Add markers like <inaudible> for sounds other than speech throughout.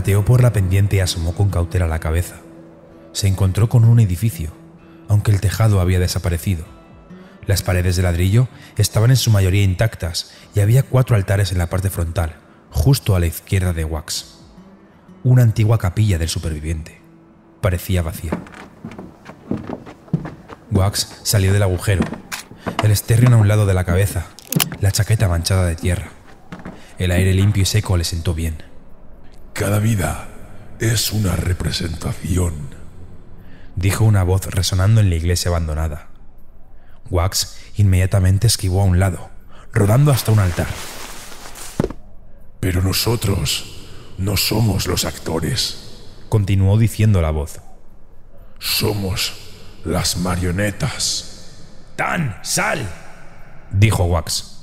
Gateó por la pendiente y asomó con cautela la cabeza. Se encontró con un edificio, aunque el tejado había desaparecido. Las paredes de ladrillo estaban en su mayoría intactas y había cuatro altares en la parte frontal, justo a la izquierda de Wax. Una antigua capilla del superviviente. Parecía vacía. Wax salió del agujero, el estéril a un lado de la cabeza, la chaqueta manchada de tierra. El aire limpio y seco le sentó bien. Cada vida es una representación, dijo una voz resonando en la iglesia abandonada. Wax inmediatamente esquivó a un lado, rodando hasta un altar. Pero nosotros no somos los actores, continuó diciendo la voz. Somos las marionetas. Tan, sal, dijo Wax.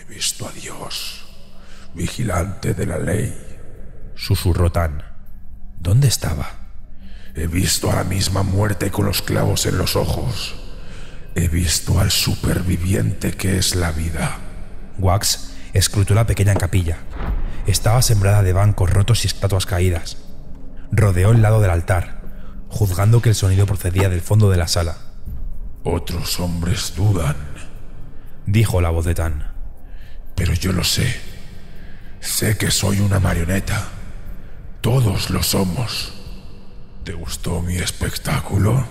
He visto a Dios, vigilante de la ley susurró Tan. ¿Dónde estaba? He visto a la misma muerte con los clavos en los ojos. He visto al superviviente que es la vida. Wax escrutó la pequeña capilla. Estaba sembrada de bancos rotos y estatuas caídas. Rodeó el lado del altar, juzgando que el sonido procedía del fondo de la sala. Otros hombres dudan, dijo la voz de Tan. Pero yo lo sé. Sé que soy una marioneta todos lo somos. ¿Te gustó mi espectáculo?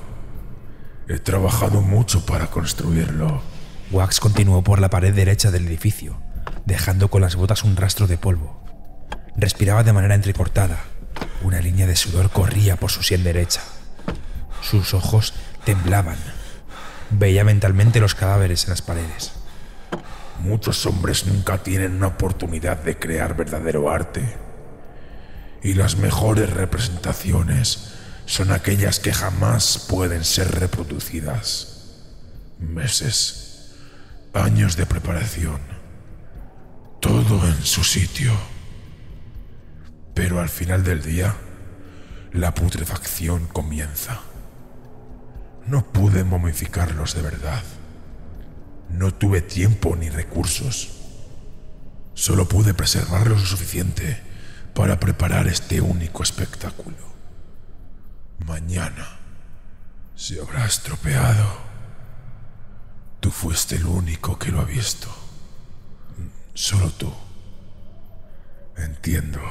He trabajado mucho para construirlo. Wax continuó por la pared derecha del edificio, dejando con las botas un rastro de polvo. Respiraba de manera entrecortada. Una línea de sudor corría por su sien derecha. Sus ojos temblaban. Veía mentalmente los cadáveres en las paredes. Muchos hombres nunca tienen una oportunidad de crear verdadero arte y las mejores representaciones son aquellas que jamás pueden ser reproducidas. Meses, años de preparación, todo en su sitio. Pero al final del día, la putrefacción comienza. No pude momificarlos de verdad. No tuve tiempo ni recursos. Solo pude preservarlos lo suficiente para preparar este único espectáculo. Mañana se habrá estropeado. Tú fuiste el único que lo ha visto. Solo tú. Entiendo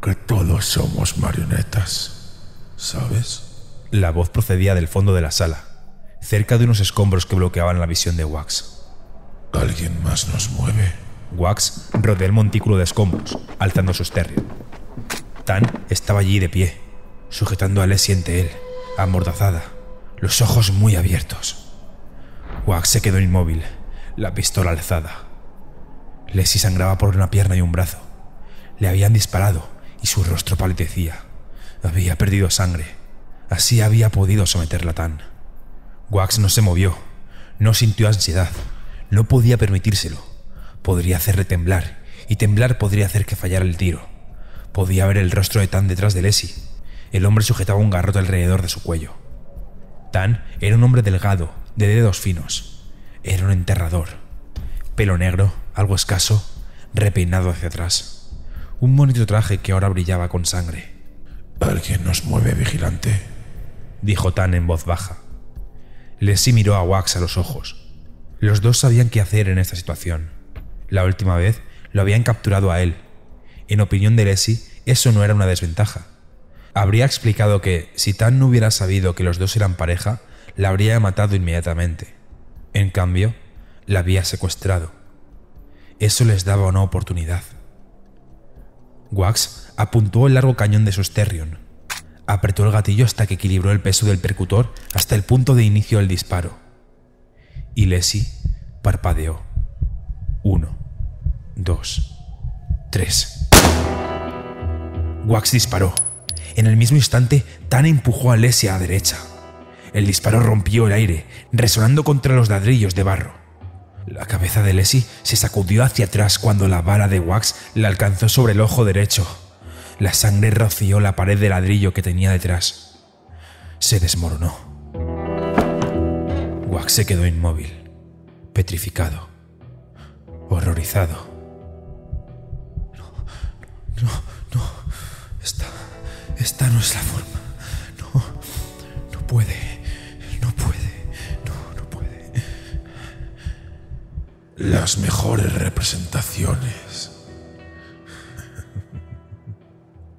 que todos somos marionetas, ¿sabes? La voz procedía del fondo de la sala, cerca de unos escombros que bloqueaban la visión de Wax. Alguien más nos mueve. Wax rodeó el montículo de escombros, alzando su terrenos Tan estaba allí de pie, sujetando a Lessie ante él, amordazada, los ojos muy abiertos. Wax se quedó inmóvil, la pistola alzada. Lessie sangraba por una pierna y un brazo. Le habían disparado y su rostro palidecía. Había perdido sangre. Así había podido someterla tan. Wax no se movió, no sintió ansiedad, no podía permitírselo podría hacerle temblar, y temblar podría hacer que fallara el tiro. Podía ver el rostro de Tan detrás de Lesi. El hombre sujetaba un garrote alrededor de su cuello. Tan era un hombre delgado, de dedos finos. Era un enterrador. Pelo negro, algo escaso, repeinado hacia atrás. Un bonito traje que ahora brillaba con sangre. Alguien nos mueve, vigilante, dijo Tan en voz baja. Lesi miró a Wax a los ojos. Los dos sabían qué hacer en esta situación. La última vez lo habían capturado a él. En opinión de Lessie, eso no era una desventaja. Habría explicado que, si Tan no hubiera sabido que los dos eran pareja, la habría matado inmediatamente. En cambio, la había secuestrado. Eso les daba una oportunidad. Wax apuntó el largo cañón de su Sterion. Apretó el gatillo hasta que equilibró el peso del percutor hasta el punto de inicio del disparo. Y Lessie parpadeó. Uno dos, tres. Wax disparó. En el mismo instante, Tan empujó a Lesia a derecha. El disparo rompió el aire, resonando contra los ladrillos de barro. La cabeza de Lessie se sacudió hacia atrás cuando la bala de Wax la alcanzó sobre el ojo derecho. La sangre roció la pared de ladrillo que tenía detrás. Se desmoronó. Wax se quedó inmóvil, petrificado, horrorizado. No, no, esta, esta no es la forma. No, no puede, no puede, no, no puede. Las mejores representaciones.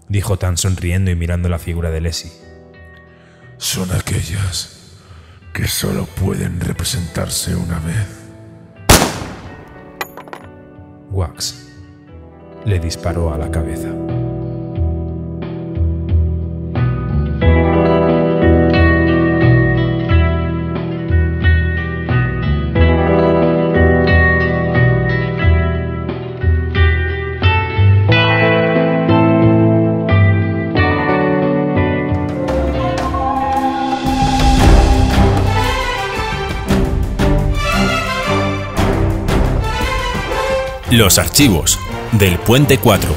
Dijo Tan sonriendo y mirando la figura de Lessie. Son aquellas que solo pueden representarse una vez. Wax le disparó a la cabeza. Los archivos del Puente 4.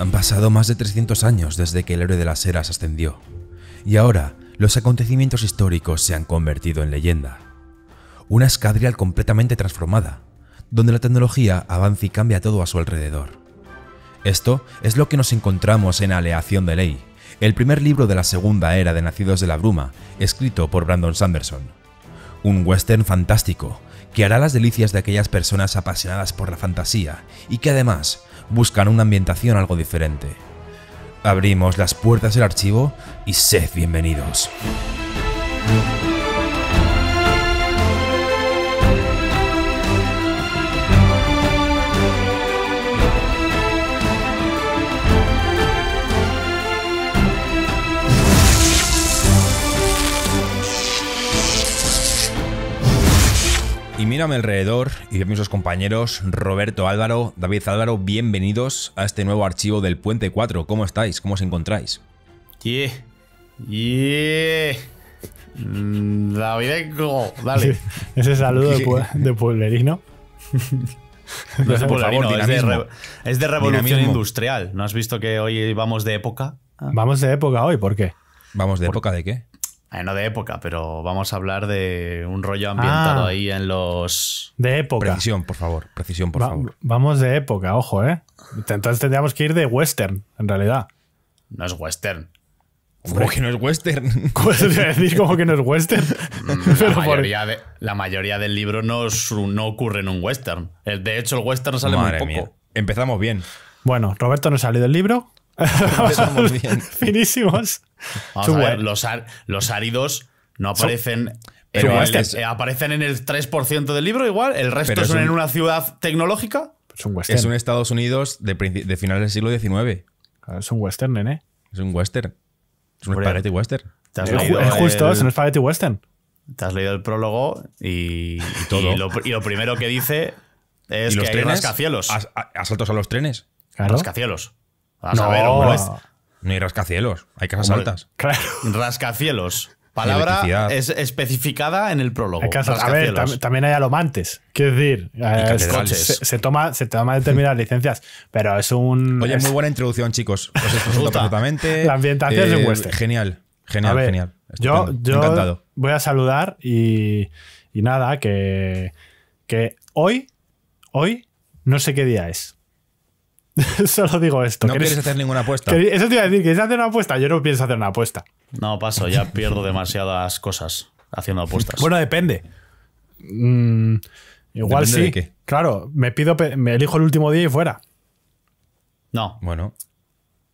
Han pasado más de 300 años desde que el héroe de las eras ascendió, y ahora los acontecimientos históricos se han convertido en leyenda. Una escadrial completamente transformada, donde la tecnología avanza y cambia todo a su alrededor. Esto es lo que nos encontramos en Aleación de Ley, el primer libro de la segunda era de Nacidos de la Bruma, escrito por Brandon Sanderson. Un western fantástico, que hará las delicias de aquellas personas apasionadas por la fantasía y que además buscan una ambientación algo diferente. Abrimos las puertas del archivo y sed bienvenidos. Y mírame alrededor y a mis compañeros Roberto Álvaro, David Álvaro, bienvenidos a este nuevo archivo del Puente 4. ¿Cómo estáis? ¿Cómo os encontráis? Yeah. Yeah. Mm, dale. Ese saludo de, polverino. pueblerino. No es de, pueblerino, es, de revolución industrial. ¿No has visto que hoy vamos de época? Vamos de época hoy, ¿por qué? ¿Vamos de época de qué? Ah, no de época, pero vamos a hablar de un rollo ambientado ah. ahí en los. De época. Precisión, por favor. Precisión, por favor. Vamos de época, ojo, ¿eh? Entonces tendríamos que ir de western, en realidad. No es western. ¿Cómo que no es western. <laughs> Pues, ¿Cómo que no es western? Mm, <laughs> la, mayoría del libro no, no, ocurre en un western. Eh, de hecho, el western sale muy poco. Empezamos bien. Bueno, Roberto nos salió del libro. <laughs> Finísimos. los, áridos no aparecen. En eh, aparecen en el 3% del libro igual, el resto son en una ciudad tecnológica. Es un western. Es un Estados Unidos de, finales del siglo XIX. es un western, nene. Es un western. Es un spaghetti western. Es justo, es un spaghetti western. Te has leído el prólogo y, <laughs> todo. Y lo, primero que dice es los que hay rascacielos. asaltos a los trenes. Claro. Rascacielos no. Pues, no hay rascacielos, hay casas altas. Rascacielos. Palabra es especificada en el prólogo. a ver, también hay alomantes. qué decir, eh, Se, toma, se toma determinadas licencias, pero es un. Oye, muy buena introducción, chicos. Os La ambientación es eh, Genial, genial, genial. Yo, voy a saludar y, y nada, que, que hoy, hoy, no sé qué día es. <laughs> Solo digo esto. No quieres hacer ninguna apuesta. Eso te iba a decir, ¿quieres hacer una apuesta? Yo no pienso hacer una apuesta. No, paso, ya pierdo demasiadas cosas haciendo apuestas. bueno, depende. Mm, igual sí. Claro, me pido, me elijo el último día y fuera. No. Bueno.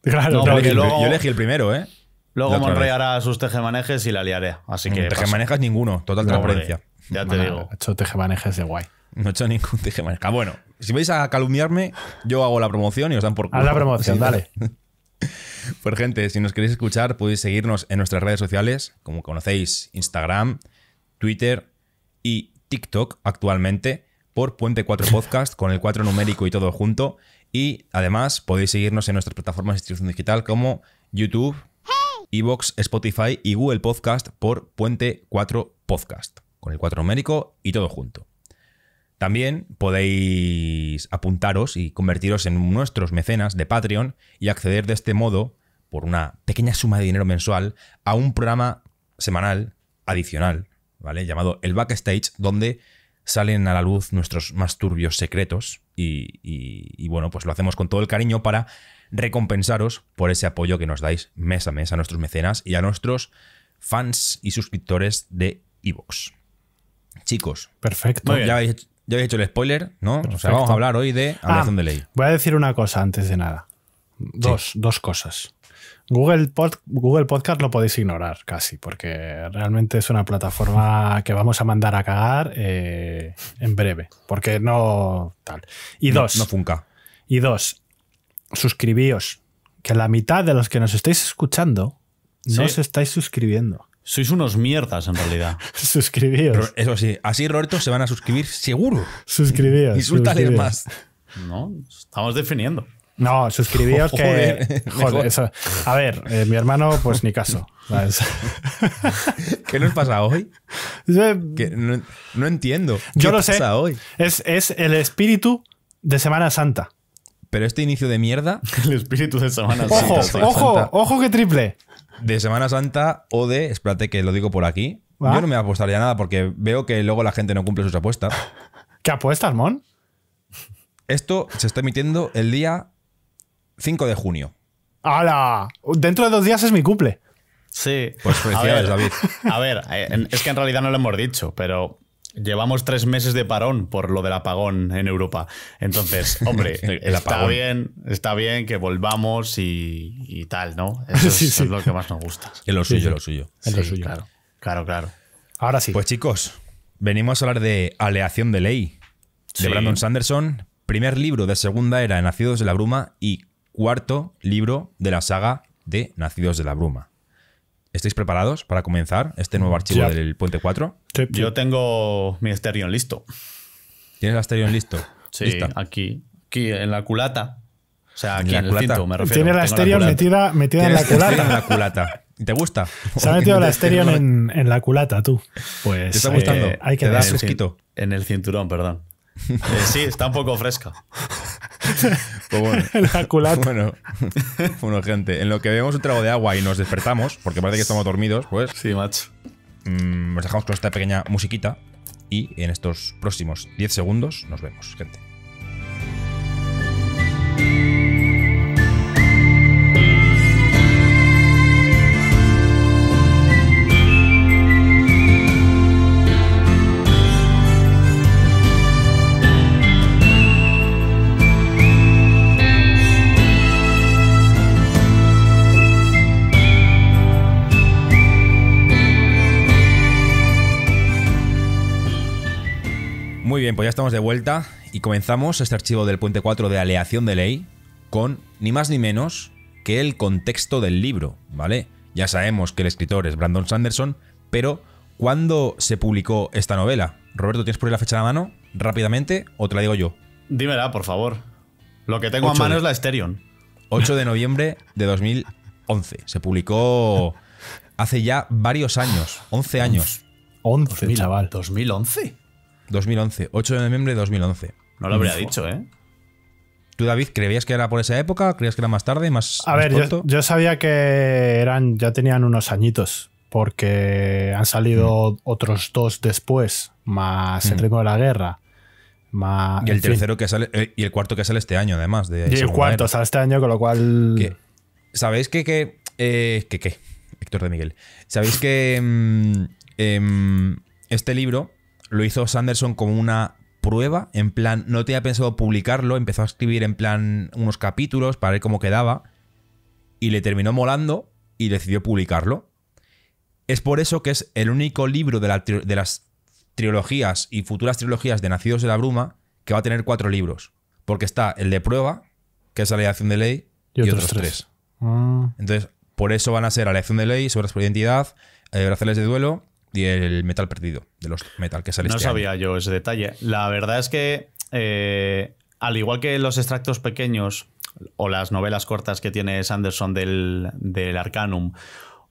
Claro, yo elegí el primero, ¿eh? Luego Monrey hará sus tejemanejes y la liaré. Así mm, que. No, tejemanejas ninguno, total transparencia. ya te digo. He hecho tejemanejes de guay. No he hecho ningún <laughs> tejemaneja. Ah, bueno, si vais a calumniarme, yo hago la promoción y os dan por culo. la promoción, dale. <laughs> pues gente, si nos queréis escuchar, podéis seguirnos en nuestras redes sociales, como conocéis, Instagram, Twitter y TikTok actualmente, por Puente 4 Podcast, con el 4 numérico y todo junto. Y además podéis seguirnos en nuestras plataformas de distribución digital como YouTube, Evox, Spotify y Google Podcast por Puente 4 Podcast, con el 4 numérico y todo junto. También podéis apuntaros y convertiros en nuestros mecenas de Patreon y acceder de este modo, por una pequeña suma de dinero mensual, a un programa semanal adicional, ¿vale? Llamado El Backstage, donde salen a la luz nuestros más turbios secretos y, bueno, pues lo hacemos con todo el cariño para recompensaros por ese apoyo que nos dais mes a mes a nuestros mecenas y a nuestros fans y suscriptores de Evox. Chicos, perfecto. Ya ya habéis hecho el spoiler, ¿no? O sea, vamos a hablar hoy de ah, Amazon de Ley. Voy a decir una cosa antes de nada. Dos, dos cosas. Google, Google Podcast lo podéis ignorar casi, porque realmente es una plataforma que vamos a mandar a cagar eh, en breve, porque no tal. Y dos. No funca. Y dos, suscribíos, que la mitad de los que nos estáis escuchando no os estáis suscribiendo. Sois unos mierdas en realidad. <laughs> Suscribíos. eso sí, así Roberto se van a suscribir seguro. Suscribíos. Insultales más. No, estamos definiendo. No, suscribíos <laughs> que. Joder, eso, a ver, eh, mi hermano, pues ni caso. <laughs> ¿Qué nos pasa hoy? no, entiendo. Yo lo sé. Es, es el espíritu de Semana Santa. Pero este inicio de mierda. El espíritu de Semana Santa. Ojo, ojo, ojo que triple de Semana Santa o de, espérate que lo digo por aquí, yo no me apostaría nada porque veo que luego la gente no cumple sus apuestas. <laughs> ¿Qué apuestas, Mon? Esto se está emitiendo el día 5 de junio. ¡Hala! Dentro de dos días es mi cumple. Sí. Pues felicidades, David. A ver, eh, es que en realidad no lo hemos dicho, pero llevamos tres meses de parón por lo del apagón en Europa. Entonces, <laughs> hombre, el, está, bien, está bien que volvamos y, tal, ¿no? <laughs> Eso es, lo que más nos gusta. Es lo suyo, en lo suyo. Es lo suyo. Claro, claro, claro. Ahora sí. Pues chicos, venimos a hablar de Aleación de Ley, de Brandon Sanderson, primer libro de segunda era Nacidos de la Bruma y cuarto libro de la saga de Nacidos de la Bruma. ¿Estáis preparados para comenzar este nuevo mm, archivo del Puente 4? Yo tengo mi Asterion listo. ¿Tienes el Asterion listo? Sí, aquí. Aquí, en la culata. O sea, aquí en, el me refiero. Tiene la Asterion metida, metida en la culata. En la culata. ¿Te gusta? <laughs> Se ha metido la Asterion <laughs> en, la culata, tú. Pues ¿Te está gustando? Eh, hay que ¿Te da En el cinturón, perdón. Eh, sí, está un poco fresca. <laughs> Pues bueno, Bueno, gente, en lo que bebemos un trago de agua y nos despertamos, porque parece que estamos dormidos, pues. Sí, macho. Mm, nos dejamos con esta pequeña musiquita y en estos próximos 10 segundos nos vemos, gente. Bien, pues ya estamos de vuelta y comenzamos este archivo del puente 4 de aleación de ley con ni más ni menos que el contexto del libro, ¿vale? Ya sabemos que el escritor es Brandon Sanderson, pero ¿cuándo se publicó esta novela? Roberto, ¿tienes por ahí la fecha de la mano? Rápidamente, o te la digo yo. Dímela, por favor. Lo que tengo a mano es la Esterion. 8 de noviembre de 2011. Se publicó hace ya varios años, 11 años. 11, chaval. 2011. 2011, 8 de noviembre de 2011. No lo habría dicho, ¿eh? ¿Tú, David, creías que era por esa época? ¿Creías que era más tarde? Más, a ver, yo, sabía que eran, ya tenían unos añitos, porque han salido mm. otros dos después, más el mm. ritmo de la guerra. Más, y el tercero que sale, eh, y el cuarto que sale este año, además. De y el cuarto sale este año, con lo cual. ¿Sabéis que qué? Eh, que, Héctor de Miguel. ¿Sabéis que mm, em, este libro lo hizo Sanderson como una prueba, en plan, no tenía pensado publicarlo, empezó a escribir en plan unos capítulos para ver cómo quedaba, y le terminó molando y decidió publicarlo. Es por eso que es el único libro de, las trilogías y futuras trilogías de Nacidos de la Bruma que va a tener cuatro libros, porque está el de prueba, que es aleación de ley, y, otros, tres. Ah. Entonces, por eso van a ser aleación de ley, sobre su identidad, eh, brazales de duelo y el metal perdido de los metal que sale. No este sabía yo ese detalle. La verdad es que, eh, al igual que los extractos pequeños o las novelas cortas que tiene Sanderson del, Arcanum,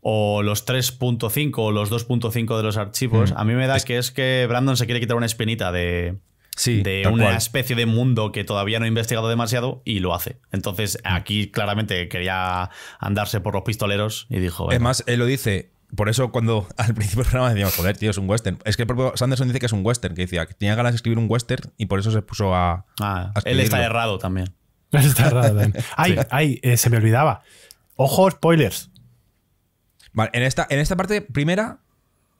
o los 3.5 o los 2.5 de los archivos, mm. a mí me da que es que Brandon se quiere quitar una espinita de, de una especie de mundo que todavía no ha investigado demasiado y lo hace. Entonces aquí claramente quería andarse por los pistoleros y dijo... Es más, él lo dice, por eso cuando <laughs> al principio del programa decíamos, joder, tío, es un western. Es que el propio Sanderson dice que es un western, que decía que tenía ganas de escribir un western y por eso se puso a... Ah, <laughs> él está errado también. Él está errado también. Ay, ay, eh, se me olvidaba. Ojo, spoilers. Vale, en esta, en esta parte primera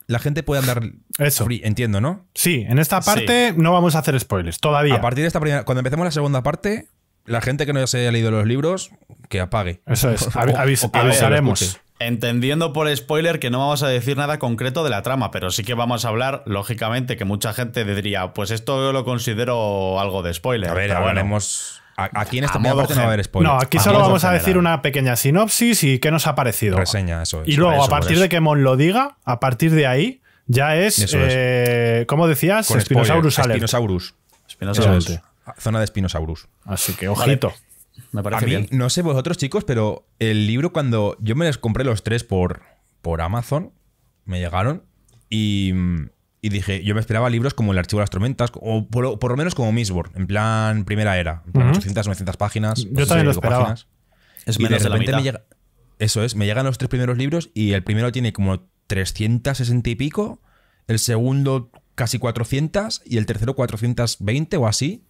la gente puede andar Eso. Free, entiendo, ¿no? Sí, en esta parte no vamos a hacer spoilers todavía. A partir de esta primera, cuando empecemos la segunda parte, la gente que no se haya leído los libros, que apague. Eso es, <laughs> avisaremos. Entendiendo por spoiler que no vamos a decir nada concreto de la trama, pero sí que vamos a hablar, lógicamente, que mucha gente diría, pues esto yo lo considero algo de spoiler. A ver, a Bueno, aquí en esta no va a haber spoiler. No, aquí solo vamos a decir una pequeña sinopsis y qué nos ha parecido. Reseña, eso. y luego, a partir de que Mon lo diga, a partir de ahí, ya es, Como eh, ¿cómo decías? Spinosaurus Spinosaurus. Zona de Spinosaurus. Así que, ojito a mí, No sé vosotros, chicos, pero el libro, cuando yo me les compré los tres por, por Amazon, me llegaron y, dije, yo me esperaba libros como El Archivo de las Tormentas, o por, lo menos como Misborn, en plan primera era, 800, 900 páginas. Yo también los esperaba. eso es, me llegan los tres primeros libros y el primero tiene como 360 y pico, el segundo casi 400 y el tercero 420 o así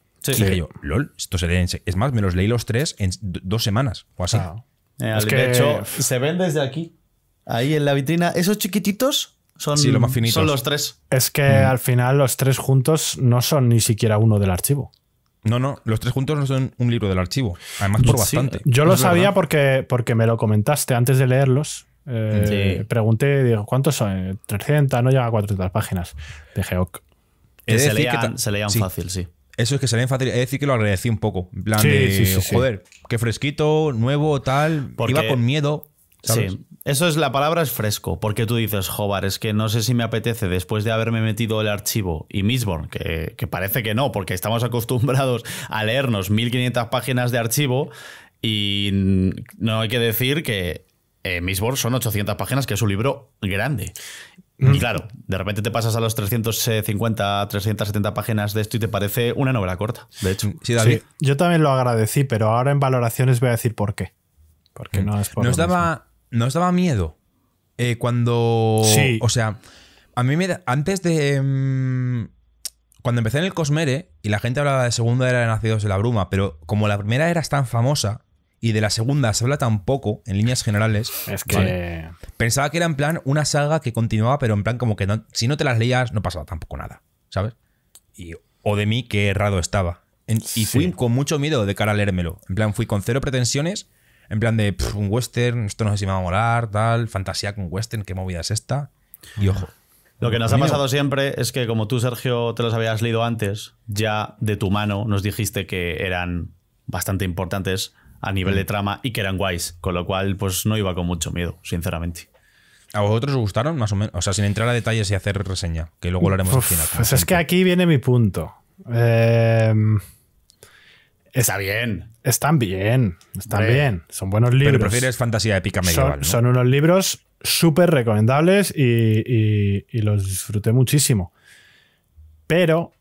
yo, lol, esto Es más, me los leí los tres en dos semanas o así. Eh, de hecho, se ven desde aquí. Ahí en la vitrina. Esos chiquititos son, los tres. Es que mm. al final los tres juntos no son ni siquiera uno del archivo. No, no, los tres juntos no son un libro del archivo. Además, por bastante. Yo lo sabía porque, porque me lo comentaste antes de leerlos. Eh, pregunté, digo, ¿cuántos son? 300, eh, no llega a 400 páginas. de Se, se leían, fácil, sí. Eso es que se fácil. Es decir, que lo agradecí un poco. En plan sí, joder, qué fresquito, nuevo, tal. Porque, Iba con miedo. Sí, eso es la palabra es fresco. Porque tú dices, Jovar, es que no sé si me apetece después de haberme metido el archivo y misborn que, que parece que no, porque estamos acostumbrados a leernos 1500 páginas de archivo y no hay que decir que eh, misborn son 800 páginas, que es un libro grande. Y claro, de repente te pasas a los 350, 370 páginas de esto y te parece una novela corta, de hecho. Sí, David. yo también lo agradecí, pero ahora en valoraciones voy a decir por qué. Porque mm. no es nos, daba, nos daba miedo eh, cuando. Sí. O sea, a mí me. antes de. Em, cuando empecé en el Cosmere y la gente hablaba de segunda era de Nacidos de la Bruma, pero como la primera era tan famosa, y de la segunda se habla tan poco, en líneas generales. Es que. Pensaba que era en plan una saga que continuaba, pero en plan como que si no te las leías no pasaba tampoco nada, ¿sabes? Y, o de mí, qué errado estaba. y fui con mucho miedo de cara a leérmelo. En plan, fui con cero pretensiones, en plan de un western, esto no sé si me va a molar, tal, fantasía con western, qué movida es esta. Y ojo. Lo que nos ha pasado siempre es que como tú, Sergio, te los habías leído antes, ya de tu mano nos dijiste que eran bastante importantes a nivel de mm. trama y que eran guays, con lo cual pues no iba con mucho miedo, sinceramente. ¿A vosotros os gustaron más o menos? O sea, sin entrar a detalles y hacer reseña, que luego lo haremos al final. Pues es que aquí viene mi punto. Em, está bien. Están bien, están bien. Son buenos libros. Pero prefieres fantasía épica medieval. Son, son unos libros súper recomendables y, y los disfruté muchísimo. Pero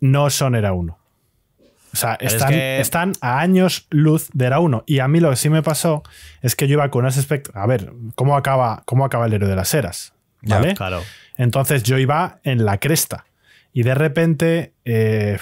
no son era uno. O sea, están, a años luz de la uno Y a mí lo que sí me pasó es que yo iba con ese aspecto A ver, ¿cómo acaba, ¿cómo acaba el héroe de las eras? ¿Vale? claro. Entonces yo iba en la cresta. Y de repente. Eh,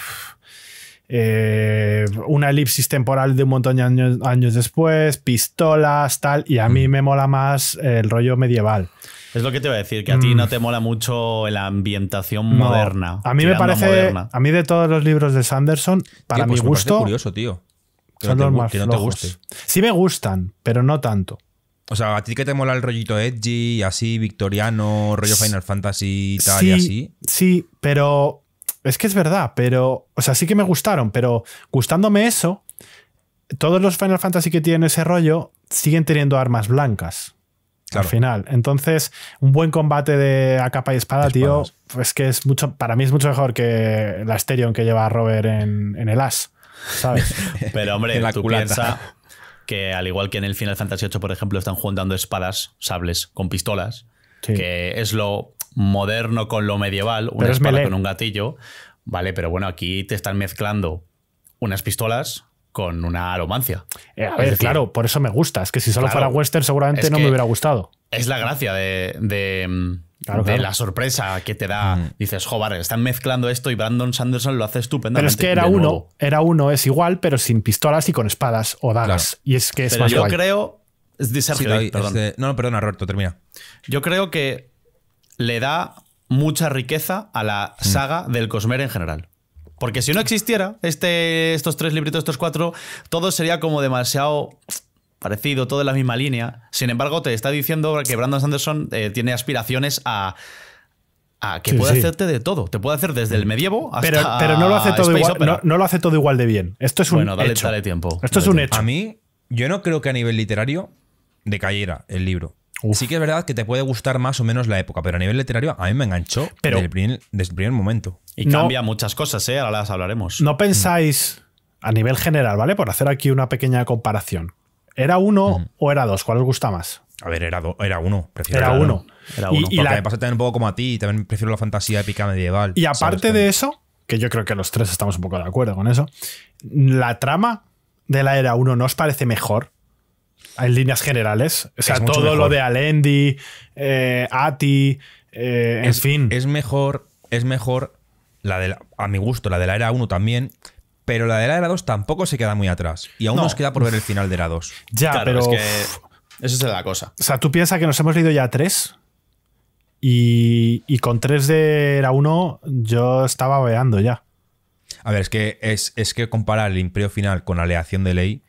eh, una elipsis temporal de un montón de años, después, pistolas, tal. Y a mí mm. me mola más el rollo medieval. Es lo que te iba a decir, que a ti mm. no te mola mucho la ambientación moderna. A mí me parece. A mí de todos los libros de Sanderson, para pues mi gusto. curioso, tío. Que son los más Sí me gustan, pero no tanto. O sea, a ti que te mola el rollito edgy, así, victoriano, rollo Final Fantasy y tal y así. Sí, pero. Es que es verdad, pero. O sea, sí que me gustaron, pero gustándome eso, todos los Final Fantasy que tienen ese rollo siguen teniendo armas blancas. Al final. Entonces, un buen combate de a capa y espada, tío, pues que es mucho. Para mí es mucho mejor que la Asterion que lleva Robert en, el As. ¿Sabes? <laughs> Pero, hombre, la tú que al igual que en el Final Fantasy VIII, por ejemplo, están juntando espadas, sables con pistolas, que es lo moderno con lo medieval, una espada con un gatillo, ¿vale? Pero bueno, aquí te están mezclando unas pistolas con una alomancia eh, a ver, claro, por eso me gusta. Es que si solo fuera western seguramente no me hubiera gustado. Es la gracia de, de, mm, la sorpresa que te da. Mm. Dices, joder, están mezclando esto y Brandon Sanderson lo hace estupendamente. Pero es que era uno, era uno, es igual, pero sin pistolas y con espadas o dagas. Y es que es pero más Yo creo... Es este, no, perdona, Roberto, termina. Yo creo que le da mucha riqueza a la mm. saga del Cosmer en general. Porque si no existiera este, estos tres libritos, estos cuatro, todo sería como demasiado parecido, todo en la misma línea. Sin embargo, te está diciendo que Brandon Sanderson eh, tiene aspiraciones a, que pueda puede hacerte de todo. Te puede hacer desde el medievo hasta. Pero, pero no, lo hace todo igual, no, lo hace todo igual de bien. Esto es un bueno, dale, hecho. Dale tiempo. Esto es un hecho. A mí, yo no creo que a nivel literario decayera el libro. Sí que es verdad que te puede gustar más o menos la época, pero a nivel literario a mí me enganchó pero, desde, el primer, momento. Y cambia muchas cosas, ¿eh? ahora las hablaremos. No pensáis a nivel general, ¿vale? Por hacer aquí una pequeña comparación. ¿Era uno o era dos? ¿Cuál os gusta más? A ver, era, era uno. era, uno. Era Y, Porque la... me pasa también un poco como a ti, también prefiero la fantasía épica medieval. Y aparte de eso, que yo creo que los tres estamos un poco de acuerdo con eso, la trama de la era uno no os parece mejor en líneas generales. O sea, todo lo de Alendi, eh, Ati, eh, en fin. Es mejor, es mejor la de a mi gusto, la de la era 1 también, pero la de la era 2 tampoco se queda muy atrás. Y aún nos queda por ver el final de la 2. Ya, pero. Es que esa es la cosa. O sea, tú piensas que nos hemos leído ya tres. Y, y con tres de era 1 yo estaba veando ya. A ver, es que es, es que comparar el Imperio Final con aleación de ley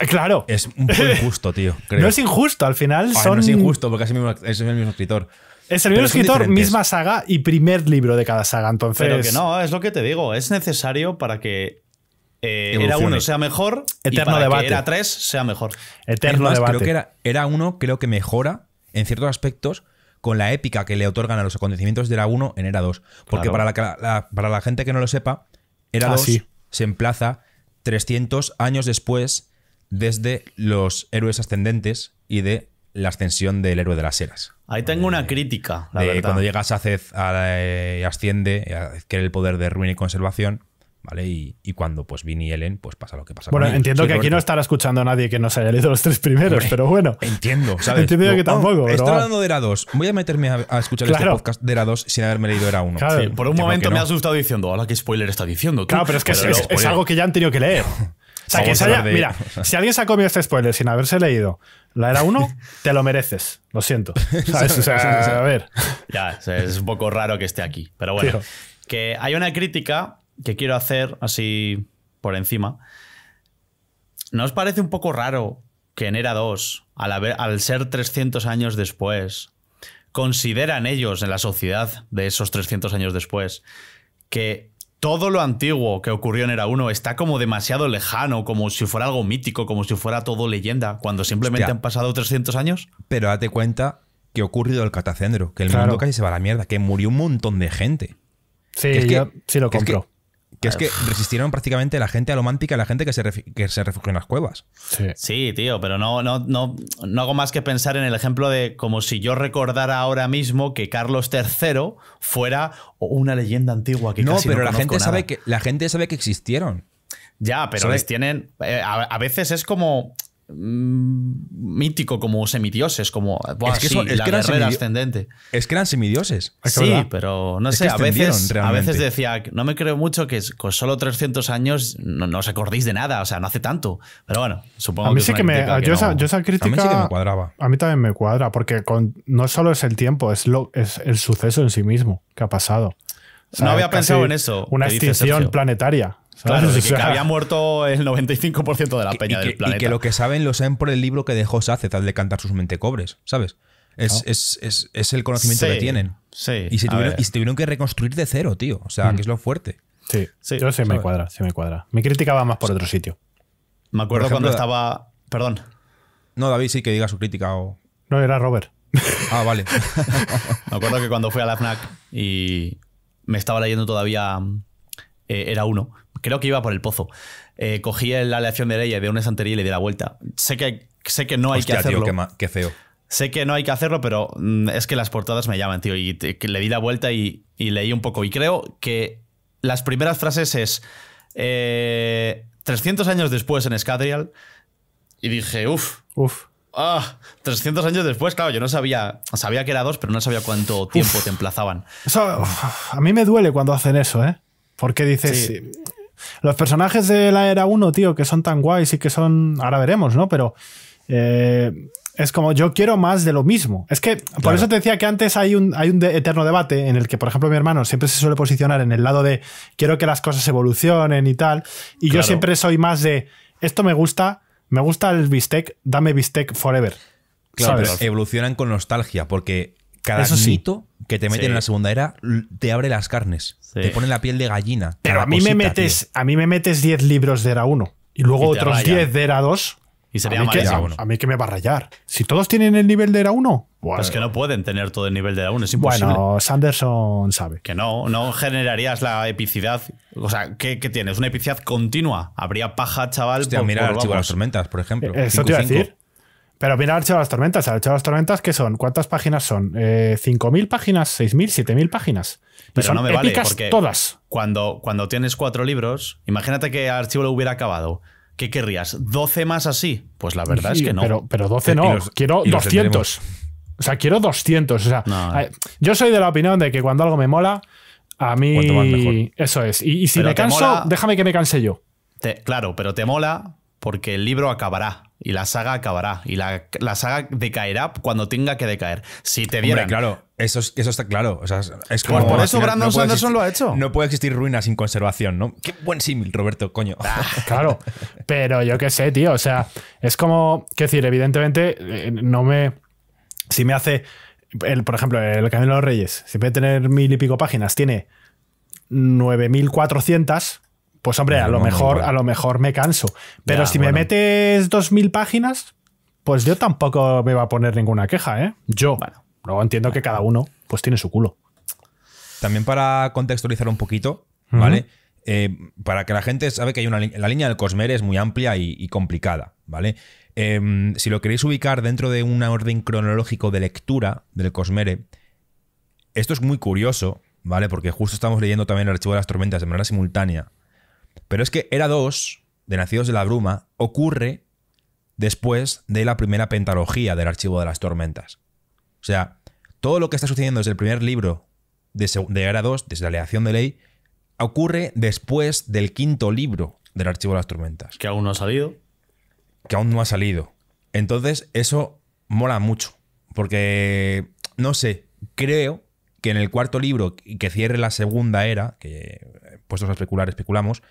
Ah, claro. Es un poco injusto, tío. <laughs> No es injusto, al final son. No es injusto, porque es el mismo, escritor. Es el mismo escritor, misma saga y primer libro de cada saga, entonces. Pero que no, es lo que te digo, es necesario para que eh, era uno sea mejor, eterno debate. Que era 3 sea mejor. Eterno debate. Creo que era, era uno, creo que mejora en ciertos aspectos con la épica que le otorgan a los acontecimientos de era 1 en era 2. Porque para, la, para la gente que no lo sepa, era 2 ah, se emplaza 300 años después desde los héroes ascendentes y de la ascensión del héroe de las eras. Ahí tengo una crítica, Cuando llegas a eh, asciende, quiere el poder de ruina y conservación, ¿vale? Y, cuando pues Vin y Ellen, pues pasa lo que pasa. Bueno, entiendo que aquí no estará escuchando a nadie que no se haya leído los tres primeros, pero bueno. Entiendo, <laughs> Entiendo que tampoco. Estoy hablando de Era 2. Voy a meterme a, escuchar este podcast de Era 2 sin haberme leído Era 1. por un momento me ha asustado diciendo, ahora qué spoiler está diciendo. Claro, pero es que es, algo que ya han tenido que leer. <laughs> O sea, que mira, si alguien se ha comido este spoiler sin haberse leído la era 1, te lo mereces. Lo siento. <laughs> a ver. Ya, es un poco raro que esté aquí. Pero bueno, que hay una crítica que quiero hacer así por encima. ¿No os parece un poco raro que en Era 2, al, al ser 300 años después, consideran ellos en la sociedad de esos 300 años después que todo lo antiguo que ocurrió en Era 1 está como demasiado lejano, como si fuera algo mítico, como si fuera todo leyenda, cuando simplemente han pasado 300 años. Pero date cuenta que ha ocurrido el catacendro, que el mundo casi se va a la mierda, que murió un montón de gente. Sí, sí lo compro. Que es que resistieron prácticamente la gente alomántica la gente que se, se refugió en las cuevas. Sí. tío, pero no, no, no, no hago más que pensar en el ejemplo de como si yo recordara ahora mismo que Carlos III fuera una leyenda antigua que No, pero la, gente sabe que, la gente sabe que existieron. Ya, pero les tienen. Eh, a, veces es como. Mm, mítico como semidioses, como es que, la que eran ascendente. Es que eran semidioses. sí, pero no sé, a veces, a veces decía, no me creo mucho que con solo 300 años no, os acordéis de nada, o sea, no hace tanto. Pero bueno, supongo a mí sí que me, yo, a mí sí que me cuadraba. A mí también me cuadra porque no solo es el tiempo, es lo es el suceso en sí mismo que ha pasado. no había pensado en eso. Una extinción planetaria. Claro, que, había muerto el 95% de la peña del planeta. Y que lo que saben lo saben por el libro que dejó Sacet al de cantar sus mentecobres, ¿sabes? Es, ah. el conocimiento que tienen. Sí. Y se, tuvieron, que reconstruir de cero, tío. O sea, que mm. es lo fuerte. Sí, sí. Yo sí me cuadra, sí me cuadra. Mi crítica va más por otro sitio. Me acuerdo cuando estaba. Perdón. No, David, sí que diga su crítica o. No, era Robert. Ah, vale. <laughs> me acuerdo que cuando fui a la FNAC y me estaba leyendo todavía. Eh, era uno creo que iba por el pozo. Eh, cogí la lección de ella de una estantería y le di la vuelta. Sé que, sé que no hay que hacerlo. qué, feo. Sé que no hay que hacerlo, pero mm, es que las portadas me llaman, tío. Y le di la vuelta y, leí un poco. Y creo que las primeras frases es 300 eh, años después en Scadrial. Y dije, uff. Uf. Ah, 300 años después, claro, yo no sabía, sabía que era dos, pero no sabía cuánto tiempo te emplazaban. Eso, a mí me duele cuando hacen eso, ¿eh? Porque dices, los personajes de la era 1, tío, que son tan guays y que son. Ahora veremos, ¿no? Pero. Eh, es como yo quiero más de lo mismo. Es que por eso te decía que antes hay un, hay un eterno debate en el que, por ejemplo, mi hermano siempre se suele posicionar en el lado de quiero que las cosas evolucionen y tal. Y yo siempre soy más de esto me gusta, me gusta el bistec, dame bistec forever. Claro, evolucionan con nostalgia porque cada que te meten en la segunda era te abre las carnes, te pone la piel de gallina. Pero a mí me metes, a mí me metes 10 libros de era 1 y luego otros 10 de era 2 y sería a mí, que, a, mí que me va a rayar. Si todos tienen el nivel de era 1, es Pues que no pueden tener todo el nivel de era 1, es imposible. Bueno, Sanderson sabe. Que no, no generarías la epicidad. O sea, ¿qué, qué tienes? Una epicidad continua. Habría paja, chaval. de mirar de las tormentas, por ejemplo. Eh, eso te iba a decir. Pero mira Archivo de las Tormentas. Archivo de las Tormentas, ¿qué son? ¿Cuántas páginas son? Eh, cinco ¿5.000 páginas? ¿6.000? ¿7.000 páginas? Pero no me vale, todas. Cuando, cuando tienes cuatro libros, imagínate que el Archivo lo hubiera acabado. ¿Qué querrías? ¿12 más así? Pues la verdad es que no. Pero, doce 12 eh, no, quiero 200. O sea, quiero 200. Eh, yo soy de la opinión de que cuando algo me mola, a mí. Eso es. Y, si me canso, déjame que me canse yo. claro, pero te mola porque el libro acabará y la saga acabará. Y la, saga decaerá cuando tenga que decaer. Si te dieran. Hombre, claro, eso, eso está claro. es pues por eso Brandon Sanderson lo ha hecho. No puede existir ruina sin conservación, ¿no? Qué buen símil, Roberto, coño. Ah, claro, pero yo qué sé, tío. O sea, es como. qué decir, evidentemente, eh, no me. Si me hace. El, por ejemplo, el Camino de los Reyes, si puede tener mil y pico páginas, tiene 9400 pues hombre, a lo mejor, a lo mejor me canso. Pero si me metes 2.000 páginas, pues yo tampoco me va a poner ninguna queja, ¿eh? Yo. Bueno. entiendo que cada uno pues tiene su culo. También para contextualizar un poquito, ¿vale? Eh, para que la gente sabe que hay una la línea del Cosmere es muy amplia y, complicada, ¿vale? Em, si lo queréis ubicar dentro de un orden cronológico de lectura del Cosmere, esto es muy curioso, ¿vale? Porque justo estamos leyendo también el archivo de las tormentas de manera simultánea. Pero es que Era 2, de Nacidos de la Bruma, ocurre después de la primera pentalogía del Archivo de las Tormentas. O sea, todo lo que está sucediendo desde el primer libro de, Era 2, desde la aleación de ley, ocurre después del quinto libro del Archivo de las Tormentas. Que aún no ha salido. Que aún no ha salido. Entonces, eso mola mucho. Porque, no sé, creo que en el cuarto libro que cierre la segunda era, que puestos a especular, especulamos,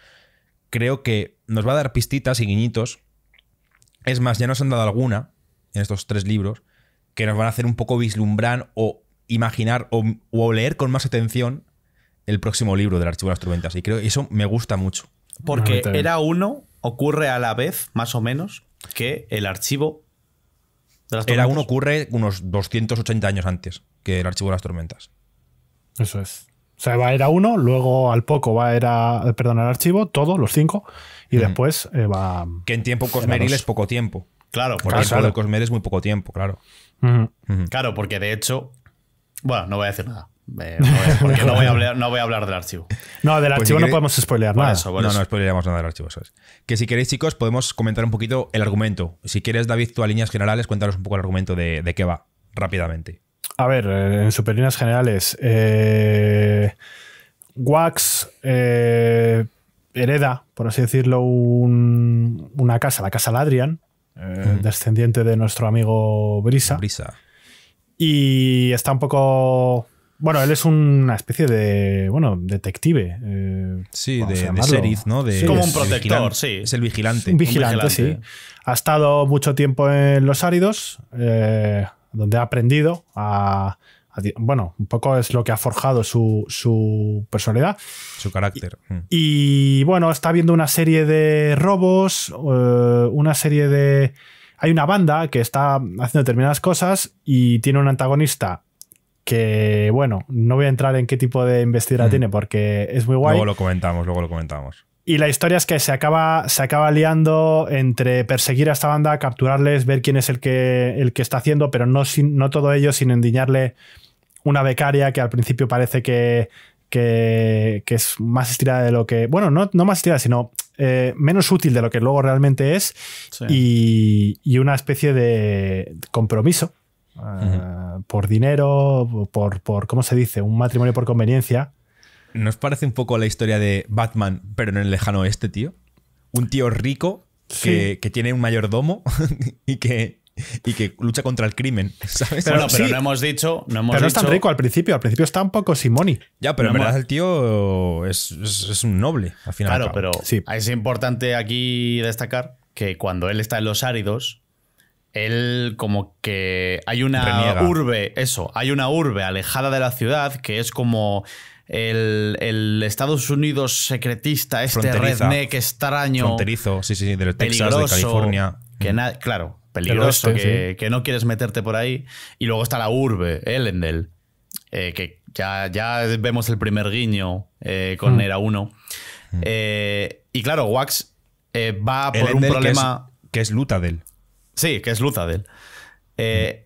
creo que nos va a dar pistitas y guiñitos. Es más, ya nos han dado alguna en estos tres libros que nos van a hacer un poco vislumbrar o imaginar o, o leer con más atención el próximo libro del Archivo de las Tormentas. Y creo eso me gusta mucho. Porque era uno, ocurre a la vez, más o menos, que el archivo de las tormentas. Era uno ocurre unos 280 años antes que el archivo de las tormentas. Eso es. O sea, va a ir a uno, luego al poco va a a, eh, perdón, al archivo, todos los cinco, y después eh, va. Que en tiempo Cosmeril es poco tiempo. Claro, porque claro, el es muy poco tiempo, claro. Claro, porque de hecho. Bueno, no voy a decir nada. no voy, a hablar, del archivo. No, del pues archivo no podemos spoilear nada. no, no spoileamos nada del archivo, eso Que si queréis, chicos, podemos comentar un poquito el argumento. Si quieres, David, tú a líneas generales, cuéntanos un poco el argumento de, de qué va, rápidamente. A ver, eh, en superinas generales, eh, Wax eh, hereda, por así decirlo, una casa, la casa Ladrian, descendiente de nuestro amigo Brisa. Brisa. Y está un poco bueno, él es una especie de, bueno, detective. sí, de, de, ¿no? es como un protector, sí. Es el vigilante. Un vigilante, un vigilante, sí. Ha estado mucho tiempo en los áridos. Eh, donde ha aprendido a, Bueno, un poco es lo que ha forjado su, su personalidad. Su carácter. Y, mm. bueno, está viendo una serie de robos, eh, una serie de... Hay una banda que está haciendo determinadas cosas y tiene un antagonista que, bueno, no voy a entrar en qué tipo de investidura mm. tiene porque es muy guay. Luego lo comentamos, luego lo comentamos. Y la historia es que se acaba, se acaba liando entre perseguir a esta banda, capturarles, ver quién es el que, el que está haciendo, pero no, no todo ello sin endiñarle una becaria que al principio parece que, es más estirada de lo que. Bueno, no, más estirada, sino eh, menos útil de lo que luego realmente es y, una especie de compromiso eh, por dinero, por, por, ¿cómo se dice? Un matrimonio por conveniencia. ¿Nos parece un poco la historia de Batman, pero en el lejano oeste, tío? Un tío rico que, tiene un mayordomo <laughs> y que y que lucha contra el crimen, ¿sabes? Pero, bueno, pero no hemos dicho. No pero no es tan rico al principio, al principio está un poco Simoni. Ya, pero en verdad el tío es, un noble, al final. Claro, pero es importante aquí destacar que cuando él está en los áridos, él como que hay una urbe, eso, hay una urbe alejada de la ciudad que es como el, Estados Unidos secretista, este redneck extraño. Fronterizo, sí, sí, del Texas, de California. Que mm. claro, peligroso, que, no quieres meterte por ahí. Y luego está la urbe, Elendel, eh, que ya, vemos el primer guiño eh, con mm. Era 1. Mm. Eh, y claro, Wax eh, va por un problema. Que es, Lutadel. Sí, que es Lutadel.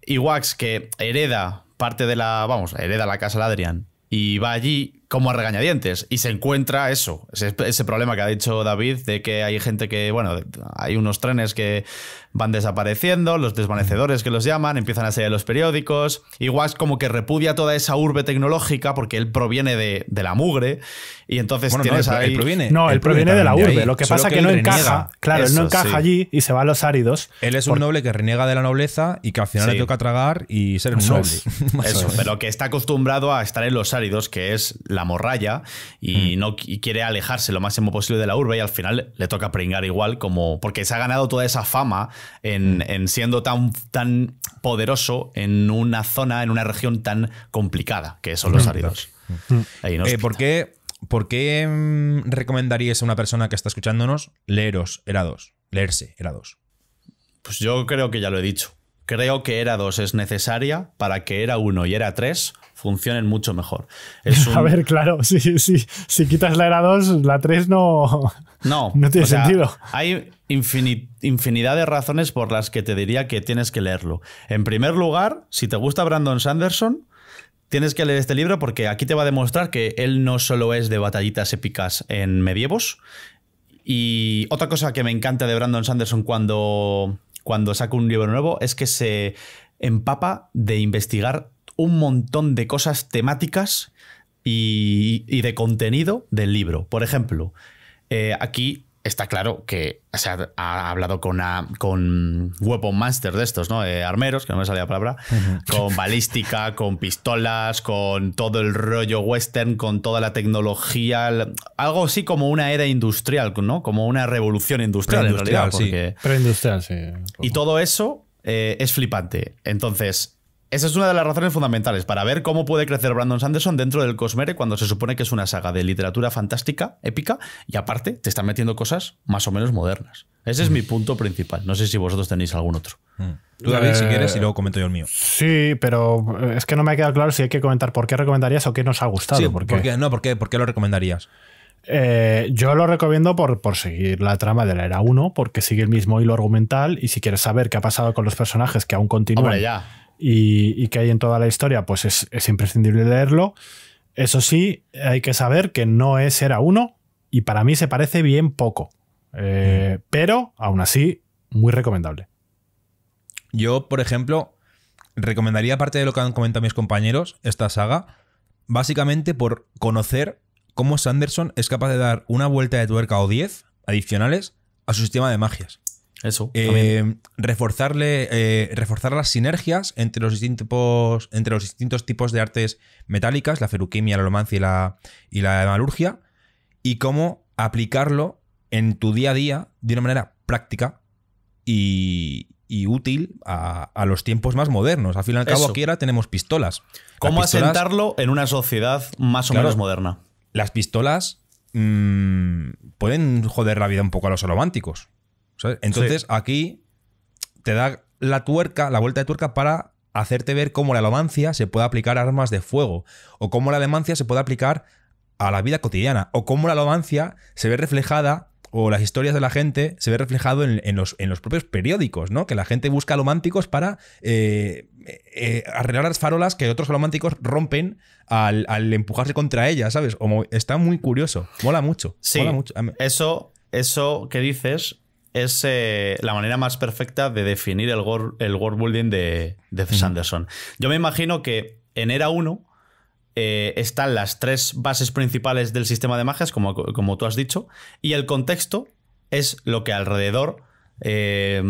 Y Wax, que hereda parte de la. Vamos, hereda la casa de Adrian y va allí como a regañadientes y se encuentra eso, ese, problema que ha dicho David de que hay gente que, bueno, hay unos trenes que van desapareciendo, los desvanecedores que los llaman, empiezan a salir los periódicos, Igual es como que repudia toda esa urbe tecnológica porque él proviene de, de la mugre y entonces tienes no, Él proviene, no, él proviene, de la urbe, lo que pasa que, que no encaja, claro, no encaja allí y se va a los áridos. Él es un noble que reniega de la nobleza y que al final le toca tragar y ser un noble. <laughs> eso, pero que está acostumbrado a estar en los áridos, que es la morralla y mm. no quiere alejarse lo máximo posible de la urbe y al final le toca pringar igual como porque se ha ganado toda esa fama en, mm. siendo tan, tan poderoso en una zona, en una región tan complicada que son los mm. áridos. Eh, ¿Por qué, por recomendarías a una persona que está escuchándonos leeros Era dos Leerse Era dos Pues yo creo que ya lo he dicho. Creo que Era 2 es necesaria para que Era uno y Era tres funcionen mucho mejor. <laughs> A ver, claro, <laughs> si, quitas la era 2, la 3 no, <laughs> no, no tiene sentido. Hay infinidad de razones por las que te diría que tienes que leerlo. En primer lugar, si te gusta Brandon Sanderson, tienes que leer este libro porque aquí te va a demostrar que él no solo es de batallitas épicas en medievos. Y otra cosa que me encanta de Brandon Sanderson cuando, cuando saca un libro nuevo es que se empapa de investigar un montón de cosas temáticas y, de contenido del libro. Por ejemplo, eh, aquí está claro que se ha hablado con, ah, con Weapon Master de estos, ¿no? Eh, armeros, que no me salía la palabra, con balística, <laughs> con pistolas, con todo el rollo western, con toda la tecnología, algo así como una era industrial, ¿no? Como una revolución industrial, Sí. Preindustrial, sí. Y todo eso eh, es flipante. Entonces, esa es una de las razones fundamentales para ver cómo puede crecer Brandon Sanderson dentro del Cosmere cuando se supone que es una saga de literatura fantástica, épica, y aparte te están metiendo cosas más o menos modernas. Ese es mi mm. punto principal. No sé si vosotros tenéis algún otro. Mm. Tú, David, si eh, quieres, y luego comento yo el mío. Sí, pero eh, es que no me ha quedado claro si hay que comentar por qué recomendarías o qué nos ha gustado. ¿por qué? No, ¿por qué? ¿por qué lo recomendarías? Eh, yo lo recomiendo por, por, seguir la trama de la era 1, porque sigue el mismo hilo argumental y si quieres saber qué ha pasado con los personajes que aún continúan. Hombre, ya y, que hay en toda la historia, pues es, imprescindible leerlo. Eso sí, hay que saber que no es Era uno y para mí se parece bien poco. Eh, mm. Pero, aún así, muy recomendable. Yo, por ejemplo, recomendaría, aparte de lo que han comentado mis compañeros, esta saga, básicamente por conocer cómo Sanderson es capaz de dar una vuelta de tuerca o 10 adicionales a su sistema de magias. Eso. Eh, reforzarle, eh, reforzar las sinergias entre los, distintos, entre los distintos tipos de artes metálicas, la feruquimia, la romancia y la, y la y cómo aplicarlo en tu día a día de una manera práctica y, útil a, los tiempos más modernos. Al fin y al cabo, tenemos pistolas. ¿Cómo asentarlo en una sociedad más o menos moderna? Las pistolas mm, pueden joder la vida un poco a los alománticos. Entonces aquí te da la tuerca, la vuelta de tuerca para hacerte ver cómo la alomancia se puede aplicar a armas de fuego, o cómo la alomancia se puede aplicar a la vida cotidiana, o cómo la alomancia se ve reflejada, o las historias de la gente se ve reflejado en, los, en los, propios periódicos, ¿no? Que la gente busca alománticos para eh, eh, arreglar las farolas que otros alománticos rompen al, empujarse contra ellas, ¿sabes? está muy curioso, mola mucho. Sí, eso, eso que dices es eh, la manera más perfecta de definir el, el world building de, de Sanderson. Yo me imagino que en Era 1 eh, están las tres bases principales del sistema de magias, como, tú has dicho, y el contexto es lo que alrededor eh,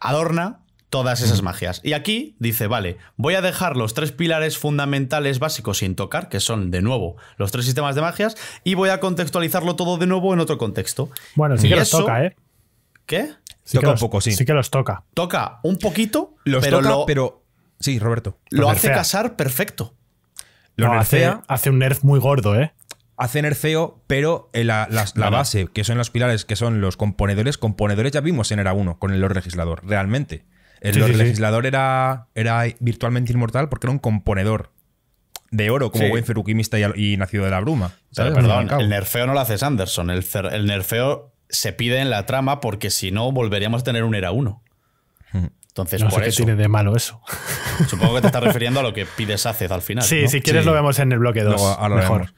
adorna todas esas magias. Y aquí dice, vale, voy a dejar los tres pilares fundamentales básicos sin tocar, que son de nuevo los tres sistemas de magias, y voy a contextualizarlo todo de nuevo en otro contexto. Bueno, sí que los toca, ¿eh? ¿Qué? Sí toca un poco, sí. Sí que los toca. Toca un poquito, pero pero sí, Roberto. Lo, hace casar perfecto. Lo hace, hace un nerf muy gordo, ¿eh? hace nerfeo, pero eh, la, base, que son los pilares, que son los componedores, componedores ya vimos en ERA 1 con el Lord Legislador, realmente. El eh, legislador Era, era virtualmente inmortal porque era un componedor de oro, como buen feruquimista y, y, nacido de la bruma. perdón, el nerfeo no lo hace Sanderson. El, nerfeo se pide en la trama porque si no volveríamos a tener un era 1. Hmm. Entonces, no sé tiene de malo eso. Supongo que te estás <laughs> refiriendo a lo que pides haces al final. Sí, si quieres lo vemos en el bloque 2. A lo mejor.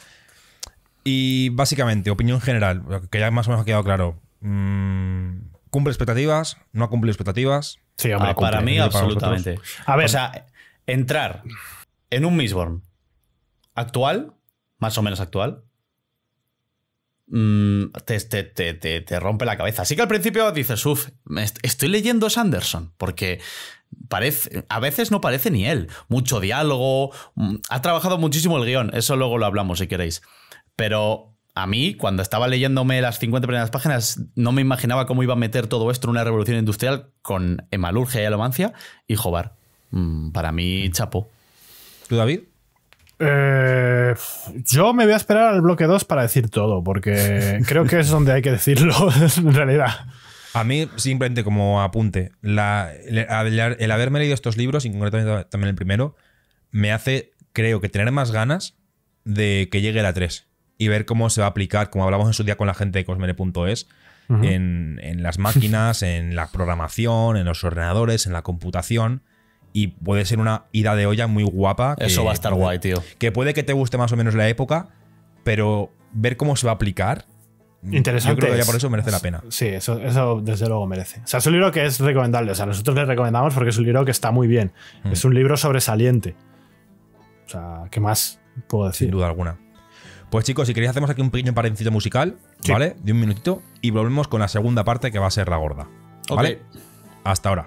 Y básicamente, opinión general, que ya más o menos ha quedado claro. Mm, ¿Cumple expectativas? ¿No ha cumplido expectativas? Sí, hombre, ah, para mí, absolutamente. a ver. O sea, entrar en un misborn actual, más o menos actual, mm, te, rompe la cabeza. Así que al principio dices, uff, estoy leyendo Sanderson, porque parece, a veces no parece ni él. Mucho diálogo, mm, ha trabajado muchísimo el guión, eso luego lo hablamos si queréis. Pero a mí, cuando estaba leyéndome las 50 primeras páginas, no me imaginaba cómo iba a meter todo esto en una revolución industrial con hemalurgia y alomancia y Jobar. Mm, para mí, chapo. ¿Tú, David? Eh, yo me voy a esperar al bloque 2 para decir todo, porque <laughs> creo que es donde hay que decirlo <laughs> en realidad. A mí, simplemente como apunte, el, haberme leído estos libros, y concretamente también el primero, me hace, creo que, tener más ganas de que llegue la 3 y ver cómo se va a aplicar, como hablamos en su día con la gente de cosmere.es, en, las máquinas, en la programación, en los ordenadores, en la computación. Y puede ser una ida de olla muy guapa. Eso va a estar guay, tío. Que puede que te guste más o menos la época, pero ver cómo se va a aplicar mm, Interesante. por eso merece la pena. Sí, eso, eso desde luego merece. O sea, es un libro que es recomendable. O sea, nosotros le recomendamos porque es un libro que está muy bien. Mm. Es un libro sobresaliente. O sea, ¿qué más puedo decir? Sin duda alguna. Pues chicos, si queréis hacemos aquí un pequeño parecido musical, ¿vale? De un minutito y volvemos con la segunda parte que va a ser la gorda. ¿Vale? Hasta ahora.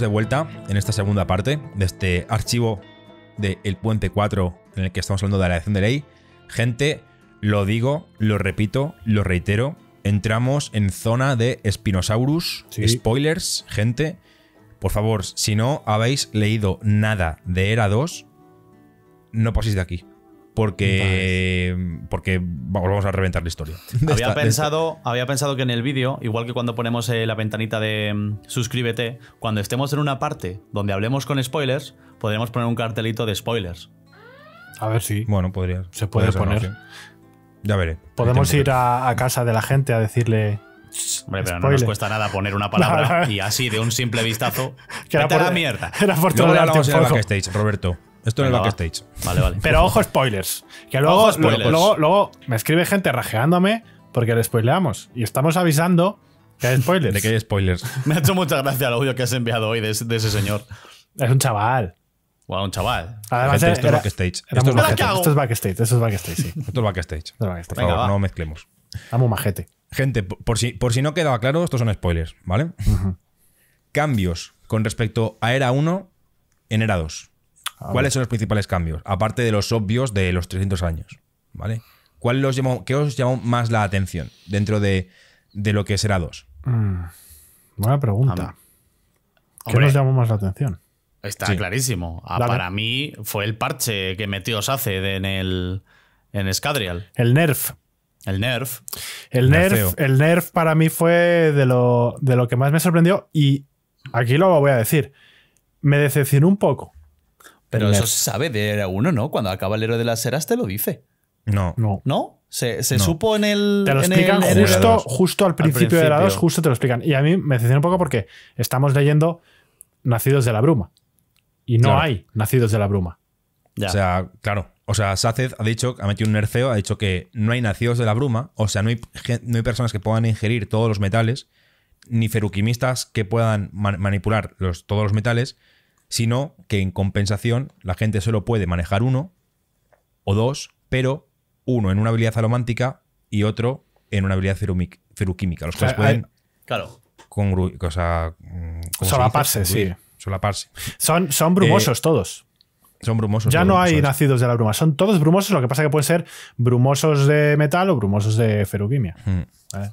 de vuelta en esta segunda parte de este archivo del Puente 4 en el que estamos hablando de la elección de ley. Gente, lo digo, lo repito, lo reitero. Entramos en zona de Spinosaurus. Spoilers, gente. Por favor, si no habéis leído nada de Era 2, no paséis de aquí porque, porque vamos a reventar la historia. <laughs> Había, pensado, había pensado que en el vídeo, igual que cuando ponemos eh, la ventanita de mm, suscríbete, cuando estemos en una parte donde hablemos con spoilers, podríamos poner un cartelito de spoilers. A ver si. Bueno, podría. Se puede poner. Ya veré. Podemos ir a, casa de la gente a decirle. Hombre, pero no nos cuesta nada poner una palabra <laughs> y así de un simple vistazo. que era la mierda. <laughs> Roberto. Esto en el backstage. Vale, vale. Pero ojo, spoilers. Que luego, Luego, luego, me escribe gente rajeándome porque le spoileamos. Y estamos avisando que hay spoilers. de que hay spoilers. <laughs> me ha hecho mucha gracia el audio que has enviado hoy de, ese señor. Es un chaval. Wow, un chaval. Además, esto, es backstage. Esto, es backstage. esto, es backstage. esto es backstage. Sí. esto es backstage. no mezclemos. Amo majete. Gente, por si, por si no quedaba claro, estos son spoilers, ¿vale? Cambios con respecto a Era 1 en Era 2. ¿Cuáles son los principales cambios? Aparte de los obvios de los 300 años, ¿vale? ¿Cuál los ¿Qué os llamó más la atención dentro de, de lo que será 2? Mm, buena pregunta. ¿Qué nos llamó más la atención? Está clarísimo. Ah, para mí fue el parche que metió Hace en el en Scadrial. El nerf. El nerf. El nerf, el nerf para mí fue de lo, de lo que más me sorprendió y aquí lo voy a decir. Me decepcionó un poco pero eso se sabe de uno, ¿no? Cuando acaba el héroe de las eras te lo dice. No. No. Se, se supo en el. Te lo explican justo, al principio, de la 2, justo te lo explican. Y a mí me decepciona un poco porque estamos leyendo Nacidos de la Bruma. Y no hay Nacidos de la Bruma. O sea, claro. O sea, Sácez ha dicho, ha metido un nerfeo, ha dicho que no hay nacidos de la bruma, o sea, no hay, personas que puedan ingerir todos los metales, ni feruquimistas que puedan manipular los, todos los metales, sino que en compensación la gente solo puede manejar uno o dos, pero uno en una habilidad alomántica y otro en una habilidad ferroquímica. Los cuales pueden claro. Mm, solaparse, sí. Solaparse. Son, son brumosos eh, todos. Son brumosos. Ya no hay nacidos de la bruma. Son todos brumosos, lo que pasa que pueden ser brumosos de metal o brumosos de ferroquimia. Hmm.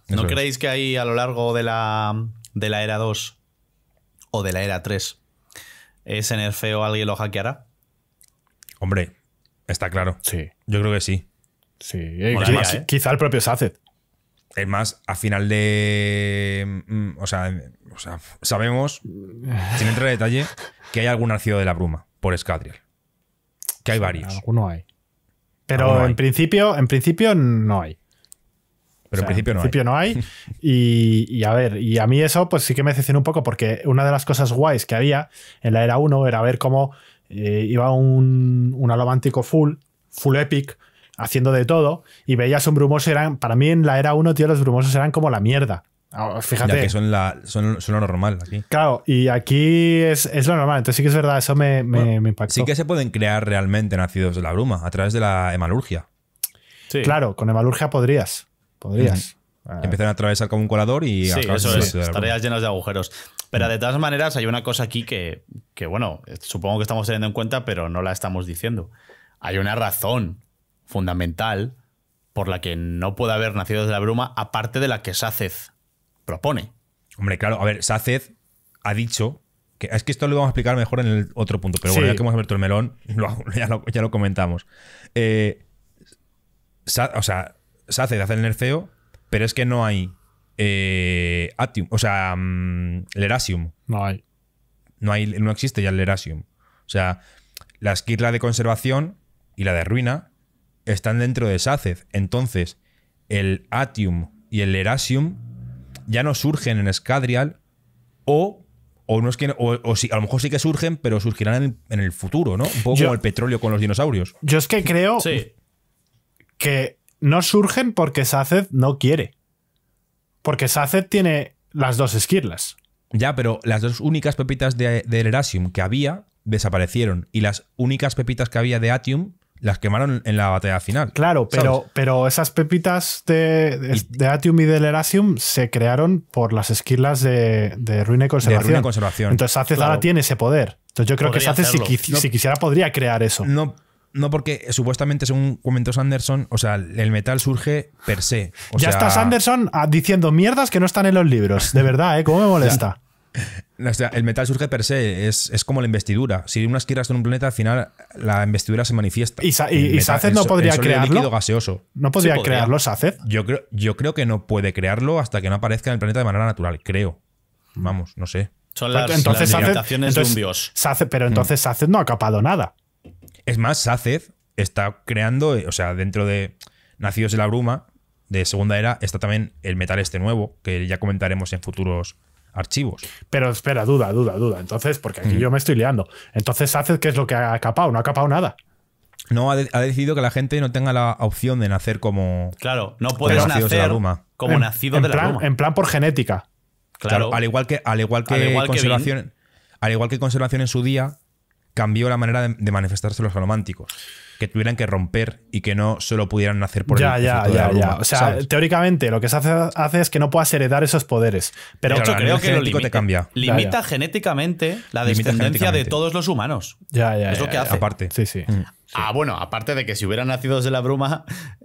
¿No creéis que hay a lo largo de la, de la era 2 o de la era 3 en el feo alguien lo hackeará. Hombre, está claro. Sí. Yo creo que sí. Sí. ¿eh? quizá, el propio Sacet. Es más, a final de. Mm, o sea, o sea sabemos, sin entrar en detalle, que hay algún arcido de la bruma por Scadrial. Que hay varios. Alguno hay. Pero en principio, en principio no hay. Pero en principio no principio hay. No hay. <laughs> Y, a ver, y a mí eso pues sí que me decepcionó un poco porque una de las cosas guays que había en la era 1 era ver cómo eh, iba un, un alomántico full, full epic, haciendo de todo y veías un brumoso eran para mí en la era 1 tío los brumosos eran como la mierda ah, fíjate ya que son, la, son, son, lo normal aquí claro y aquí es, lo normal entonces sí que es verdad eso me, me, impactó sí que se pueden crear realmente nacidos de la bruma a través de la hemalurgia sí. claro con hemalurgia podrías Podrías. Ah. Empezar a atravesar como un colador y sí, eso tareas llenas de agujeros. Pero de todas maneras hay una cosa aquí que, bueno, supongo que estamos teniendo en cuenta, pero no la estamos diciendo. Hay una razón fundamental por la que no puede haber nacido de la bruma, aparte de la que Sácez propone. Hombre, claro, a ver, Sácez ha dicho que es que esto lo vamos a explicar mejor en el otro punto, pero bueno, ya que hemos abierto el melón, <laughs> ya, lo, comentamos. Eh, o sea, se hace, hace el nerfeo, pero es que no hay eh, Atium, o sea, el mm, Lerasium. No hay. No, hay, no existe ya el Lerasium. O sea, la esquirla de conservación y la de ruina están dentro de Saced. Entonces, el Atium y el Lerasium ya no surgen en Escadrial, o o, no es que, si, a lo mejor sí que surgen, pero surgirán en el, futuro, ¿no? Un poco como el petróleo con los dinosaurios. Yo es que creo que no surgen porque Saced no quiere. Porque Saced tiene las dos esquirlas. Ya, pero las dos únicas pepitas de, de Erasium que había desaparecieron. Y las únicas pepitas que había de Atium las quemaron en la batalla final. Claro, pero, pero esas pepitas de, Atium y del Erasium se crearon por las esquilas de, de Ruina y Conservación. Conservación. Entonces Saced ahora tiene ese poder. Entonces yo creo que Saced si, si, quisiera podría crear eso. No, no, porque supuestamente, según comentó Sanderson, o sea, el metal surge per se. ya está Sanderson ah, diciendo mierdas que no están en los libros. De verdad, ¿eh? ¿Cómo me molesta? <laughs> el metal surge per se, es, como la investidura. Si unas quieras en un planeta, al final la investidura se manifiesta. ¿Y, sa no podría crearlo? ¿No podría, crearlo Saced? Yo creo, yo creo que no puede crearlo hasta que no aparezca en el planeta de manera natural, creo. Vamos, no sé. Son pues las, entonces, de un dios. pero entonces mm. no ha capado nada. Es más, Sácez está creando, eh, o sea, dentro de Nacidos de la Bruma, de Segunda Era, está también el metal este nuevo, que ya comentaremos en futuros archivos. Pero espera, duda, duda, duda. Entonces, porque aquí yo me estoy liando. Entonces, Sácez, ¿qué es lo que ha capado? No ha capado nada. No, ha, decidido que la gente no tenga la opción de nacer como. Claro, no puedes nacer de la como nacido en de plan, la bruma. En plan por genética. Claro. al igual que, al igual que, al igual que conservación en su día, cambió la manera de, manifestarse los galománticos. Que tuvieran que romper y que no solo pudieran hacer por ya, ya, ya, ya. O sea, teóricamente lo que se hace, es que no puedas heredar esos poderes. Pero hecho, creo que lo limita, te cambia. <laughs> Limita genéticamente la descendencia de todos los humanos. Ya, ya. Es lo que hace. Aparte. Sí, sí. Mm. Ah, bueno, aparte de que si hubieran nacido de la bruma,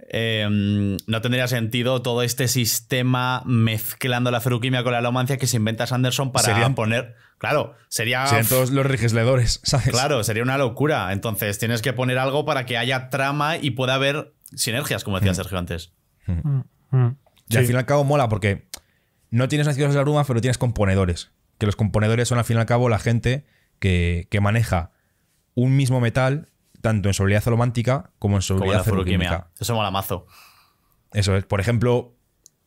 em, no tendría sentido todo este sistema mezclando la feruquimia con la alomancia que se inventa Sanderson para poner. Claro, sería. Serían todos los legisladores, ¿sabes? Claro, sería una locura. Entonces tienes que poner algo para que haya trama y pueda haber sinergias, como decía mm. Sergio antes. Mm. Mm, y al fin y al cabo mola porque no tienes nacidos de la bruma, pero tienes componedores. Que los componedores son al fin y al cabo la gente que, que maneja un mismo metal tanto en sobriedad zoolomántica como en sobriedad ferroquímica. Eso mola mazo. Eso es. Por ejemplo,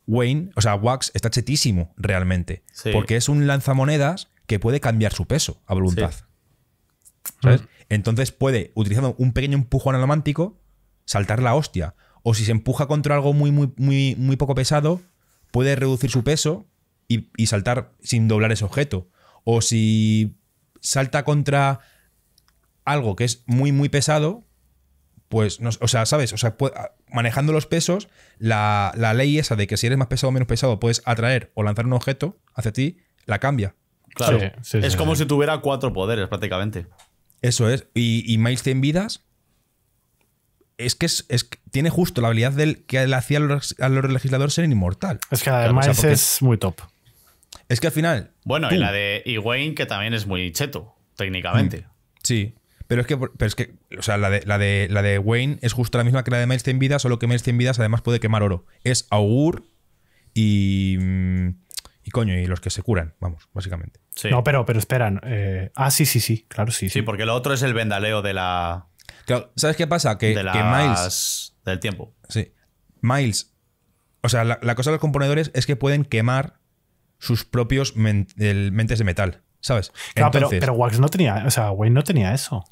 Wayne, o sea, Wax está chetísimo realmente. Porque es un lanzamonedas que puede cambiar su peso a voluntad. ¿Sabes? Mm. Entonces puede, utilizando un pequeño empujón analomántico, saltar la hostia. O si se empuja contra algo muy, muy, muy, poco pesado, puede reducir su peso y saltar sin doblar ese objeto. O si salta contra algo que es muy, muy pesado, pues, no, o sea, ¿sabes? O sea, manejando los pesos, la, ley esa de que si eres más pesado o menos pesado puedes atraer o lanzar un objeto hacia ti, la cambia. Claro, es como si tuviera cuatro poderes prácticamente. Eso es. Y, y Miles 100 vidas. Es que, es, tiene justo la habilidad del, que le hacía a los, legisladores ser inmortal. Es que la de es muy top. Es que al final. Bueno, y la de Wayne que también es muy cheto, técnicamente. Sí. Pero es que, es que o sea, la de, la, de, Wayne es justo la misma que la de Miles 100 vidas, solo que Miles 100 vidas además puede quemar oro. Es augur y. Mm, y coño, y los que se curan, vamos, básicamente. No, pero, pero esperan. Eh, ah, sí, sí, sí, claro, sí, sí. porque lo otro es el vendaleo de la. ¿sabes qué pasa? Que, de Miles. Del tiempo. Sí. Miles. O sea, la, cosa de los componedores es que pueden quemar sus propios mentes de metal. ¿Sabes? pero, Wax no tenía. O sea, Wayne no tenía eso.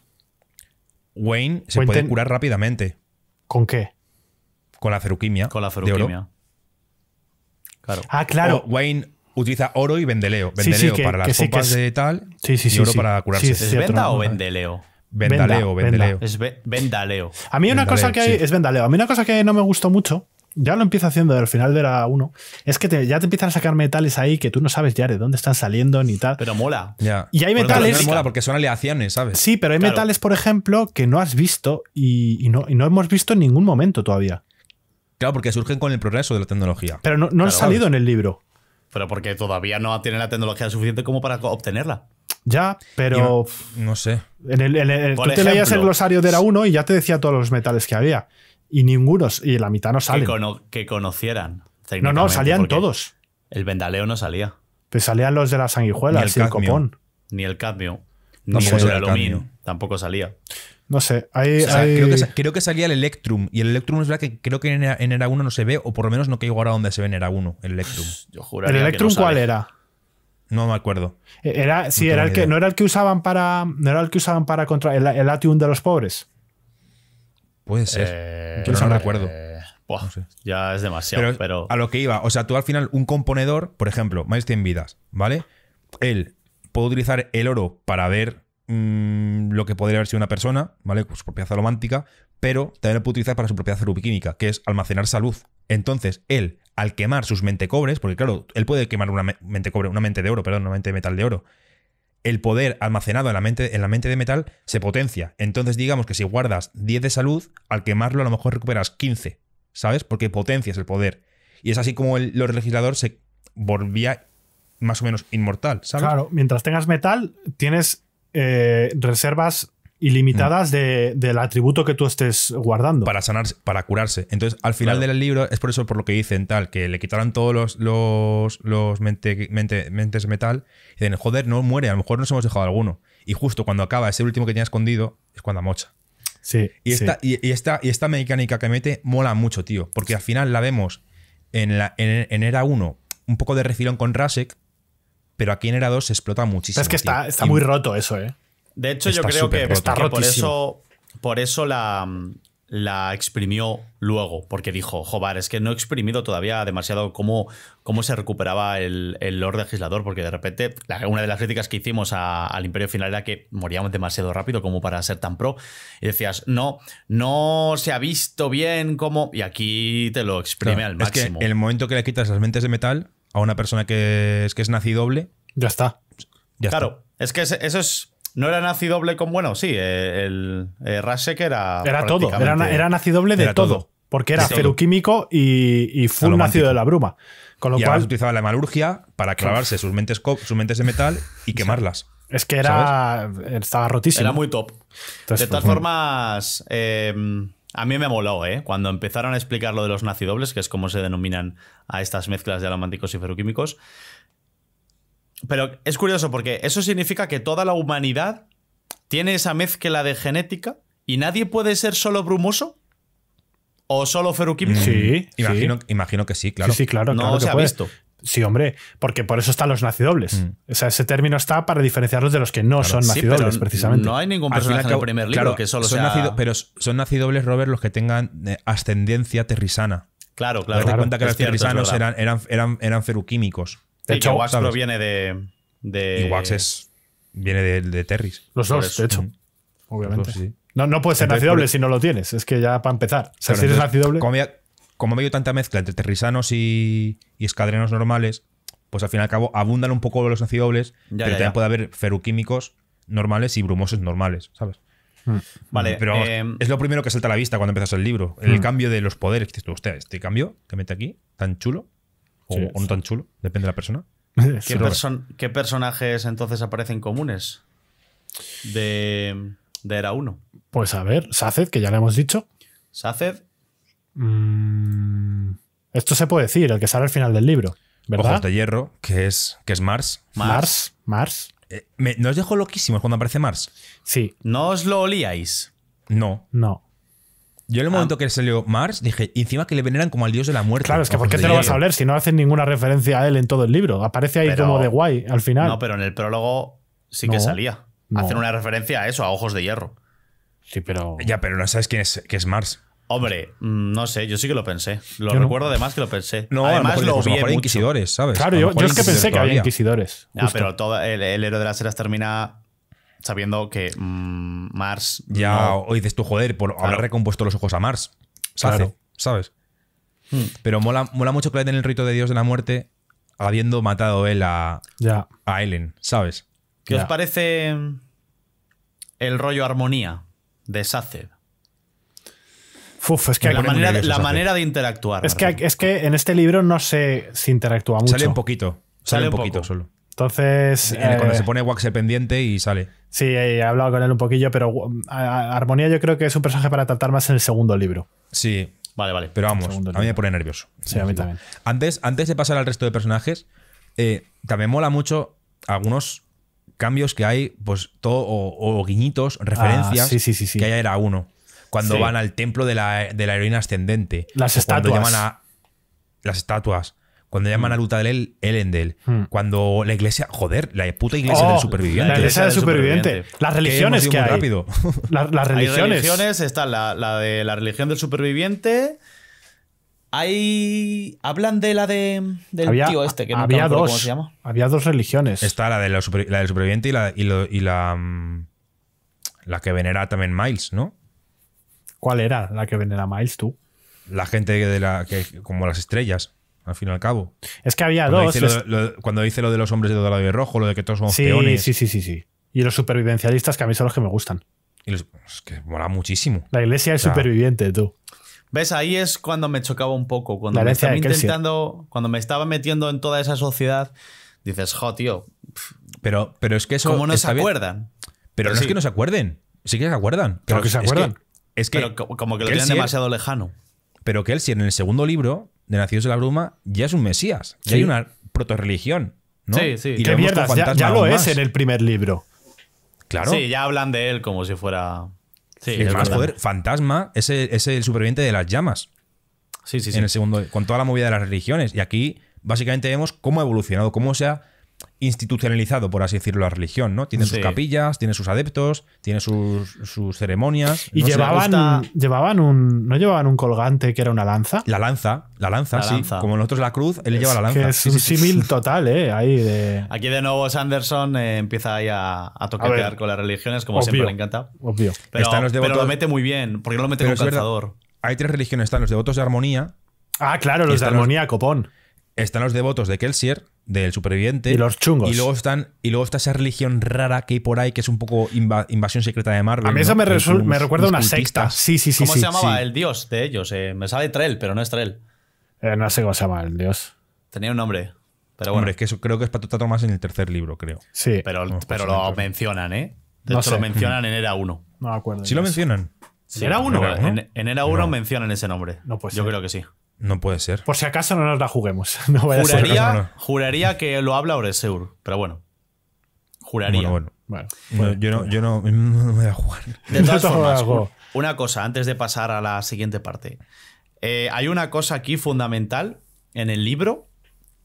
Wayne se puede curar rápidamente. ¿Con qué? Con la feruquimia. Con la feruquimia. Claro. Ah, claro. Wayne utiliza oro y vendeleo. Vendeleo para las copas de tal y oro para curarse. ¿Es venda o vendeleo? Vendaleo, vendeleo. Es vendaleo. A mí una cosa que hay, es vendaleo. A mí una cosa que no me gustó mucho ya lo empiezo haciendo el final de la 1, es que ya te empiezan a sacar metales ahí que tú no sabes ya de dónde están saliendo ni tal. Pero mola. Y hay metales. mola porque son aleaciones, ¿sabes? Sí, pero hay metales, por ejemplo, que no has visto y, no, no hemos visto en ningún momento todavía. Claro, porque surgen con el progreso de la tecnología. Pero no, han salido en el libro. Pero porque todavía no tienen la tecnología suficiente como para obtenerla. Ya, pero. no sé. En el, el, tú te leías el glosario de la 1 y ya te decía todos los metales que había. Y ninguno, y la mitad no salía. Que, conocieran. No, no, salían todos. El vendaleo no salía. Pues salían los de la sanguijuela el, copón. Ni el cadmio. ni el aluminio. Tampoco salía. No sé, Creo, que, salía el Electrum. Y el Electrum es verdad que creo que en, ERA 1 no se ve, o por lo menos no que igual ahora donde se ve en ERA 1, el Electrum. ¿El Electrum cuál era? No me acuerdo. E-, era, sí, no era el que, no era el que usaban para. No era el que usaban para contra. El, el de los pobres. Puede ser. Eh, Yo no, recuerdo. Eh, ya es demasiado. Pero, A lo que iba. O sea, tú al final, un componedor, por ejemplo, más en vidas, ¿vale? Él puede utilizar el oro para ver mm, lo que podría haber sido una persona, ¿vale? Con su propiedad romántica, pero también lo puede utilizar para su propiedad cerubiquímica, que es almacenar salud. Entonces, él, al quemar sus mentecobres, porque claro, él puede quemar una mente cobre, una mente de oro, perdón, una mente de metal de oro, el poder almacenado en la, mente, en la mente de metal se potencia. Entonces, digamos que si guardas 10 de salud, al quemarlo a lo mejor recuperas 15, ¿sabes? Porque potencias el poder. Y es así como el, legislador se volvía más o menos inmortal, ¿sabes? Claro, mientras tengas metal, tienes eh, reservas ilimitadas del atributo que tú estés guardando. Para sanarse, para curarse. Entonces, al final del libro, es por eso por lo que dicen tal, que le quitaron todos los, los, los mentes metal. Y dicen, joder, no muere, a lo mejor nos hemos dejado alguno. Y justo cuando acaba ese último que tenía escondido, es cuando mocha. Sí. Y esta, Y, esta, y esta mecánica que mete mola mucho, tío. Porque al final la vemos en, la, en, Era 1, un poco de refilón con Rasek, pero aquí en Era 2 se explota muchísimo. es que está, está muy roto eso, ¿eh? De hecho, yo creo que, por eso, por eso la, la exprimió luego, porque dijo, joder, es que no he exprimido todavía demasiado cómo, cómo se recuperaba el, Lord Legislador, porque de repente una de las críticas que hicimos al Imperio Final era que moríamos demasiado rápido como para ser tan pro, y decías, no, no se ha visto bien cómo, y aquí te lo exprime al máximo. Es que el momento que le quitas las mentes de metal a una persona que es, que es nacidoble, ya está. Ya claro, es que eso es ¿No era doble con bueno? Sí, eh, el, el eh, Rasek era. Era todo, era, era doble de todo. Porque era ferroquímico y, y full nacido de la bruma. Con lo cual. utilizaba la hemalurgia para clavarse sus mentes, sus mentes de metal y quemarlas. Es que era. Estaba rotísimo. Era muy top. de pues todas formas. Em, a mí me moló, ¿eh? Cuando empezaron a explicar lo de los dobles que es como se denominan a estas mezclas de alamánticos y ferroquímicos. Pero es curioso porque eso significa que toda la humanidad tiene esa mezcla de genética y nadie puede ser solo brumoso. ¿O solo feruquímico? Sí, imagino, que sí, claro. Sí, claro. No claro se visto. Sí, hombre, porque por eso están los nacidobles. Mm. O sea, ese término está para diferenciarlos de los que no son nacidobles, precisamente. No hay ningún personaje en primer libro que solo sea... pero son nacidobles, Robert, los que tengan eh, ascendencia terrisana. Claro, claro. claro, cuenta que los terrisanos eran, eran, eran feruquímicos. De hecho, Wax proviene de, Y Wax viene de, Terris. Los dos, de hecho. Mm. Obviamente. no, puede ser nacidoble si no lo tienes. Es que ya para empezar. si eres Como, veo tanta mezcla entre terrisanos y, escadrenos normales, pues al fin y al cabo abundan un poco los nacidobles, ya, pero también puede haber ferroquímicos normales y brumosos normales, ¿sabes? Hmm. Vale, pero em, es lo primero que salta a la vista cuando empiezas el libro. El hmm. cambio de los poderes. Dices tú, usted, este cambio que mete aquí, tan chulo o, tan chulo, depende de la persona. <laughs> ¿Qué, personajes entonces aparecen comunes de, Era 1? Pues a ver, Saced, que ya le hemos dicho. Saced. Mm, esto se puede decir, el que sale al final del libro. ¿verdad? Ojos de hierro, que es, que es Mars. Mars. Mars. Eh, no nos dejó loquísimo cuando aparece Mars. Sí. ¿No os lo olíais? No. No. Yo en el ah. momento que salió Mars dije, encima que le veneran como al dios de la muerte. Claro, es que ¿por qué te lo vas a leer si no hacen ninguna referencia a él en todo el libro? Aparece ahí como de guay al final. No, pero en el prólogo sí que salía. Hacen una referencia a eso, a Ojos de Hierro. Sí, pero. Ya, pero no sabes quién es, es Mars. Hombre, mm, no sé, yo sí que lo pensé. Lo recuerdo además que lo pensé. No, además lo, vi inquisidores, ¿sabes? Claro, yo, es que pensé que había inquisidores. Ah, pero todo el, el héroe de las eras termina sabiendo que mm, Mars. Ya, no... o dices tú, joder, por haber recompuesto los ojos a Mars. ¿sabes? Hmm. Pero mola, mola mucho que le den el rito de Dios de la muerte habiendo matado él a, a Ellen, ¿sabes? ¿Qué os parece el rollo armonía de Saced? es que la, manera, la manera, de interactuar. Es que, es que, en este libro no se, si interactúa mucho. Sale un poquito. Sale, un poquito solo. Entonces. cuando eh, se pone waxe pendiente y sale. Sí, he hablado con él un poquillo, pero Armonía yo creo que es un personaje para tratar más en el segundo libro. Sí, vale, vale. Pero vamos, a mí me pone nervioso. Sí, a mí también. Antes, antes de pasar al resto de personajes, eh, también mola mucho algunos cambios que hay, pues todo, o, guiñitos, ah, referencias que ya era uno. Cuando van al templo de la, de la heroína ascendente. Las estatuas. Cuando llaman a las estatuas. Cuando llaman mm. a Utadel Elendel. Mm. Cuando la iglesia. Joder, la puta iglesia oh, del superviviente. La iglesia del superviviente. Las religiones que, hay. Rápido. <laughs> las religiones. Hay religiones. Está la, de la religión del superviviente. Hay. Hablan de la de. Del tío este, que había dos, se llama. Había dos religiones. Está la, de la, del superviviente y la. la, mm, la que venera también Miles, ¿no? ¿Cuál era la que venera Miles tú? La gente de la. Que, como las estrellas al fin y al cabo. Es que había dos. cuando dice lo de los hombres de lado y rojo, lo de que todos somos sí, peones. Sí, sí, sí, sí. Y los supervivencialistas, que a mí son los que me gustan. Y los, es pues, que mola muchísimo. La iglesia es superviviente, tú. ¿Ves? Ahí es cuando me chocaba un poco. Cuando me estaba intentando. Cuando me estaba metiendo en toda esa sociedad, dices, jo, tío. pero, pero es que eso. ¿Cómo no se acuerdan? Pero, no es que no se acuerden. Sí que se acuerdan. Pero que se acuerdan. Es que, como que lo tienen demasiado lejano. Pero que él, si en el segundo libro, de Nacidos de la Bruma ya es un Mesías, ya hay una proto ¿no? Sí, sí. Y Ya, lo es en el primer libro. Claro. Sí, ya hablan de él como si fuera. Sí, más, Fantasma es el, superviviente de las llamas. Sí, sí, sí. En el segundo, con toda la movida de las religiones. Y aquí, básicamente, vemos cómo ha evolucionado, cómo se ha institucionalizado, por así decirlo, la religión, ¿no? Tiene sus capillas, tiene sus adeptos, tiene sus, ceremonias. Y llevaban, llevaban un. ¿No llevaban un colgante que era una lanza? La lanza, la lanza, sí. Como nosotros la cruz, él lleva la lanza. es un símil total, ¿eh? Ahí de... Aquí de nuevo Sanderson eh, empieza ahí a, a toquetear con las religiones, como siempre le encanta. Obvio. Pero, lo mete muy bien, porque no lo mete con calzador. Hay tres religiones, están los devotos de armonía. Ah, claro, los de armonía, copón. Están los devotos de Kelsier del superviviente. Y los chungos. Y luego, están, y luego está esa religión rara que hay por ahí, que es un poco invasión secreta de Marvel. A mí esa me, recuerda a una secta. Sí, sí, sí. ¿Cómo se llamaba el dios de ellos? Eh. me sale Trell, pero no es Trell. Eh, no sé cómo se llama el dios. Tenía un nombre. Pero bueno. es que creo que es Patata más en el tercer libro, creo. Sí. Pero, pero pues, lo mencionan, ¿eh? hecho, lo mencionan en Era 1. No acuerdo. Sí lo mencionan. ¿En Era 1? En, Era 1 mencionan ese nombre. No, pues. Yo creo que sí. No puede ser. Por si acaso no nos la juguemos. <laughs> juraría, juraría que lo habla Oreseur, pero bueno. Juraría. Bueno, yo, no, yo <laughs> no, me voy a jugar. De todas <laughs> formas, una cosa, antes de pasar a la siguiente parte. Eh, hay una cosa aquí fundamental en el libro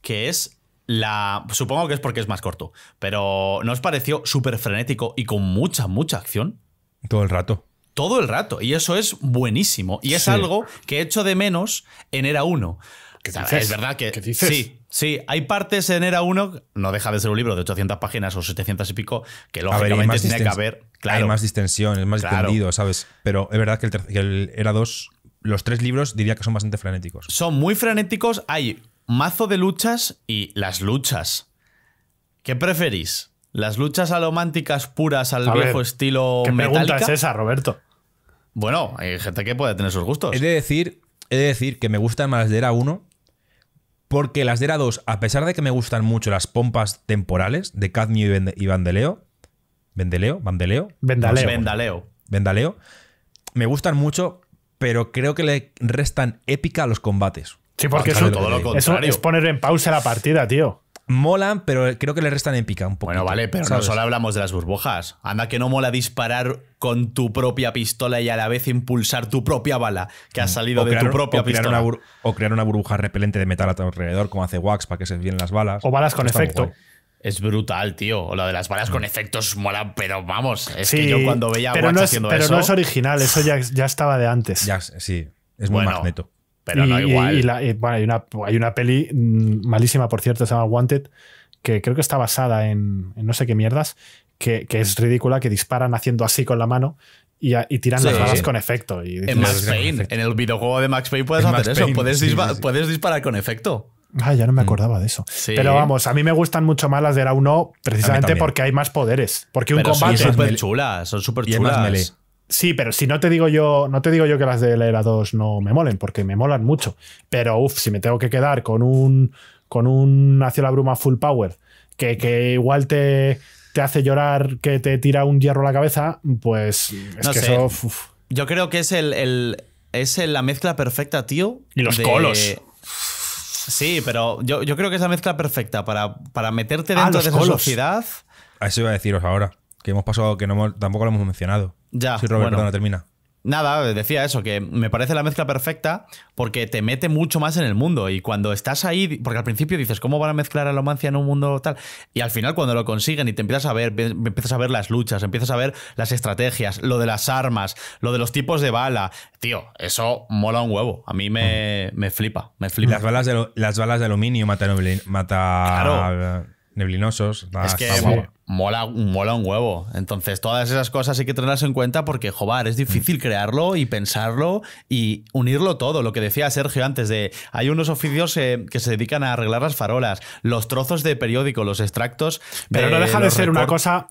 que es la. Supongo que es porque es más corto, pero ¿no os pareció súper frenético y con mucha, mucha acción? Todo el rato todo el rato. Y eso es buenísimo. Y es algo que echo de menos en Era 1. Es verdad que. Sí, sí. Hay partes en Era 1, no deja de ser un libro de 800 páginas o 700 y pico, que lógicamente tiene que haber. Claro, hay más distensión, es más ¿sabes? Pero es verdad que el, que Era 2, los tres libros diría que son bastante frenéticos. Son muy frenéticos. Hay mazo de luchas y las luchas. ¿Qué preferís? Las luchas alománticas puras al viejo estilo ¿qué pregunta es esa, Roberto? Bueno, hay gente que puede tener sus gustos. He de decir, decir que me gustan más de era 1 porque las de era 2, a pesar de que me gustan mucho las pompas temporales de Cadmio y Vandeleo, Vendeleo, Vandeleo, Vendaleo. Vendaleo. Me gustan mucho, pero creo que le restan épica a los combates. Sí, porque eso es poner en pausa la partida, tío molan, pero creo que le restan pica un poco. Bueno, vale, pero no solo hablamos de las burbujas. Anda que no mola disparar con tu propia pistola y a la vez impulsar tu propia bala que ha mm. salido de tu propia pistola. o crear una burbuja repelente de metal a tu alrededor, como hace Wax, para que se vienen las balas. O balas con efecto. Es brutal, tío. o Lo de las balas con efectos mola, pero vamos, es que yo cuando veía pero no es original, eso ya, ya estaba de antes. sí, es muy magneto. Pero no igual. bueno, hay una, hay una peli mm, malísima, por cierto, se llama Wanted, que creo que está basada en, no sé qué mierdas, que, es ridícula, que disparan haciendo así con la mano. Y, tiran las balas con efecto. en Max Payne, en el videojuego de Max Payne puedes hacer eso, puedes, disparar con efecto. Ah, ya no me mm. acordaba de eso. Pero vamos, a mí me gustan mucho más las de Era 1 precisamente porque hay más poderes. Porque un combate. Son súper chulas, son súper chulas. Sí, pero si no te digo yo, no te digo yo que las de la era 2 no me molen, porque me molan mucho. Pero uff, si me tengo que quedar con un con un hacia la bruma full power, que, igual te, te, hace llorar que te tira un hierro a la cabeza, pues es que eso. Yo creo que es el, es la mezcla perfecta, tío. Y los colos. Sí, pero yo, creo que es la mezcla perfecta para, para meterte ah, dentro de esa sociedad. Eso iba a deciros ahora que hemos pasado, que no tampoco lo hemos mencionado. Ya. Sí, Robert, no termina. Nada, decía eso, que me parece la mezcla perfecta porque te mete mucho más en el mundo y cuando estás ahí, porque al principio dices, ¿cómo van a mezclar a la en un mundo tal? Y al final cuando lo consiguen y te empiezas a ver, empiezas a ver las luchas, empiezas a ver las estrategias, lo de las armas, lo de los tipos de bala, tío, eso mola un huevo, a mí me, flipa, me flipa. Las balas de, las balas de aluminio matan... mata... Claro neblinosos. es que mola, mola un huevo. Entonces, todas esas cosas hay que tenerlas en cuenta porque, joder, es difícil mm. crearlo y pensarlo y unirlo todo. Lo que decía Sergio antes de, hay unos oficios eh, que se dedican a arreglar las farolas, los trozos de periódico, los extractos. Pero no deja de ser una cosa,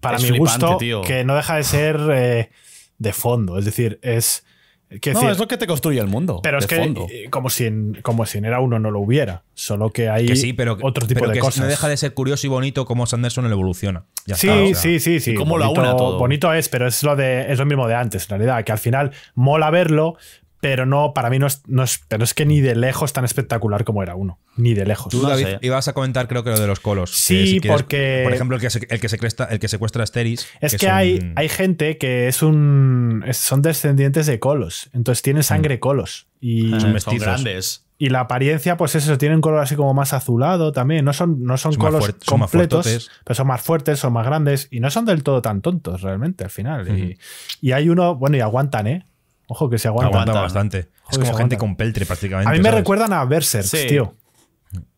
para mi gusto, que no deja de ser eh, de fondo. Es decir, es es lo que te construye el mundo. Pero es que eh, como si, en, como si era uno no lo hubiera. Solo que hay sí, pero, otro tipo de que cosas. No deja de ser curioso y bonito cómo Sanderson evoluciona. sí, sí, sí, Cómo bonito, lo una todo. Bonito es, pero es lo, de, es lo mismo de antes, en realidad. Que al final mola verlo, pero no, para mí no es, pero es que ni de lejos tan espectacular como era uno, ni de lejos. Tú, David, ibas a comentar creo que lo de los colos. Sí, porque... Por ejemplo, el que, el, secuestra, el que secuestra a Asteris. Es que, hay, hay gente que es un son descendientes de colos, entonces tienen sangre colos. Y son grandes. Y la apariencia, pues eso, tienen color así como más azulado también. No son, no son, colos completos, pero son más fuertes, son más grandes y no son del todo tan tontos realmente al final. y, y, hay uno, bueno, y aguantan, ¿eh? Ojo, que se aguanta. bastante. es como gente con peltre prácticamente. A mí me recuerdan a Berserk, tío.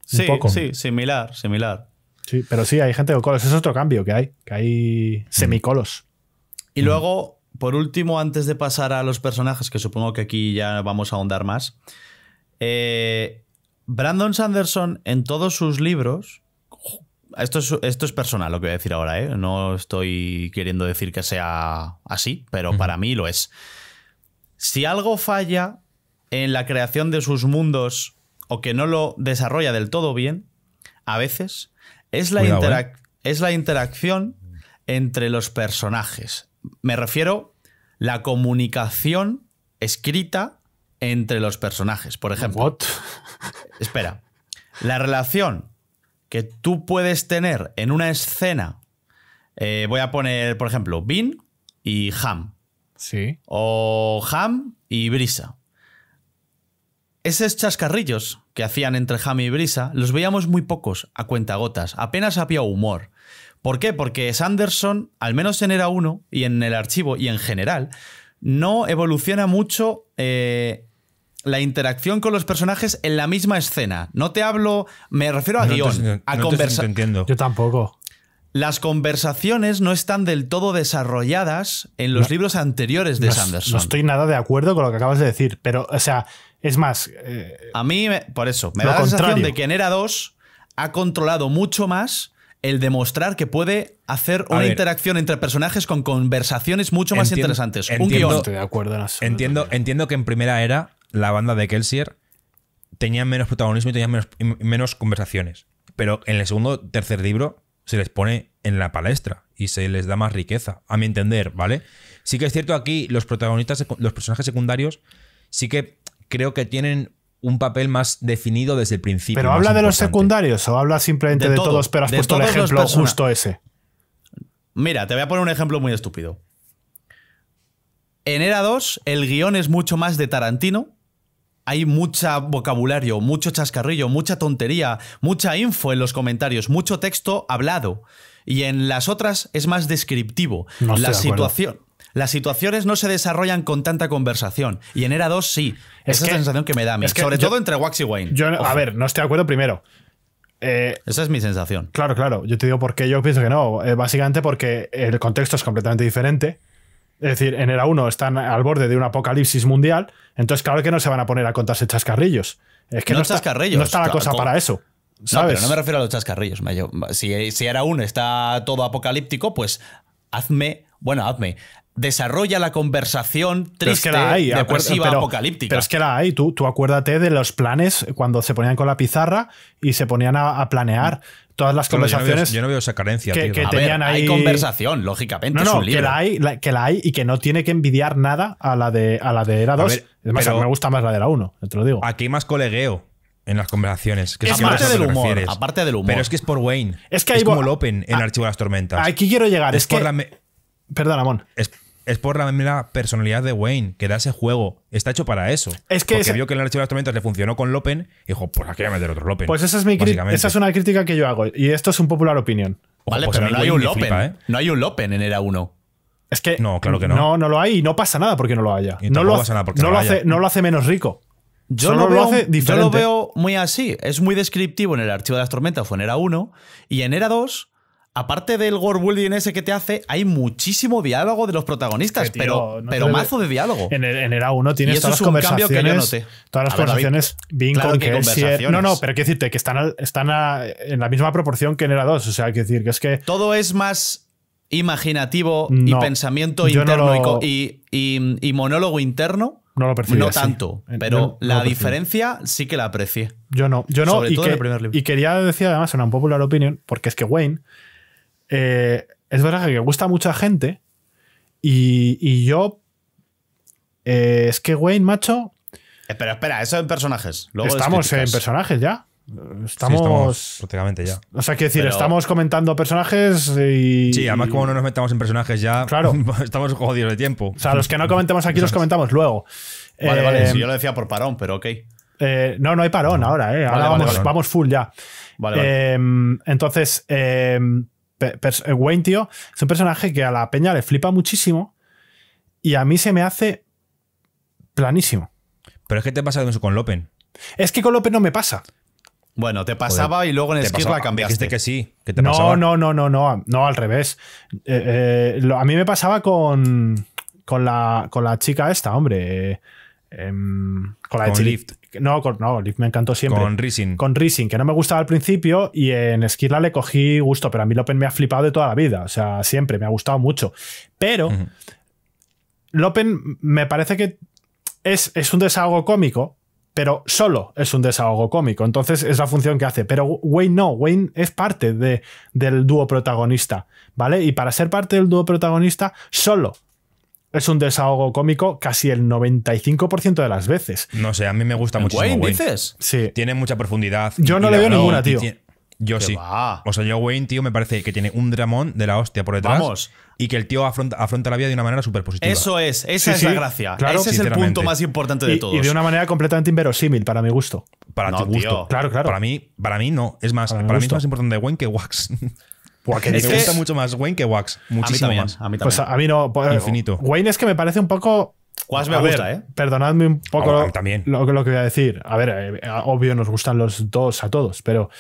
sí, sí, similar, similar. Sí, pero sí, hay gente de colos. Es otro cambio que hay, que hay mm. semicolos. Y mm. luego, por último, antes de pasar a los personajes, que supongo que aquí ya vamos a ahondar más, eh, Brandon Sanderson en todos sus libros, esto es, personal lo que voy a decir ahora, eh, no estoy queriendo decir que sea así, pero para mí lo es. Si algo falla en la creación de sus mundos o que no lo desarrolla del todo bien, a veces, es la, ¿eh? interacción entre los personajes. Me refiero la comunicación escrita entre los personajes. Por ejemplo, <laughs> espera, la relación que tú puedes tener en una escena, eh, voy a poner, por ejemplo, Bin y Ham. Sí. O Ham y Brisa. Esos chascarrillos que hacían entre Ham y Brisa los veíamos muy pocos, a cuentagotas. Apenas había humor. ¿Por qué? Porque Sanderson, al menos en Era 1 y en el archivo y en general, no evoluciona mucho eh, la interacción con los personajes en la misma escena. No te hablo, me refiero a guión, a conversar Yo tampoco. Las conversaciones no están del todo desarrolladas en los libros anteriores de Sanderson. No estoy nada de acuerdo con lo que acabas de decir, pero, o sea, es más. Eh, a mí, por eso, me da la sensación de que en Era 2 ha controlado mucho más el demostrar que puede hacer una interacción entre personajes con conversaciones mucho más interesantes. Entiendo, Un guión. de acuerdo entiendo, entiendo que en primera era la banda de Kelsier tenía menos protagonismo y tenía menos conversaciones. Pero en el segundo, tercer libro se les pone en la palestra y se les da más riqueza, a mi entender, ¿vale? Sí que es cierto aquí, los protagonistas, los personajes secundarios, sí que creo que tienen un papel más definido desde el principio. ¿Pero habla de los secundarios o habla simplemente de, todos, pero has puesto el ejemplo justo ese? Mira, te voy a poner un ejemplo muy estúpido. En Era 2, el guión es mucho más de Tarantino hay mucho vocabulario, mucho chascarrillo, mucha tontería, mucha info en los comentarios, mucho texto hablado. Y en las otras es más descriptivo. la situación. Las situaciones no se desarrollan con tanta conversación. Y en Era 2 sí. Es Esa es la sensación que me da sobre todo entre Wax y Wayne. a ver, no estoy de acuerdo primero. Eh, Esa es mi sensación. Claro, claro. Yo te digo por qué yo pienso que no. Eh, básicamente porque el contexto es completamente diferente es decir, en era 1 están al borde de un apocalipsis mundial, entonces claro que no se van a poner a contarse chascarrillos. Es que no, está, la cosa para eso. No, pero no me refiero a los chascarrillos. Si, era uno está todo apocalíptico, pues hazme, bueno, hazme, desarrolla la conversación triste, es que hay, apocalíptica. Pero es que la hay. Tú, tú acuérdate de los planes cuando se ponían con la pizarra y se ponían a planear todas las conversaciones. Yo no, veo, esa carencia. Que, tenían ahí... Hay conversación, lógicamente. es un libro. Que, la hay, que la hay y que no tiene que envidiar nada a la de, a la de Era 2. me gusta más la de la 1, te lo digo. Aquí hay más colegueo en las conversaciones. Que es aparte, del humor, aparte del humor. Pero es que es por Wayne. Es que hay como en ah, Archivo de las Tormentas. Aquí quiero llegar. Es, que. perdón me... Perdona, Amón es por la mera personalidad de Wayne, que da ese juego. Está hecho para eso. Es que. Porque vio que en el archivo de las tormentas le funcionó con Lopen y dijo, pues aquí voy a meter otro Lopen. Pues esa es mi Esa es una crítica que yo hago. Y esto es un popular opinión. vale, pues pero no hay, Lopen, ¿eh? no hay un Lopen. en Era 1. Es que. No, claro que no. No, no lo hay y no pasa nada porque no lo haya. no lo, hace, menos rico. Yo lo, veo, yo lo, veo, muy así. Es muy descriptivo en el archivo de las tormentas fue en Era 1 y en Era 2 aparte del world building ese que te hace, hay muchísimo diálogo de los protagonistas, pero, mazo de diálogo. En el, en tienes todas las que Todas las conversaciones bien no, no, pero quiero decirte que están, están en la misma proporción que en era dos. O sea, hay que decir que es que. Todo es más imaginativo y pensamiento interno y, monólogo interno. No lo prefiero No tanto, pero la diferencia sí que la aprecie. Yo no, yo no. y, quería decir además una popular opinion, porque es que Wayne eh, es verdad que gusta mucha gente y, yo... Eh, es que Wayne, macho... Espera, eh, espera, eso en personajes. estamos en personajes ya. Estamos, prácticamente ya. O sea, quiero decir, estamos comentando personajes y. Sí, además, como no nos metamos en personajes ya, claro. <laughs> Pues estamos jodidos de tiempo. O sea, los que no comentemos aquí los comentamos luego. Vale, vale, si yo lo decía por parón, pero ok. no, no hay parón ahora, ¿eh? Ahora vamos, full ya. Vale, eh, entonces, em, eh, Wayne, tío, es un personaje que a la peña le flipa muchísimo y a mí se me hace planísimo. Pero es que te pasa eso con Lopen. Es que con Lopen no me pasa. Bueno, te pasaba y luego en el la cambiaste. que sí, no, No, no, no, no, no, al revés. Eh, eh, a mí me pasaba con, con, la, con la chica esta, hombre. Em, con la Lift. No, no, Lift me encantó siempre. Con Rising. Con Rising, que no me gustaba al principio y en Esquirla le cogí gusto, pero a mí Lopen me ha flipado de toda la vida. O sea, siempre me ha gustado mucho. Pero Lopen me parece que es, un desahogo cómico, pero solo es un desahogo cómico. Entonces es la función que hace. Pero Wayne no, Wayne es parte de, del dúo protagonista, ¿vale? Y para ser parte del dúo protagonista, solo es un desahogo cómico casi el 95% de las veces. No sé, a mí me gusta mucho Wayne. dices? Sí. Tiene mucha profundidad. Yo no le veo ninguna, tío. Yo sí. O sea, yo Wayne, tío, me parece que tiene un dramón de la hostia por detrás. Vamos. Y que el tío afronta, la vida de una manera súper positiva. Eso es, esa es la gracia. Claro, Ese es el punto más importante de todo. Y de una manera completamente inverosímil, para mi gusto. Para tu gusto. Claro, claro. Para mí, para mí no. Es más, para, mí es más importante Wayne que Wax. <laughs> gusta mucho más Wayne que Wax. Muchísimo más. A mí pues también. Pues a, mí no. Pues, Infinito. Wayne es que me parece un poco. Wax ¿eh? Perdonadme un poco oh, lo, Lo, que voy a decir. A ver, eh, obvio nos gustan los dos a todos, pero.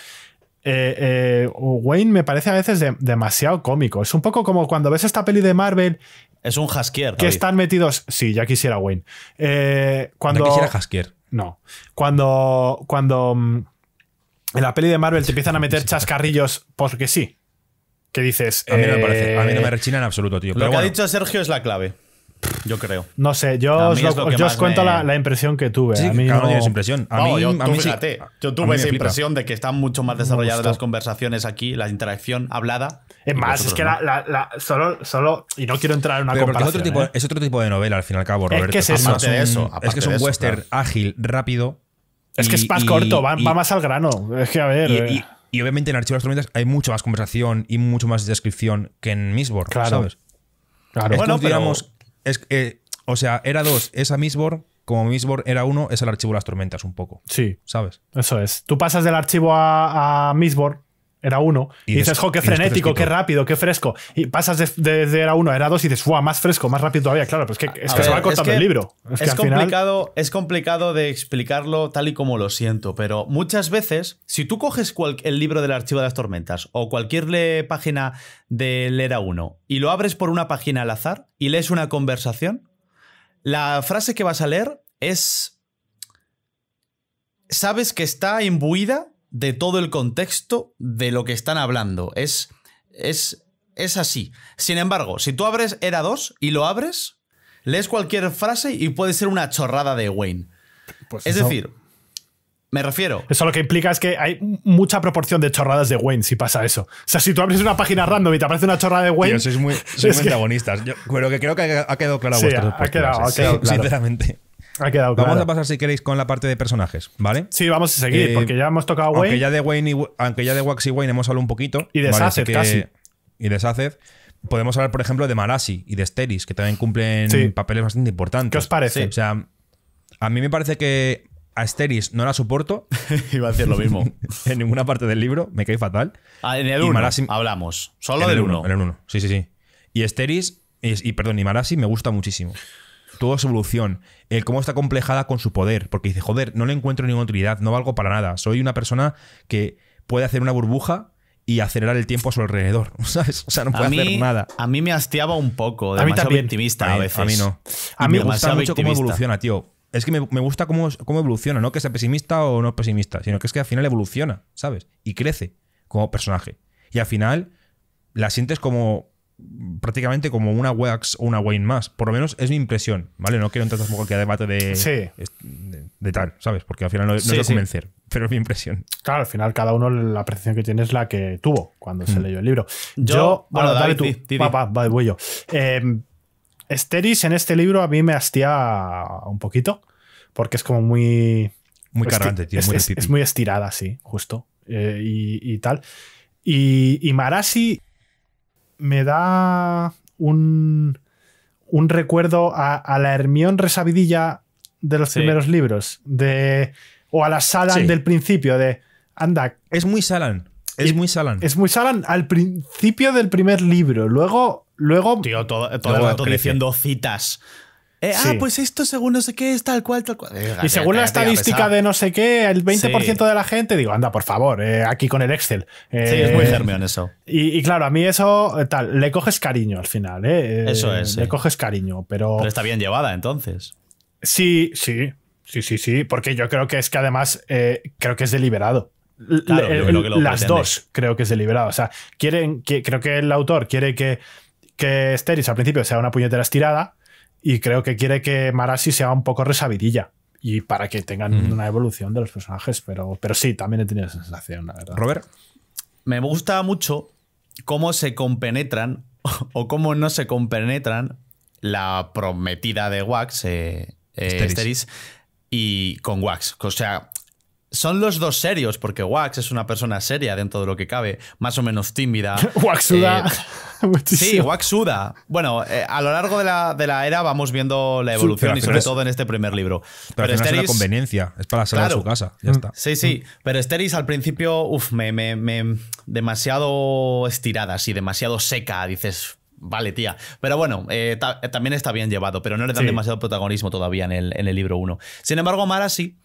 Eh, eh, Wayne me parece a veces demasiado cómico. Es un poco como cuando ves esta peli de Marvel. Es un Haskier. Que están metidos. Sí, ya quisiera Wayne. cuando, no quisiera Haskier. No. Cuando. Cuando. Mm, en la peli de Marvel te empiezan a meter chascarrillos porque sí. ¿Qué dices? A mí no me parece. A mí no me eh, rechina en absoluto, tío. Lo que ha dicho Sergio es la clave. Yo creo. No sé, yo os, cuento la, impresión que tuve. impresión. A mí, yo, yo tuve esa impresión de que están mucho más desarrolladas las conversaciones aquí, la interacción hablada. Es más, es que la, solo, solo. Y no quiero entrar en una comparación. ¿eh? Es otro, tipo, de novela, al fin y al cabo, Roberto. Es que es, eso, es, que es un western ágil, rápido. Es que es más corto, va, más al grano. Es que a ver. Eh. Y obviamente en Archivo de las Tormentas hay mucho más conversación y mucho más descripción que en Mistborn, claro. ¿sabes? Claro. Es bueno, digamos, o sea, era dos, a Mistborn, como Mistborn era uno, es el Archivo de las Tormentas un poco. Sí. ¿Sabes? Eso es. Tú pasas del archivo a, a era uno. Y, dices, jo, qué frenético, qué rápido, qué fresco. Y pasas de, era uno a era dos y dices, fuah, más fresco, más rápido todavía. Claro, pero pues es que, es que se va a cortar el libro. Es, complicado, es complicado de explicarlo tal y como lo siento, pero muchas veces, si tú coges el libro del Archivo de las Tormentas o cualquier página del era uno y lo abres por una página al azar y lees una conversación, la frase que vas a leer es... Sabes que está imbuida de todo el contexto de lo que están hablando. Es, es, es así. Sin embargo, si tú abres Era 2 y lo abres, lees cualquier frase y puede ser una chorrada de Wayne. Pues es decir, me refiero. Eso lo que implica es que hay mucha proporción de chorradas de Wayne si pasa eso. O sea, si tú abres una página random y te aparece una chorrada de Wayne. sois muy, <laughs> antagonistas. creo que, ha quedado claro ha claro. Sinceramente. Vamos a pasar, si queréis, con la parte de personajes, ¿vale? Sí, vamos a seguir, eh, porque ya hemos tocado Wayne. Aunque ya de Wayne aunque ya de Wax y Wayne hemos hablado un poquito. Y de ¿vale? casi. Y de Saced. Podemos hablar, por ejemplo, de Malasi y de Steris, que también cumplen papeles bastante importantes. ¿Qué os parece? O sea, a mí me parece que a Steris no la soporto. <laughs> Iba a decir lo mismo. <laughs> en ninguna parte del libro, me cae fatal. Ah, en el 1 hablamos. Solo del 1. En el 1, sí, sí, sí. Y Steris, y, perdón, y Malasi me gusta muchísimo toda su evolución, el cómo está complejada con su poder, porque dice, joder, no le encuentro ninguna utilidad, no valgo para nada, soy una persona que puede hacer una burbuja y acelerar el tiempo a su alrededor, <laughs> O sea, no puede hacer nada. A mí me hastiaba un poco, a mí también. optimista a, veces. A mí no. A mí me gusta mucho cómo evoluciona, tío. Es que me, gusta cómo, cómo, evoluciona, no que sea pesimista o no pesimista, sino que es que al final evoluciona, ¿sabes? Y crece como personaje. Y al final la sientes como prácticamente como una wax o una Wayne más. Por lo menos es mi impresión, ¿vale? No quiero entrar tampoco aquí debate de, de, tal, ¿sabes? Porque al final no, no convencer, pero es mi impresión. Claro, al final cada uno la percepción que tiene es la que tuvo cuando se mm. leyó el libro. Yo, papá, va, voy yo. Esteris em, en este libro a mí me hastía un poquito, porque es como muy... Muy pues, cargante, tío. Es muy, estirada, sí, justo. Eh, y, tal. Y, y Marasi me da un, un recuerdo a, la Hermión resabidilla de los primeros libros, de, o a la Salan del principio, de anda. Es muy Salan. Es muy Salan. Es muy Salan al principio del primer libro. Luego. luego Tío, todo, el rato diciendo citas eh, ah, pues esto según no sé qué es tal cual, tal cual. y eh, eh, según la estadística de no sé qué, el 20% de la gente, digo, anda, por favor, aquí con el Excel. sí, es muy en eso. Y, claro, a mí eso, tal, le coges cariño al final, ¿eh? Eso es. Le coges cariño, pero. está bien llevada entonces. Sí, sí, sí, sí, sí, porque yo creo que es que además, creo que es deliberado. Claro, las dos creo que es deliberado. O sea, quieren, creo que el autor quiere que, que Steris al principio sea una puñetera estirada y creo que quiere que Marasi sea un poco resabidilla y para que tengan mm. una evolución de los personajes. Pero, pero sí, también he tenido esa sensación, la verdad. Robert. Me gusta mucho cómo se compenetran <laughs> o cómo no se compenetran la prometida de Wax, eh, eh y con Wax. O sea, son los dos serios, porque Wax es una persona seria dentro de lo que cabe, más o menos tímida. <laughs> Waxuda. Eh, <laughs> sí, Waxuda. Bueno, eh, a lo largo de la, era vamos viendo la evolución y sobre todo en este primer libro. Pero, es una conveniencia, es para salir a su casa, ya está. Sí, sí, mm. pero Steris al principio, uff, me, me, demasiado estirada, sí, demasiado seca, dices, Vale, tía. Pero bueno, eh, también está bien llevado, pero no le dan demasiado protagonismo todavía en el, en el libro 1. Sin embargo, Mara sí.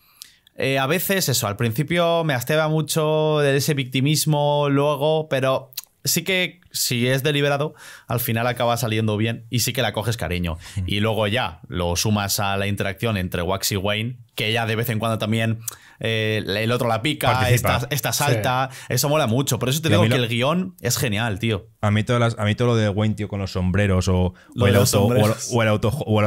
Eh, a veces eso, al principio me asteba mucho de ese victimismo, luego, pero sí que si es deliberado, al final acaba saliendo bien y sí que la coges cariño. Mm. Y luego ya lo sumas a la interacción entre Wax y Wayne que ella de vez en cuando también eh, el otro la pica, esta, salta, eso mola mucho. Por eso te digo que el guión es genial, tío. A mí, a mí todo lo de Wayne, tío, con los sombreros o, el, auto, O,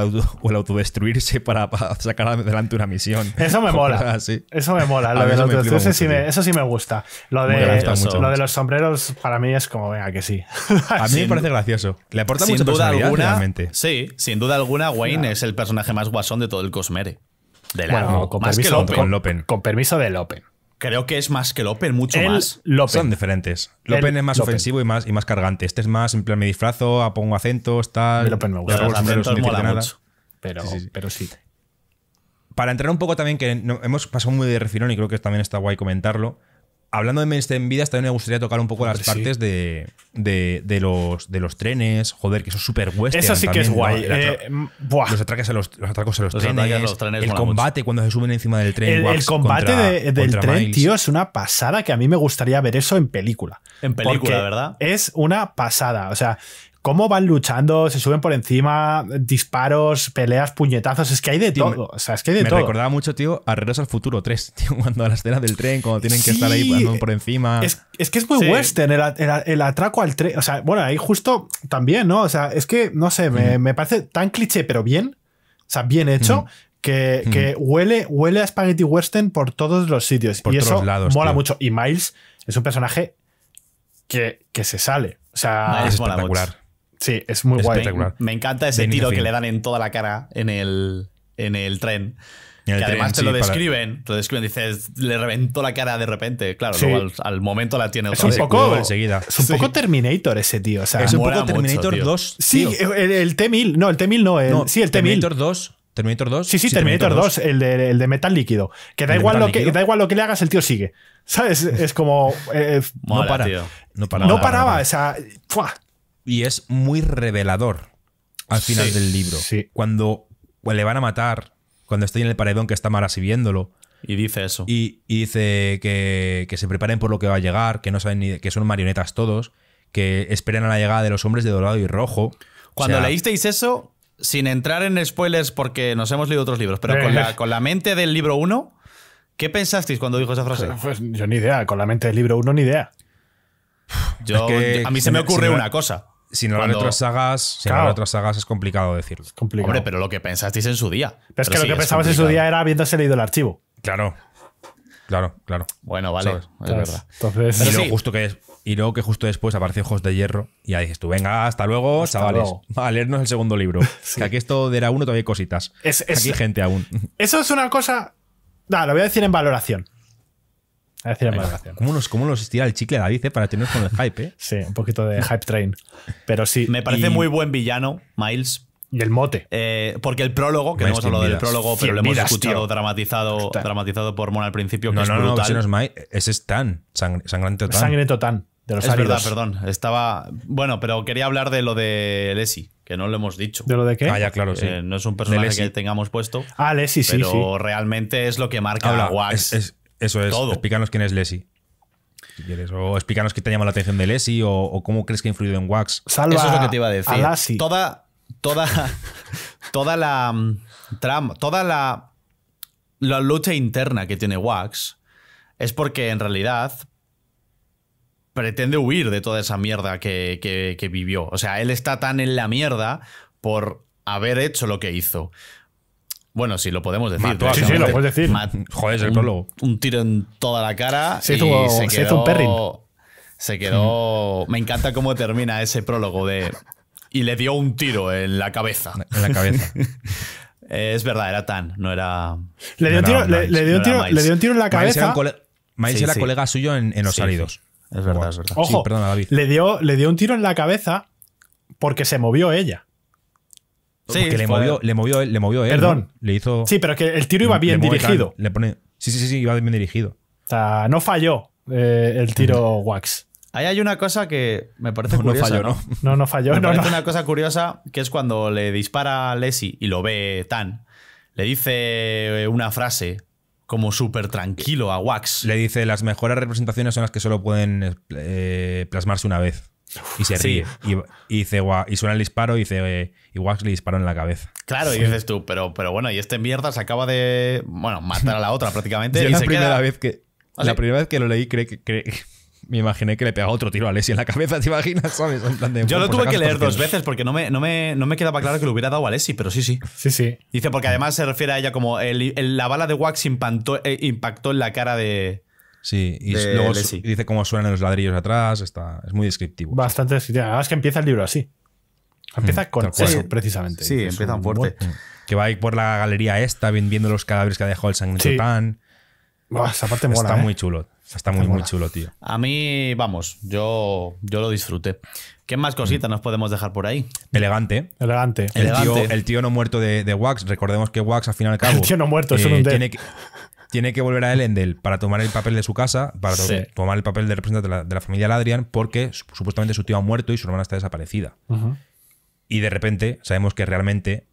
el, autodestruirse para, sacar adelante una misión. Eso me <laughs> mola. Eso me mola. eso, sí me, gusta. Lo de, de los sombreros para mí es como, venga, que sí. <laughs> a mí me parece gracioso. Le aporta sin duda alguna, Sí, sin duda alguna, Wayne es el personaje más guasón de todo el Cosmere bueno, con más permiso, que Con, Lopen. permiso de Open. Creo que es más que el mucho más. Son diferentes. El es más ofensivo y más, y más cargante. Este es más, en plan, me disfrazo, ah, pongo acentos, tal. El me gusta. mucho. Pero sí, pero sí. Para entrar un poco también, que hemos pasado muy de refirón y creo que también está guay comentarlo, hablando de en Vidas, también me gustaría tocar un poco las partes de, de, los, de los trenes. Joder, que eso es súper western. Eso sí que es guay. Eh, mm, los, los, atracos a los, trenes. el combate cuando se suben encima del tren. El, combate del tren, tío, es una pasada que a mí me gustaría ver eso en película. En película, ¿verdad? Es una pasada. O sea, cómo van luchando, se suben por encima, disparos, peleas, puñetazos, es que hay de todo. o sea, es que hay de me recordaba mucho, tío, a al Futuro 3, <laughs> cuando a la escena del tren, cuando tienen que estar ahí pues, por encima. Es, que es muy western el, atraco al tren. O sea, bueno, ahí justo también, ¿no? O sea, es que, no sé, me, parece tan cliché, pero bien. O sea, bien hecho. Que, huele, huele a Spaghetti Western por todos los sitios. Por y eso lados, mola mucho. Y Miles es un personaje que, que se sale. O sea, es espectacular. Sí, es muy guay. Espectacular. Me encanta ese tiro que le dan en toda la cara en el, en el tren. Y además te lo describen, para... te lo describen, dices, le reventó la cara de repente. Claro, luego al, momento la tiene otra es vez. enseguida. <laughs> Es un poco Terminator ese tío. O sea, es un poco Terminator 2. Sí, eh, el, T-1000, no, el T-1000 no, el, sí, el T-1000. Terminator 2. Terminator 2. Sí, sí, Terminator, 2, El, de, el, de, metal líquido. Que da, igual lo que da igual lo que le hagas, el tío sigue. ¿Sabes? Es como. Eh, no para. No, paraba. No paraba. O sea, ¡fua! y es muy revelador al final del libro. Sí. Cuando le van a matar, cuando estoy en el paredón que está Mara viéndolo Y dice eso. Y, dice que, que, se preparen por lo que va a llegar, que no saben ni que son marionetas todos, que esperan a la llegada de los hombres de dorado y rojo. Cuando leísteis eso, sin entrar en spoilers porque nos hemos leído otros libros, pero eh. con la, mente del libro 1, ¿qué pensasteis cuando dijo esa frase? Pues, pues yo ni idea, con la mente del libro 1 ni idea. Yo, a mí se me ocurre una cosa. Si no Cuando... otras sagas, es complicado decirlo. Hombre, pero lo que pensasteis en su día. Pero es que lo que pensabas en su día era habiéndose leído el archivo. Claro. Claro, claro. Bueno, vale. Es verdad. y, luego justo que, y luego que justo después aparece Ojos de Hierro y ahí dices tú, venga, hasta luego, chavales. Luego. A <laughs> leernos el segundo libro. <laughs> Que aquí esto de era uno todavía hay cositas. Es, es, aquí gente aún. Eso es una cosa. No, lo voy a decir en valoración más gracia. ¿Cómo nos, cómo estira el chicle la eh, para tener con el hype? Eh? <laughs> Sí, un poquito de hype train. Pero sí. Me parece muy buen villano, Miles. Y mote. Eh, porque el prólogo, que no hemos hablado del prólogo, pero lo hemos escuchado dramatizado dramatizado por Mona al principio, que no, es no, brutal. No, no, ese es Tan, sangrante sangrante Tan. Sangre Tan. De los es verdad, perdón. Estaba. Bueno, pero quería hablar de lo de Lesi, que no lo hemos dicho. ¿De lo de qué? Ah, ya, claro, sí. Eh, no es un personaje que tengamos puesto. Ah, Lesi, sí. Pero realmente es lo que marca la Wax. Eso es. Explícanos quién es Lesi. o explícanos qué te llama la atención de Lesi o, cómo crees que ha influido en Wax. Eso es lo que te iba a decir. Toda, toda, <laughs> toda la mm, trama, toda la, la lucha interna que tiene Wax es porque en realidad pretende huir de toda esa mierda que, que vivió. O sea, él está tan en la mierda por haber hecho lo que hizo. Bueno, sí, lo podemos decir. sí, sí, lo puedes decir. Joder, es el prólogo. Un tiro en toda la cara. Se, y se, quedó, se hizo un perrin. Se quedó. Me encanta cómo termina ese prólogo de. Y le dio un tiro en la cabeza. En la cabeza. <laughs> Eh, es verdad, era Tan, no era. Le dio, un tiro en la cabeza. Miles era, colega suyo en, Los Salidos. Es verdad, es verdad. Ojo, perdona, David. Le, dio, le dio un tiro en la cabeza porque se movió ella. Sí, que le movió, le movió, le él. Perdón. Le hizo. Sí, pero que el tiro iba bien dirigido. le pone, sí, sí, sí, iba bien dirigido. O sea, no falló eh, el tiro <laughs> Wax. Ahí hay una cosa que me parece no, curiosa. No falló, ¿no? No, no falló. Me parece una cosa curiosa que es cuando le dispara a y lo ve Tan. Le dice eh, una frase como súper tranquilo a Wax. Le dice: Las mejores representaciones son las que solo pueden eh, plasmarse una vez. Y se ríe. Y, y suena el disparo y dice, y Wax le disparó en la cabeza. Claro, y dices tú, pero, pero bueno, y este mierda se acaba de, bueno, matar a la otra prácticamente. <laughs> la, primera vez que, ¿Ah, la primera vez que lo leí, que... <laughs> me imaginé que le pegaba otro tiro a Alessi en la cabeza, ¿te imaginas? Yo lo tuve que leer dos veces porque no me, no me, no me quedaba claro que lo hubiera dado a Alessi, pero sí, sí. Sí, sí. Dice, porque además se refiere a ella como la bala de Wax impactó eh, en la cara de, Sí, y luego dice cómo suenan los ladrillos atrás, está, es muy descriptivo. Bastante descriptivo. es que empieza el libro así. Empieza hmm, con eso, precisamente. Sí, empieza oh, fuerte. Hmm. Que va a ir por la galería esta, viendo los cadáveres que ha dejado el sangre tan parte Está ¿eh? muy chulo. Está muy, muy chulo, tío. A mí, vamos, yo, yo lo disfruté. ¿Qué más hmm. cositas nos podemos dejar por ahí? Elegante. Elegante. El, Tío, no muerto de, Wax. Recordemos que Wax, al final al <laughs> cabo. El tío no muerto, eh, es tiene <laughs> tiene que volver a Elendel para tomar el papel de su casa, para tomar el papel de representante de la, de familia Ladrian, porque supuestamente su tío ha muerto y su hermana está desaparecida. Y de repente sabemos que realmente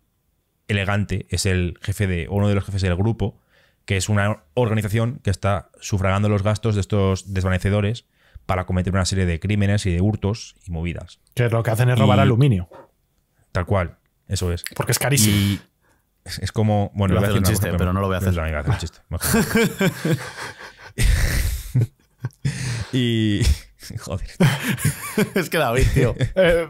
Elegante es el jefe de uno de los jefes del grupo, que es una organización que está sufragando los gastos de estos desvanecedores para cometer una serie de crímenes y de hurtos y movidas. Que lo que hacen es robar aluminio. Tal cual, eso es. Porque es carísimo. Es, como. Bueno, voy a hacer un chiste, pero no lo voy a hacer. Voy a hacer un chiste. <laughs> y. <laughs> Joder. <laughs> es que David, tío. Eh,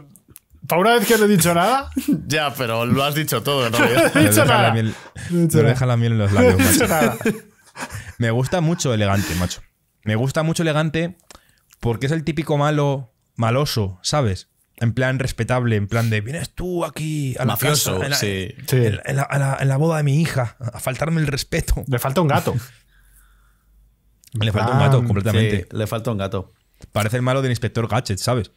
¿Para una vez que no he dicho nada? ya, pero lo has dicho todo, ¿no? no he dicho nada. miel, no he dicho la miel en los labios, Me gusta mucho elegante, macho. Me gusta mucho elegante porque es el típico malo, maloso, ¿sabes? en plan respetable, en plan de vienes tú aquí Mafioso, sí. En, la, boda de mi hija, a faltarme el respeto. Le falta un gato. <laughs> le falta un gato, ah, completamente. le falta un gato. Parece el malo del inspector Gadget, ¿sabes?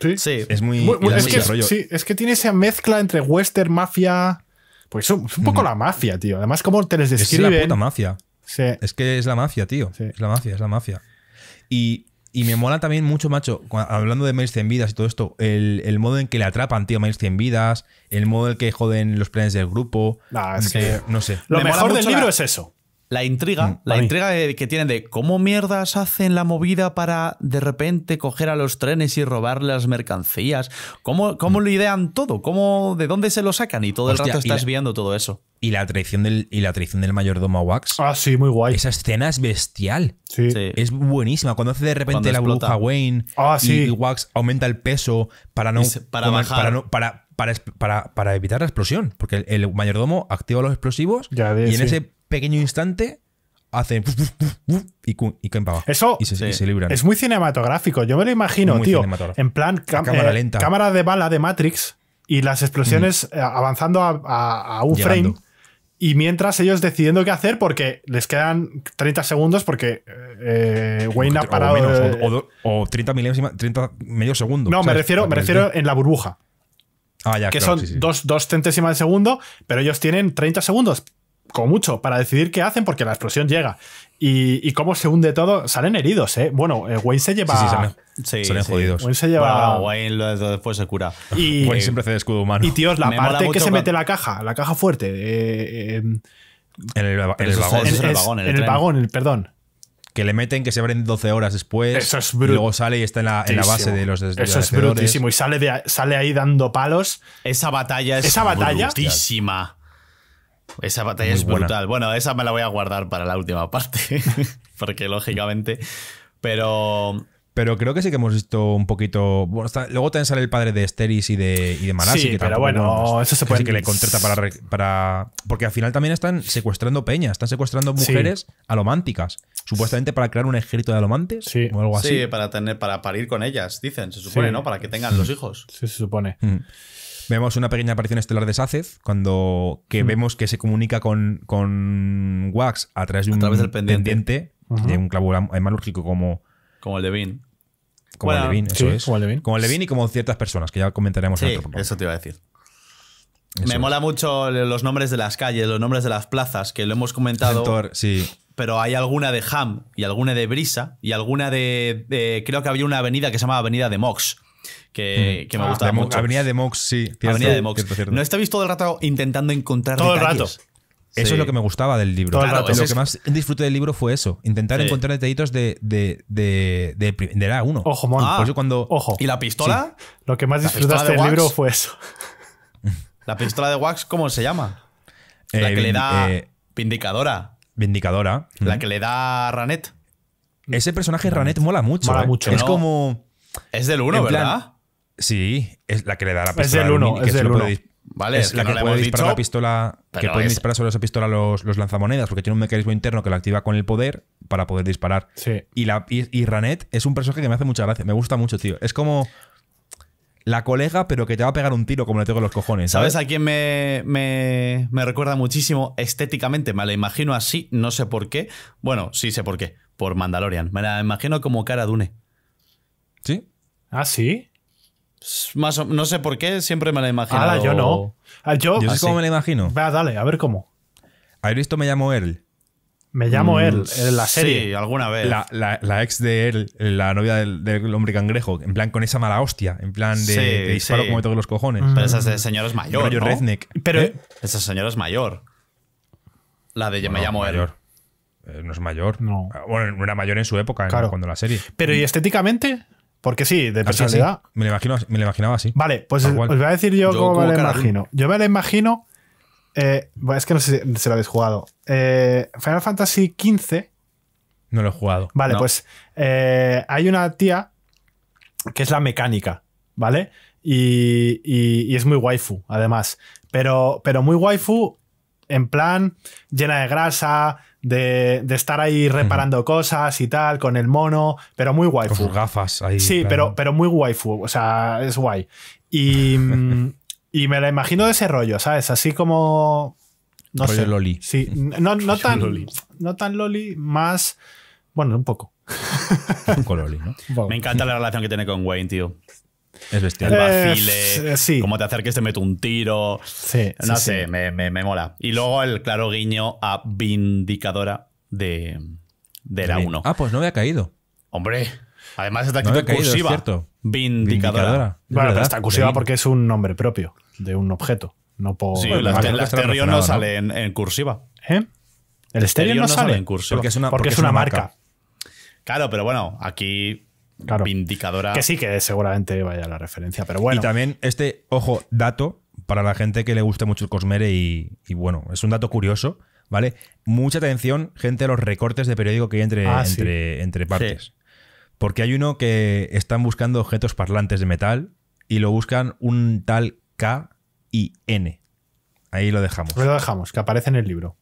Sí. Es muy. es, que, tiene esa mezcla entre western, mafia. Pues es un, poco la mafia, tío. Además, como te les describe. Es la puta mafia. Sí. Es que es la mafia, tío. Es la mafia, es la mafia. Y y me mola también mucho, macho, hablando de Mails 100 vidas y todo esto, el, modo en que le atrapan, tío, Mails 100 vidas, el modo en que joden los planes del grupo. no sé. Lo mejor del libro es eso. La intriga, mm, la intriga que tienen de cómo mierdas hacen la movida para de repente coger a los trenes y robar las mercancías. ¿Cómo, cómo mm. lo idean todo? ¿Cómo, ¿De dónde se lo sacan? Y todo el rato estás viendo todo eso. Y la traición del, y la traición del mayordomo a Wax. Ah, sí, muy guay. Esa escena es bestial. Sí. Es buenísima. Cuando hace de repente la la bruja Wayne ah, y, Wax aumenta el peso para no. para, para para, para, evitar la explosión. Porque el, mayordomo activa los explosivos ya y en ese pequeño instante hacen y, para abajo. Eso se, es muy cinematográfico. Yo me lo imagino, tío. En plan, cámara, eh, lenta. cámara de bala de Matrix y las explosiones eh, avanzando a, un frame. Y mientras ellos decidiendo qué hacer, porque les quedan 30 segundos, porque eh, Wayne ha parado. o, 30 milésimas, 30 medio segundo. No, me refiero, me refiero en la burbuja. Ah, que son dos centésimas de segundo, pero ellos tienen 30 segundos como mucho, para decidir qué hacen porque la explosión llega. Y, y cómo se hunde todo, salen heridos, ¿eh? Bueno, eh, Wayne se lleva... Sí, salen, jodidos. Wayne se lleva... Wayne después se cura. <laughs> Y, Wayne siempre hace escudo humano. Y tíos, la parte que se mete la caja, la caja fuerte... Eh, eh, em, en el, vagón. en el vagón, el, perdón. Que le meten, que se abren 12 horas después. Eso es brutal. Luego sale y está en la, base de los Eso es brutísimo. Y sale, sale ahí dando palos. Esa batalla es esa batalla, brutísima. Esa batalla es brutal. Bueno, esa me la voy a guardar para la última parte, <laughs> porque lógicamente. Pero pero creo que sí que hemos visto un poquito. Bueno, luego también sale el padre de Esteris y de, y de Manasi. Sí, pero bueno, eso se puede. Que, le contrata para, para. Porque al final también están secuestrando peñas están secuestrando mujeres alománticas. Supuestamente para crear un ejército de alomantes o algo así. Sí, para, tener, para parir con ellas, dicen, se supone, ¿no? Para que tengan los hijos. Sí, se supone. Mm. Vemos una pequeña aparición estelar de Sacez, cuando que hmm. vemos que se comunica con, Wax a través de un pendiente, de un clavo hemalúrgico como... Como el de Vin Como el de eso es. Como el de y como ciertas personas, que ya comentaremos en otro Eso te iba a decir. Me mola mucho los nombres de las calles, los nombres de las plazas, que lo hemos comentado. sí. Pero hay alguna de Ham y alguna de Brisa y alguna de, Creo que había una avenida que se llamaba Avenida de Mox. Mm. que, me ha ah, gustaba mucho. Avenida de Mox, sí. Avenida de Mox. no cierto. No visto todo el rato intentando encontrar Todo el rato. Eso es lo que me gustaba del libro. rato lo que más disfruté del libro fue eso. Intentar encontrar detallitos de, de, de, de, de la 1. Ojo, mon. Ah, ojo. ¿Y la pistola? Lo que más disfrutaste del libro fue eso. <laughs> ¿La pistola de Wax cómo se llama? Eh, la que le da... Eh, vindicadora. Vindicadora. La que le da Ranet. Ese personaje Ranet mola mucho. Mola eh. mucho. Es como... Es del 1, ¿verdad? Sí, es la que le da la pistola. Es el es Vale, la que puede disparar la pistola, que pueden disparar sobre esa pistola los, lanzamonedas, porque tiene un mecanismo interno que la activa con el poder para poder disparar. Sí. Y, la, y, Ranet es un personaje que me hace mucha gracia, me gusta mucho, tío. Es como la colega, pero que te va a pegar un tiro como le tengo los cojones. ¿Sabes, a quién me, me, recuerda muchísimo estéticamente? Me la imagino así, no sé por qué. Bueno, sí sé por qué, por Mandalorian. Me la imagino como Cara Dune. ¿Sí? ¿Ah, sí? no sé por qué, siempre me la he imaginado. Ah, yo no. yo, sé ah, cómo me la imagino. Va, dale, a ver cómo. ¿Habéis visto Me llamo Earl? Me llamo él mm, en eh, la serie. alguna vez. La, ex de Earl, eh, la novia del, hombre cangrejo, en plan con esa mala hostia, en plan de, disparo como me los cojones. Mm. Pero esa señora es mayor. Pero, ¿Eh? Esa señora es mayor. La de Me llamo Earl. No es mayor. No. Ah, bueno, era mayor en su época, cuando la serie. Pero ¿y mm. estéticamente? Porque sí, de personalidad. Me, lo imaginaba así. Vale, pues os voy a decir yo, cómo me lo imagino. Yo me lo imagino. Eh, es que no sé si se lo habéis jugado. Eh, Final Fantasy XV. No lo he jugado. Vale, pues eh, hay una tía que es la mecánica, ¿vale? Y, y, es muy waifu, además. Pero, pero muy waifu en plan llena de grasa, de, estar ahí reparando cosas y tal, con el mono, pero muy waifu. Con sus gafas ahí. Sí, pero, pero muy waifu, o sea, es guay. <laughs> Y, me la imagino de ese rollo, ¿sabes? Así como... No sé. loli. Sí, no, tan, loli. no tan loli, más... Bueno, un poco. un poco loli, ¿no? <laughs> Me encanta la relación que tiene con Wayne, tío. Es bestial. El eh, vacile, eh, como cómo te acerques, te meto un tiro. Sí, no sé, me, me, mola. Y luego el claro guiño a Vindicadora de, de la 1. Ah, pues no había caído. Hombre, además está aquí cursiva. Vindicadora. bueno, pero está cursiva porque es un nombre propio de un objeto. No puedo. Sí, el no, sale en, cursiva. ¿Eh? El estéreo no, sale en cursiva. Porque es una, marca. Claro, pero bueno, aquí que sí, que seguramente vaya la referencia, pero bueno. Y también este, ojo, dato para la gente que le guste mucho el Cosmere y, bueno, es un dato curioso, ¿vale? Mucha atención, gente, a los recortes de periódico que hay entre, ah, entre, partes. Porque hay uno que están buscando objetos parlantes de metal y lo buscan un tal K y N. Ahí lo dejamos. lo dejamos, que aparece en el libro.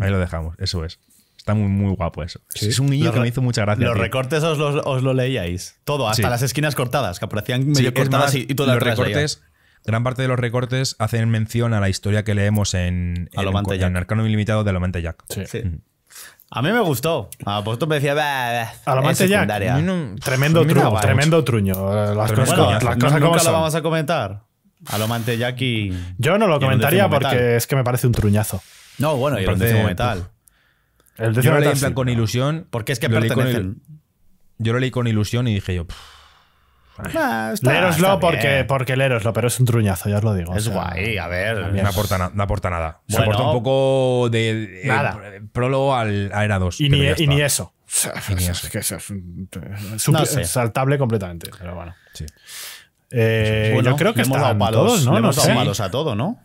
Ahí lo dejamos, eso es. Está muy, muy guapo eso. Es un niño que me hizo mucha gracia. Los recortes os lo, leíais. Todo, hasta las esquinas cortadas, que aparecían medio cortadas y, y todas los recortes. Gran parte de los recortes hacen mención a la historia que leemos en, el Arcano Ilimitado de Alomante Jack. Mm. A mí me gustó. A vosotros me decía. Alomante Jack. tremendo, truño, tremendo truño. Las nunca lo vamos a comentar. Alomante Jack y. Yo no lo comentaría porque es que me parece un truñazo. No, bueno, y el metal yo lo leí en plan con ilusión. Porque es que lo Yo lo leí con ilusión y dije yo. Nah, ah, Leeroslo porque, porque leeroslo, pero es un truñazo, ya os lo digo. Es guay, a ver. No aporta, nada. Se aporta un poco de eh, prólogo al, a ERA 2. E, y ni, eso. saltable completamente, pero bueno. Eh, yo creo que hemos dado palos, todos, ¿no? Le hemos dado palos a todo, ¿no?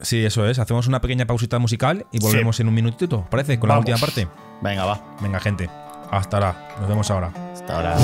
Sí, eso es. Hacemos una pequeña pausita musical y volvemos en un minutito, parece, con la última parte. Venga, va. Venga, gente. Hasta ahora. Nos vemos ahora. Hasta ahora.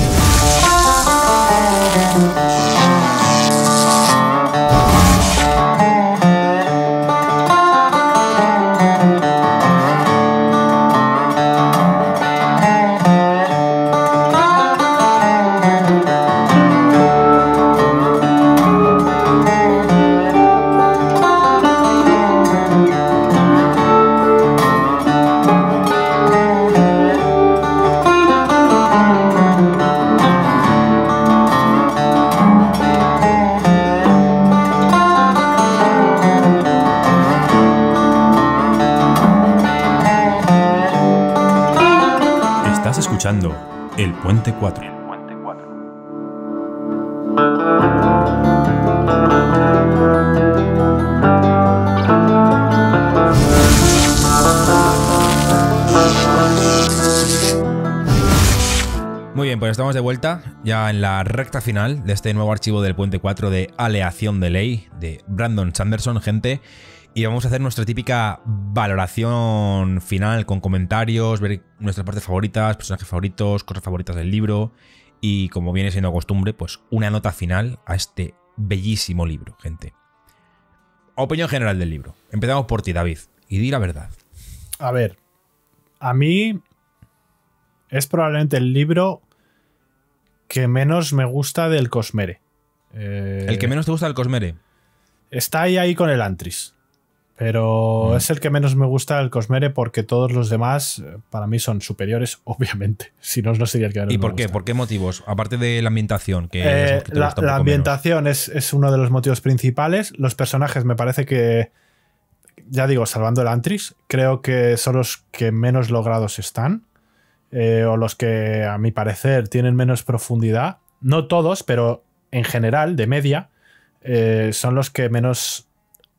El Puente El Puente 4. Muy bien, pues estamos de vuelta ya en la recta final de este nuevo archivo del Puente 4 de Aleación de Ley de Brandon Sanderson, gente. Y vamos a hacer nuestra típica valoración final con comentarios, ver nuestras partes favoritas, personajes favoritos, cosas favoritas del libro y como viene siendo costumbre, pues una nota final a este bellísimo libro, gente. Opinión general del libro. Empezamos por ti, David, y di la verdad. A ver, a mí es probablemente el libro que menos me gusta del Cosmere. ¿El que eh, menos te gusta del Cosmere? Está ahí, ahí con el Antris. Pero mm. es el que menos me gusta el Cosmere porque todos los demás eh, para mí son superiores, <laughs> obviamente. Si no, no sería el que ¿Y por qué? ¿Por qué motivos? Aparte de la ambientación. Que, eh, la, ambientación es, uno de los motivos principales. Los personajes me parece que, ya digo, salvando el Antris, creo que son los que menos logrados están. Eh, o los que, a mi parecer, tienen menos profundidad. No todos, pero en general, de media, son los que menos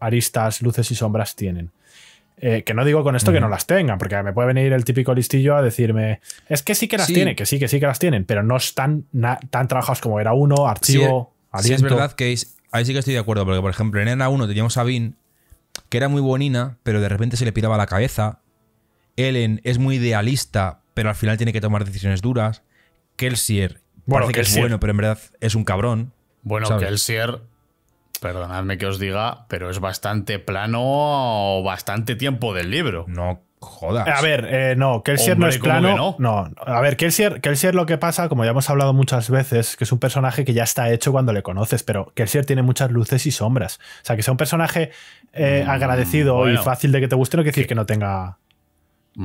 aristas, luces y sombras tienen. Eh, que no digo con esto que no las tengan, porque me puede venir el típico listillo a decirme, es que sí que las tiene, que sí, que sí que las tienen, pero no están tan trabajados como era uno, archivo, sí, eh, Sí, es verdad que es, ahí sí que estoy de acuerdo, porque por ejemplo en ENA 1 teníamos a Vin, que era muy bonina, pero de repente se le piraba la cabeza. Ellen es muy idealista, pero al final tiene que tomar decisiones duras. Kelsier parece que es bueno, pero en verdad es un cabrón. Bueno, Kelsier perdonadme que os diga, pero es bastante plano o bastante tiempo del libro. No jodas. A ver, eh, no, Kelsier no es plano. No? no? a ver, Kelsier, lo que pasa, como ya hemos hablado muchas veces, que es un personaje que ya está hecho cuando le conoces, pero Kelsier tiene muchas luces y sombras. O sea, que sea un personaje eh, mm, agradecido y fácil de que te guste, no quiere decir que, no tenga.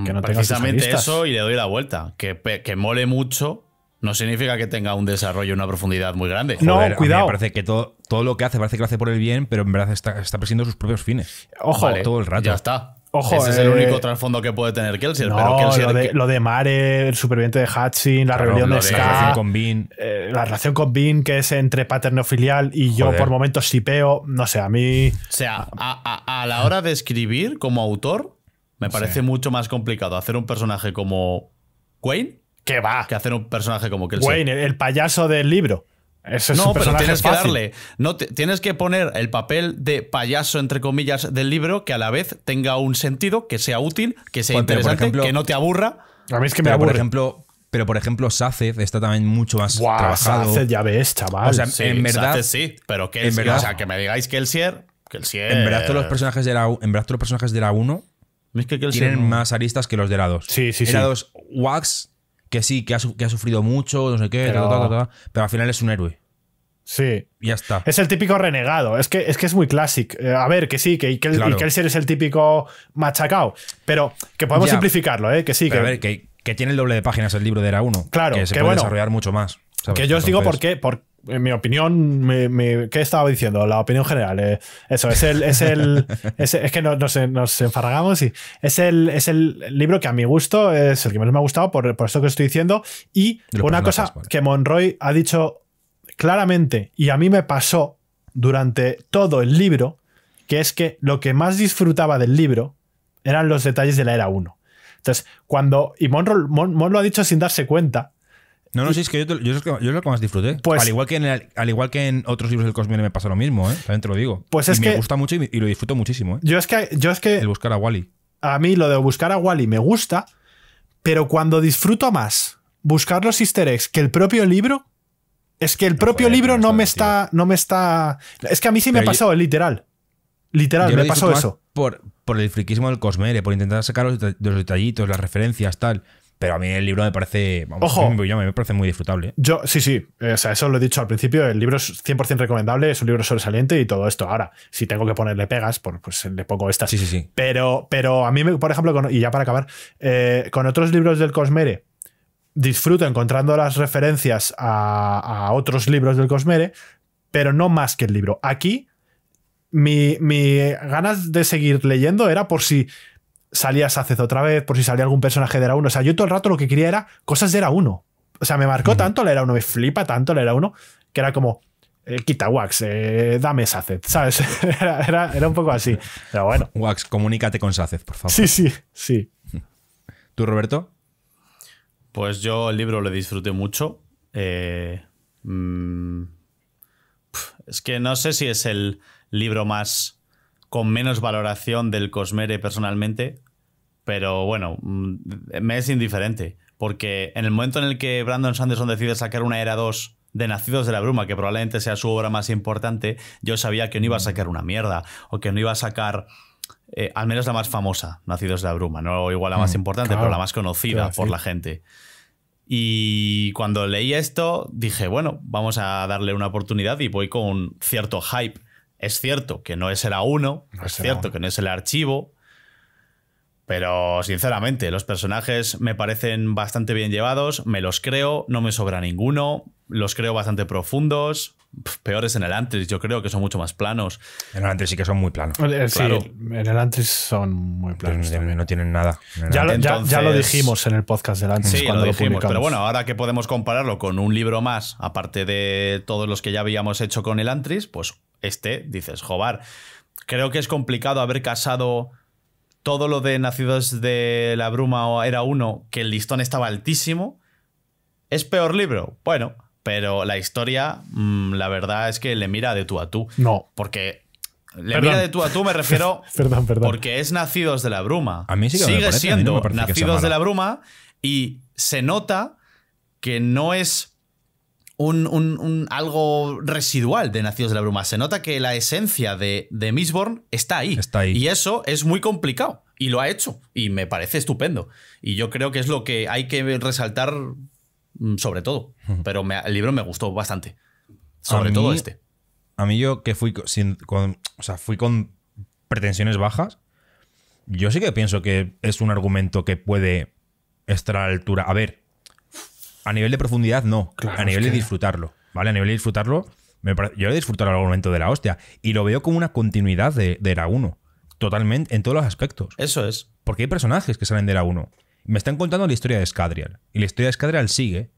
Que no precisamente eso y le doy la vuelta. Que, que mole mucho no significa que tenga un desarrollo, una profundidad muy grande. no, cuidado. parece que todo, todo lo que hace parece que lo hace por el bien, pero en verdad está, está persiguiendo sus propios fines. Ojo, todo el rato. Ya está. Ojo, Ese es el eh, único trasfondo que puede tener Kelsier. pero lo, de, lo, de, Mare, el superviviente de Hutchin, la rebelión de, la relación con Bean. Eh, la relación con Bean, que es entre paterno filial y yo por momentos sipeo. No sé, a mí. O sea, a, la hora de escribir como autor, me parece mucho más complicado hacer un personaje como Wayne que va? Que hacer un personaje como que Wayne, el payaso del libro. Ese no, es pero tienes que darle. No, tienes que poner el papel de payaso, entre comillas, del libro que a la vez tenga un sentido, que sea útil, que sea interesante, que no te aburra. A mí es que me aburre. Por ejemplo, pero por ejemplo, Saced está también mucho más wow, trabajado. Saced ya ves, chaval. en verdad. sí, pero que en verdad, o sea, que me digáis que el Sier. Que el Sier. En verdad, todos los personajes de la, en verdad, los personajes de la 1 es que tienen más aristas que los de la 2. Sí, sí, sí. La 2, Wax que sí, que ha, sufrido mucho, no sé qué, pero... al final es un héroe. Sí. Ya está. Es el típico renegado. Es que es, que es muy clásico. Eh, a ver, que sí, que Ikel, es el típico machacao. Pero que podemos simplificarlo, ¿eh? Que sí. que... A ver, que, tiene el doble de páginas el libro de Era 1. Claro. Que se puede desarrollar mucho más. Que yo os digo por qué, por, en mi opinión, ¿qué he ¿qué estaba diciendo? La opinión general. Eh, eso, es el. Es, el, <laughs> es, que nos, nos, enfarragamos y. Es el, es el libro que a mi gusto es el que más me ha gustado por, por esto que estoy diciendo. Y una cosa que Monroy ha dicho claramente, y a mí me pasó durante todo el libro, que es que lo que más disfrutaba del libro eran los detalles de la era 1. Entonces, cuando. Y Monroy, lo ha dicho sin darse cuenta no, no, sí, es que yo, es lo que más disfruté. Pues, al, igual que en al igual que en otros libros del Cosmere me pasa lo mismo, ¿eh? también te lo digo. Pues es que, me gusta mucho y, lo disfruto muchísimo. ¿eh? Yo, es que, yo es que. El buscar a Wally. A mí lo de buscar a Wally me gusta, pero cuando disfruto más buscar los easter eggs que el propio libro, es que el propio libro no, me está, no me está. Es que a mí sí me ha pasado, literal. Literal, me ha pasado eso. Por, por el friquismo del Cosmere, por intentar sacar los detallitos, las referencias, tal. Pero a mí el libro me parece. me parece muy disfrutable. Yo, sí, sí. Eh, o sea, eso lo he dicho al principio. El libro es 100% recomendable, es un libro sobresaliente y todo esto. Ahora, si tengo que ponerle pegas, pues le pongo estas. Sí, sí, sí. Pero, pero a mí, por ejemplo, y ya para acabar, eh, con otros libros del Cosmere, disfruto encontrando las referencias a, otros libros del Cosmere, pero no más que el libro. Aquí, mi, mi ganas de seguir leyendo era por si salía Sacez otra vez, por si salía algún personaje de era 1. O sea, yo todo el rato lo que quería era cosas de era 1. O sea, me marcó tanto la era Uno, me flipa tanto la era Uno, que era como, eh, quita Wax, eh, dame Saced, ¿sabes? <laughs> era, un poco así. Pero bueno. Wax, comunícate con Saced, por favor. Sí, sí, sí. <laughs> ¿Tú, Roberto? Pues yo el libro lo disfruté mucho. Eh, mm, es que no sé si es el libro más con menos valoración del Cosmere personalmente, pero bueno, mm, me es indiferente, porque en el momento en el que Brandon Sanderson decide sacar una Era 2 de Nacidos de la Bruma, que probablemente sea su obra más importante, yo sabía que no iba a sacar una mierda, o que no iba a sacar... Eh, al menos la más famosa, Nacidos de la Bruma, no igual la más mm, importante, pero la más conocida por la gente. Y cuando leí esto, dije, bueno, vamos a darle una oportunidad y voy con cierto hype. Es cierto que no es el A1, es, cierto que no es el archivo, pero sinceramente, los personajes me parecen bastante bien llevados, me los creo, no me sobra ninguno, los creo bastante profundos peores en el Antris, yo creo que son mucho más planos. En el Antris sí que son muy planos. Eh, en el Antris son muy planos. no, tienen nada. Ya lo, dijimos en el podcast del Antris. cuando lo dijimos. pero bueno, ahora que podemos compararlo con un libro más, aparte de todos los que ya habíamos hecho con el Antris, pues este, dices, Jobar, creo que es complicado haber casado todo lo de Nacidos de la Bruma o era uno, que el listón estaba altísimo. ¿Es peor libro? Bueno, pero la historia, mm, la verdad es que le mira de tú a tú. No. Porque le mira de tú a tú, me refiero. <laughs> perdón, perdón. Porque es Nacidos de la Bruma. A mí sí Sigue siendo Nacidos de la Bruma y se nota que no es un, algo residual de Nacidos de la Bruma. Se nota que la esencia de, de está ahí. Está ahí. Y eso es muy complicado. Y lo ha hecho. Y me parece estupendo. Y yo creo que es lo que hay que resaltar Mm, sobre todo. Pero el libro me gustó bastante. Sobre todo este. A mí yo que fui con, sea, fui con pretensiones bajas, yo sí que pienso que es un argumento que puede estar a la altura. A ver, a nivel de profundidad no, a nivel de disfrutarlo, ¿vale? A nivel de disfrutarlo, yo he disfrutado el argumento de la hostia y lo veo como una continuidad de, de la 1, totalmente, en todos los aspectos. Eso es. Porque hay personajes que salen de Era 1. Me están contando la historia de Scadrial. Y la historia de Scadrial sigue.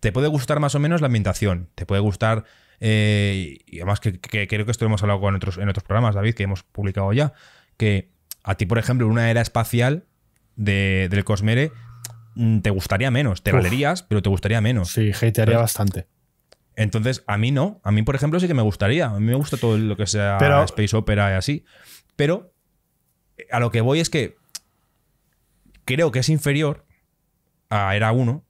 Te puede gustar más o menos la ambientación. Te puede gustar. Eh, y además, que, creo que esto lo hemos hablado con otros, en otros programas, David, que hemos publicado ya. Que a ti, por ejemplo, una era espacial del Cosmere mm, te gustaría menos. Te valerías, pero te gustaría menos. Sí, hatearía bastante. Entonces, a mí no. A mí, por ejemplo, sí que me gustaría. A mí me gusta todo lo que sea Space Opera y así. Pero eh, a lo que voy es que creo que es inferior a Era 1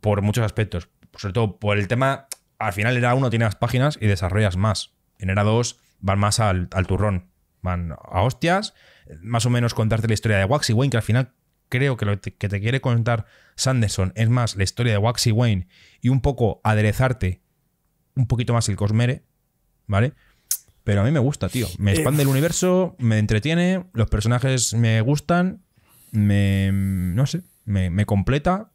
por muchos aspectos. Sobre todo por el tema, al final Era 1 tiene más páginas y desarrollas más. En Era 2 van más al, turrón, van a hostias, más o menos contarte la historia de Waxy Wayne, que al final creo que lo que te quiere contar Sanderson es más la historia de Waxy Wayne y un poco aderezarte un poquito más el Cosmere, ¿vale? Pero a mí me gusta, tío. Me eh, expande el universo, me entretiene, los personajes me gustan me, no sé, me, completa.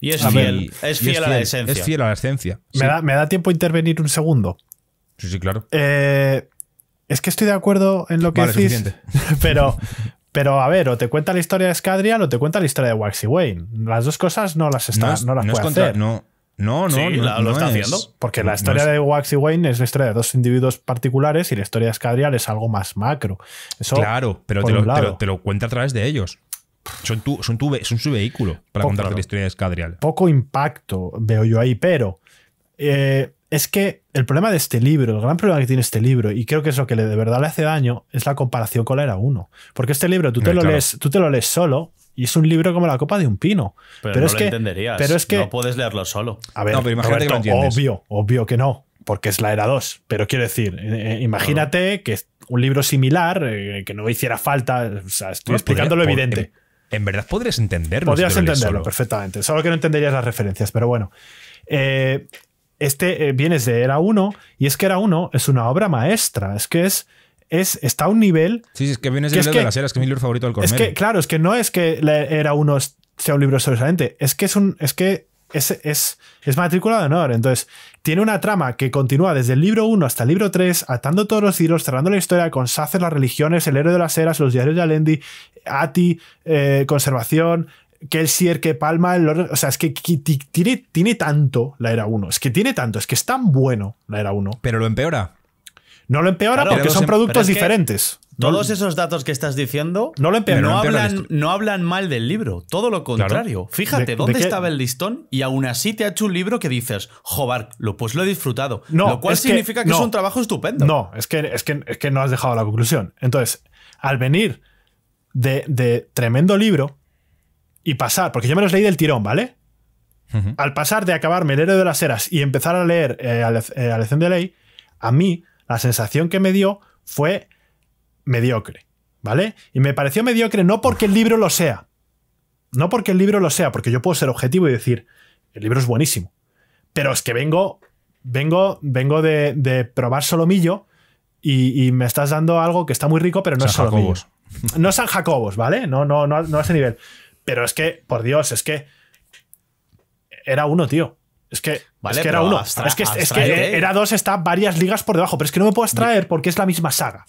Y es, fiel, es, fiel, a la esencia. Es fiel a la esencia. ¿Me, da, tiempo intervenir un segundo? Sí, sí, claro. Eh, es que estoy de acuerdo en lo que decís, <laughs> pero, pero a ver, o te cuenta la historia de escadrial o te cuenta la historia de Wax Waxy Wayne. Las dos cosas no las, está, no, las puede No, no, no, lo está haciendo. porque la historia de Wax de Wayne es la historia de dos individuos particulares y la historia de Escadrial es algo más macro. claro, pero te lo, cuenta a través de ellos. Son tu, son su vehículo para contar la historia de Escadrial. Poco impacto veo yo ahí, pero eh, es que el problema de este libro, el gran problema que tiene este libro, y creo que es lo que de verdad le hace daño, es la comparación con la era 1. Porque este libro tú te, eh, lo, lees, tú te lo lees solo y es un libro como la copa de un pino. Pero, no es que, entenderías. Pero es que, no puedes leerlo solo. A ver, imagínate que obvio, obvio que no, porque es la era 2. Pero quiero decir, eh, imagínate que un libro similar, que no hiciera falta, o sea, estoy explicando lo evidente. Em, en verdad podrías entenderlo. Podrías entenderlo perfectamente. Solo que no entenderías las referencias, pero bueno. Eh, este viene eh, vienes de Era 1 y es que Era 1 es una obra maestra. Es que es. Es, está a un nivel. Sí, sí es que vienes de, de las eras, que es mi libro favorito del correo. Es que, claro, es que no es que Era 1 sea un libro sobresaliente, es que es un. Es que es, es, es matrícula de honor. Entonces, tiene una trama que continúa desde el libro 1 hasta el libro 3, atando todos los hilos, cerrando la historia con Sacer, las religiones, el héroe de las eras, los diarios de Alendi, Ati, eh, conservación, Kelsier, que Palma, o sea, es que tiene, tanto la era 1, es que tiene tanto, es que es tan bueno la era 1. Pero lo empeora. No lo empeora porque son productos diferentes. Todos esos datos que estás diciendo no, lo hablan, mal del libro, todo lo contrario. Fíjate, ¿dónde estaba el listón? Y aún así te ha hecho un libro que dices, joder, lo, pues lo he disfrutado. No, lo cual significa que, es un trabajo estupendo. No, es que, es, que, no has dejado la conclusión. Entonces, al venir de, tremendo libro y pasar, porque yo me los leí del tirón, ¿vale? Al pasar de acabarme el héroe de las eras y empezar a leer la eh, eh, a, lección de ley, a mí la sensación que me dio fue mediocre, ¿vale? Y me pareció mediocre no porque el libro lo sea, no porque el libro lo sea, porque yo puedo ser objetivo y decir, el libro es buenísimo, pero es que vengo, vengo, vengo de, de probar solomillo y, me estás dando algo que está muy rico, pero no es solomillo. Jacobos. <laughs> No San Jacobos, ¿vale? No, no, no, a ese nivel. Pero es que, por Dios, es que era uno, tío. Es que, era uno. Es que, es que, era dos, está varias ligas por debajo. Pero es que no me puedo extraer porque es la misma saga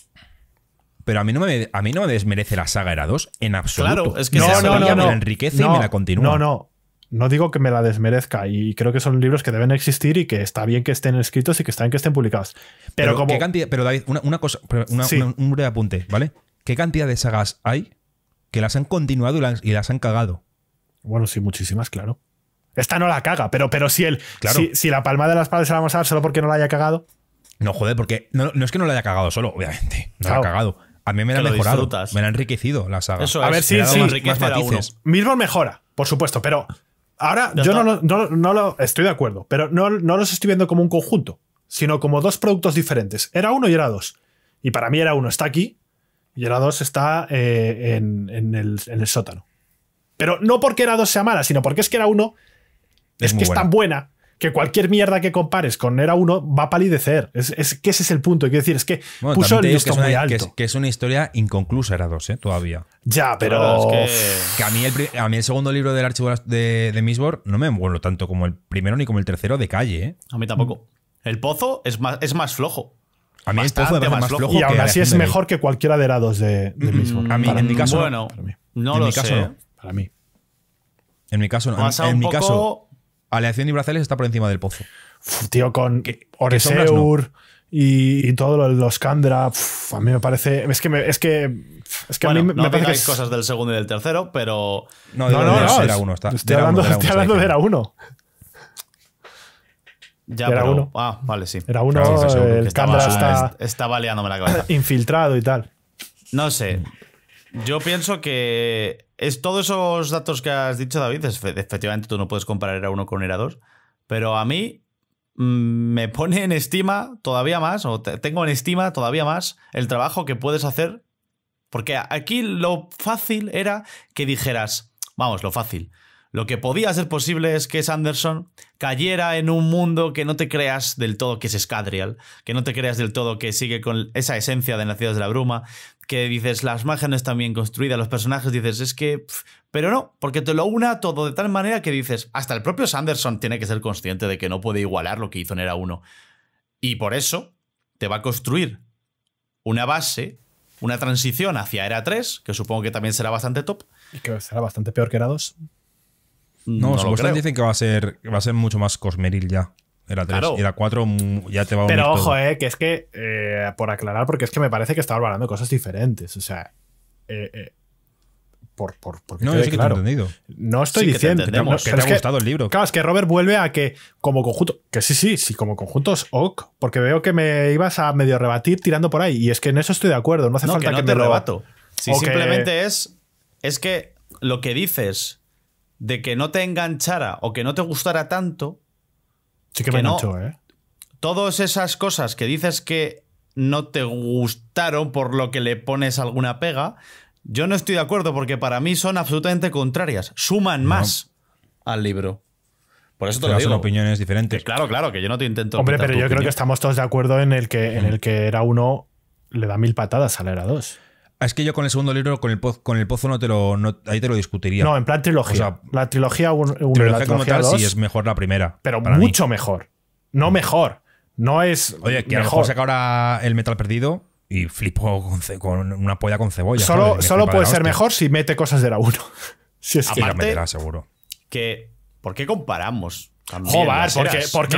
pero a mí no me, a mí no desmerece la saga Era 2 en absoluto. Claro, es que no, me la enriquece y me la continúa. No, no. No digo que me la desmerezca y creo que son libros que deben existir y que está bien que estén escritos y que está bien que estén publicados. Pero, como... Pero David, una, cosa, un breve apunte, ¿vale? ¿Qué cantidad de sagas hay que las han continuado y las, y las han cagado? Bueno, sí, muchísimas, claro. Esta no la caga, pero, pero si, él si, la palma de las palmas se la vamos a dar solo porque no la haya cagado. No, joder, porque no, es que no la haya cagado solo, obviamente. No la ha cagado a mí me ha mejorado, me ha enriquecido la saga. Eso a ver, sí, sí, más, matices. Mismo mejora, por supuesto, pero ahora yo no, lo, estoy de acuerdo, pero no, los estoy viendo como un conjunto, sino como dos productos diferentes. Era uno y era dos. Y para mí era uno está aquí y era dos está eh, en, el, sótano. Pero no porque era dos sea mala, sino porque es que era uno es, que es tan buena que cualquier mierda que compares con Nera 1 va a palidecer. Es, que ese es el punto. Quiero decir, es que puso el muy alto. Que es, una historia inconclusa, Era 2, ¿eh? todavía. Ya, pero. es que... a, mí el, segundo libro del archivo de, de no me envuelve tanto como el primero ni como el tercero de calle. ¿eh? A mí tampoco. El pozo es más, es más flojo. A mí el pozo es más, flojo. Y aún así es mejor que cualquiera de Era 2 de, de a mí, en mi caso. Bueno, no, en mi caso, No. Para mí. En mi caso, no. caso Aleación y Braceles está por encima del pozo. tío, con Oreseur y, y, todo lo, los Candra, a mí me parece. Es que, es que, es que a mí me, no parece que cosas del segundo y del tercero, pero. No, no, no, uno. estoy hablando, de era uno. Ya, era uno. Ah, vale, sí. Era uno, el, Candra está, baleándome la cabeza. <laughs> Infiltrado y tal. No sé, yo pienso que es todos esos datos que has dicho, David, efectivamente tú no puedes comparar ERA uno con ERA dos, pero a mí mm, me pone en estima todavía más, o tengo en estima todavía más el trabajo que puedes hacer, porque aquí lo fácil era que dijeras, vamos, lo fácil, lo que podía ser posible es que Sanderson cayera en un mundo que no te creas del todo que es Scadrial, que no te creas del todo que sigue con esa esencia de Nacidos de la Bruma, que dices, las imágenes no están bien construidas, los personajes dices, es que... pero no, porque te lo una todo de tal manera que dices, hasta el propio Sanderson tiene que ser consciente de que no puede igualar lo que hizo en Era 1. Y por eso te va a construir una base, una transición hacia Era 3, que supongo que también será bastante top. Y que será bastante peor que Era 2. No, supuestamente dicen que va a ser mucho más cosmeril ya. Era 3 y la 4 ya te va a Pero ojo, Eh, que es que, eh, por aclarar, porque es que me parece que estaba hablando de cosas diferentes. O sea, eh, eh, por, por, no, he entendido. No estoy diciendo que te, no, que ha gustado el libro. Claro, es que Robert vuelve a que como conjunto, que sí, sí, sí, como conjuntos ok, porque veo que me ibas a medio rebatir tirando por ahí y es que en eso estoy de acuerdo, no hace falta que, te rebato. Si simplemente es es que lo que dices de que no te enganchara o que no te gustara tanto. Sí que, me no, ¿eh? Todas esas cosas que dices que no te gustaron por lo que le pones alguna pega, yo no estoy de acuerdo porque para mí son absolutamente contrarias. Suman más al libro. Por eso te Son opiniones diferentes. claro, claro, que yo no te intento. Hombre, pero yo creo que estamos todos de acuerdo en el que, en el que era uno le da mil patadas al era dos. Ah, es que yo con el segundo libro, con el, con el pozo, no te lo, no, ahí te lo discutiría. No, en plan trilogía. la trilogía 1 la trilogía como tal, sí es mejor la primera. Pero mucho mejor. No mm. mejor. No es. Oye, que a saca ahora el metal perdido y flipo con, una polla con cebolla. Solo, solo puede ser mejor si mete cosas de la 1. <laughs> si es ah, seguro. Que, ¿Por qué comparamos Jobar, porque, porque,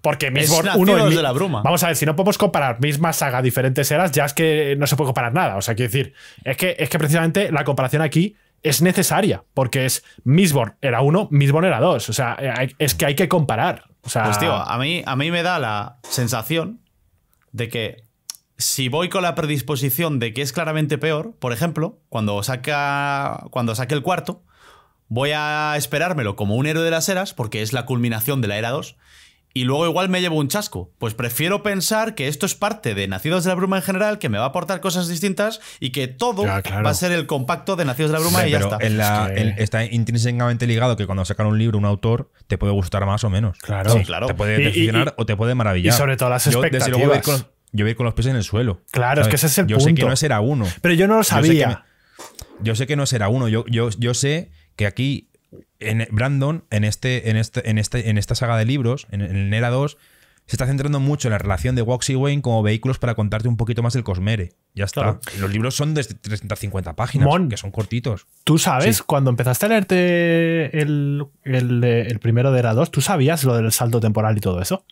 porque, 1 y de la bruma. Vamos a ver, si no podemos comparar misma saga, diferentes eras, ya es que no se puede comparar nada. O sea, quiero decir, es que, es que precisamente la comparación aquí es necesaria, porque es Misborn era uno, Misborn era dos. O sea, eh, es que hay que comparar. O sea, pues tío, a mí, a mí me da la sensación de que si voy con la predisposición de que es claramente peor, por ejemplo, cuando saca cuando saque el cuarto, voy a esperármelo como un héroe de las eras, porque es la culminación de la era 2, y luego igual me llevo un chasco. Pues prefiero pensar que esto es parte de Nacidos de la Bruma en general, que me va a aportar cosas distintas y que todo va a ser el compacto de Nacidos de la Bruma y ya está. está intrínsecamente ligado que cuando sacan un libro, un autor, te puede gustar más o menos. Claro. claro. Te puede decepcionar o te puede maravillar. Y sobre todo las expectativas. Yo, voy a ir con los pies en el suelo. Claro, es que ese es el punto. sé que no será uno. Pero yo no lo sabía. Yo sé que, no será uno. Yo, yo, yo sé que aquí en Brandon, este, en, este, en, este, en, esta saga de libros, en, Era 2, se está centrando mucho en la relación de Wax y Wayne como vehículos para contarte un poquito más del Cosmere. Ya está. Los libros son de 350 páginas, que son cortitos. Tú sabes, cuando empezaste a leerte el, el, primero de Era 2, ¿tú sabías lo del salto temporal y todo eso?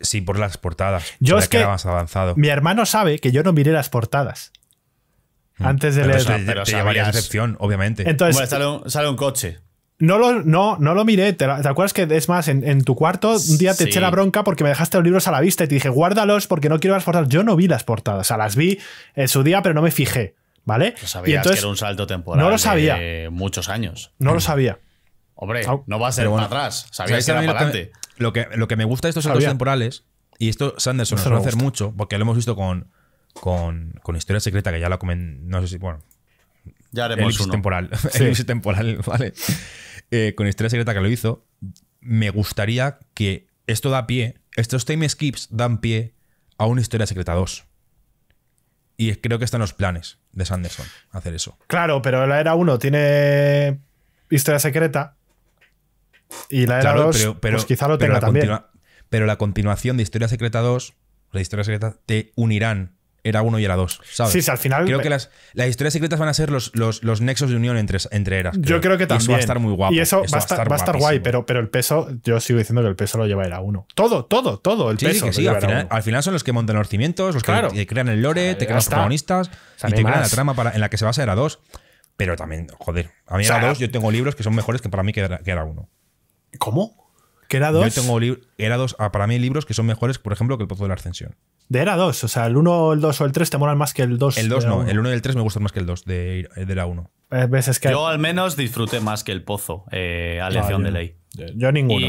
Sí, por las portadas. Yo es que más avanzado. Mi hermano sabe que yo no miré las portadas. Mm. Antes de leer. obviamente. sale, un, coche. No lo, no, lo miré. ¿Te, acuerdas que es más? En, tu cuarto un día te eché la bronca porque me dejaste los libros a la vista y te dije, guárdalos porque no quiero las portadas. Yo no vi las portadas. O sea, las vi en su día, pero no me fijé. ¿Vale? No sabías y entonces, que era un salto temporal. No lo sabía. muchos años. No lo sabía. Hombre, no va a ser para atrás. Sabías que era para adelante. Lo que, lo que me gusta de estos saltos temporales, y esto Sanderson nos va a hacer mucho, porque lo hemos visto con con, Historia Secreta, que ya la comen. No sé si. Bueno. Ya haremos uno. temporal. <laughs> Sí. temporal, <laughs> ¿vale? Eh, con Historia Secreta que lo hizo. Me gustaría que esto da pie. Estos time skips dan pie a una Historia Secreta 2. Y creo que están los planes de Sanderson hacer eso. Claro, pero la era 1 tiene Historia Secreta. Y la era 2, pues quizá lo tenga también. Pero la continuación de Historia Secreta 2, la Historia Secreta, te unirán era uno y era dos. ¿sabes? Sí, sí, al final. Creo que las, historias secretas van a ser los, los, nexos de unión entre, entre eras. Yo creo que también. Y eso va a estar muy guapo. Y eso, va, a estar, guay, pero, pero el peso, yo sigo diciendo que el peso lo lleva era uno. Todo, todo, todo. El Sí, sí, al, final, son los que montan los cimientos, los que crean el lore, te crean los protagonistas y te crean la trama para, en la que se basa era dos. Pero también, joder, a mí era dos, yo tengo libros que son mejores que para mí que era, que era uno. ¿Cómo? Yo tengo era ah, para mí libros que son mejores, por ejemplo, que El Pozo de la Ascensión. De Era 2, o sea, el 1, el 2 o el 3 te molan más que el 2. El 2 no, el 1 y el 3 me gustan más que el 2 de, eh, de la 1. Eh, que... Yo al menos disfruté más que El Pozo, eh, a lección ah, de ley. Yo ninguno.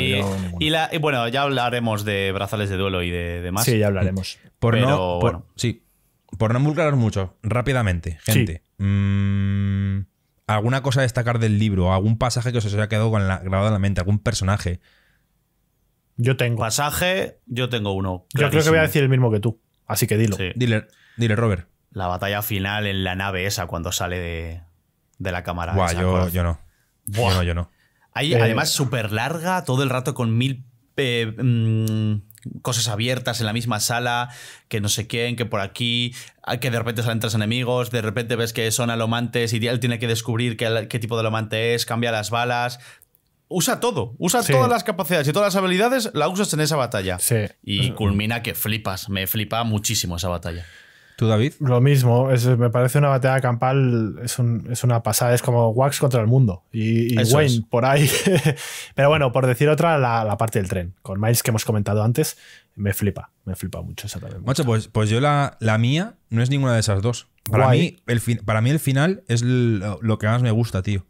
Y, bueno, ya hablaremos de brazales de duelo y de demás. Sí, ya hablaremos. Por Pero, no, bueno. sí, por no vulgarar mucho, rápidamente, gente. Mm, ¿Alguna cosa a destacar del libro? ¿Algún pasaje que os haya quedado grabado en la mente? ¿Algún personaje? Yo tengo. Pasaje, yo tengo uno. Yo creo que voy a decir el mismo que tú. Así que dilo. Dile, Robert. La batalla final en la nave esa cuando sale de, la cámara. yo, no. Buah. yo, no. Hay, eh, además, súper larga, todo el rato con mil mm, cosas abiertas en la misma sala, que no sé quién, que por aquí, ah, que de repente salen tres enemigos, de repente ves que son alomantes y él tiene que descubrir qué tipo de alomante es, cambia las balas, usa todo, usa todas las capacidades y todas las habilidades, la usas en esa batalla. Y culmina que flipas, me flipa muchísimo esa batalla. ¿Tú, David? Lo mismo, me parece una batalla campal, es, es, una pasada, es como Wax contra el mundo y, Wayne por ahí. <laughs> Pero bueno, por decir otra, la, parte del tren, con Miles que hemos comentado antes, me flipa, me flipa mucho esa Macho, pues, pues yo la, mía no es ninguna de esas dos. Para, mí el, para mí el final es lo que más me gusta, tío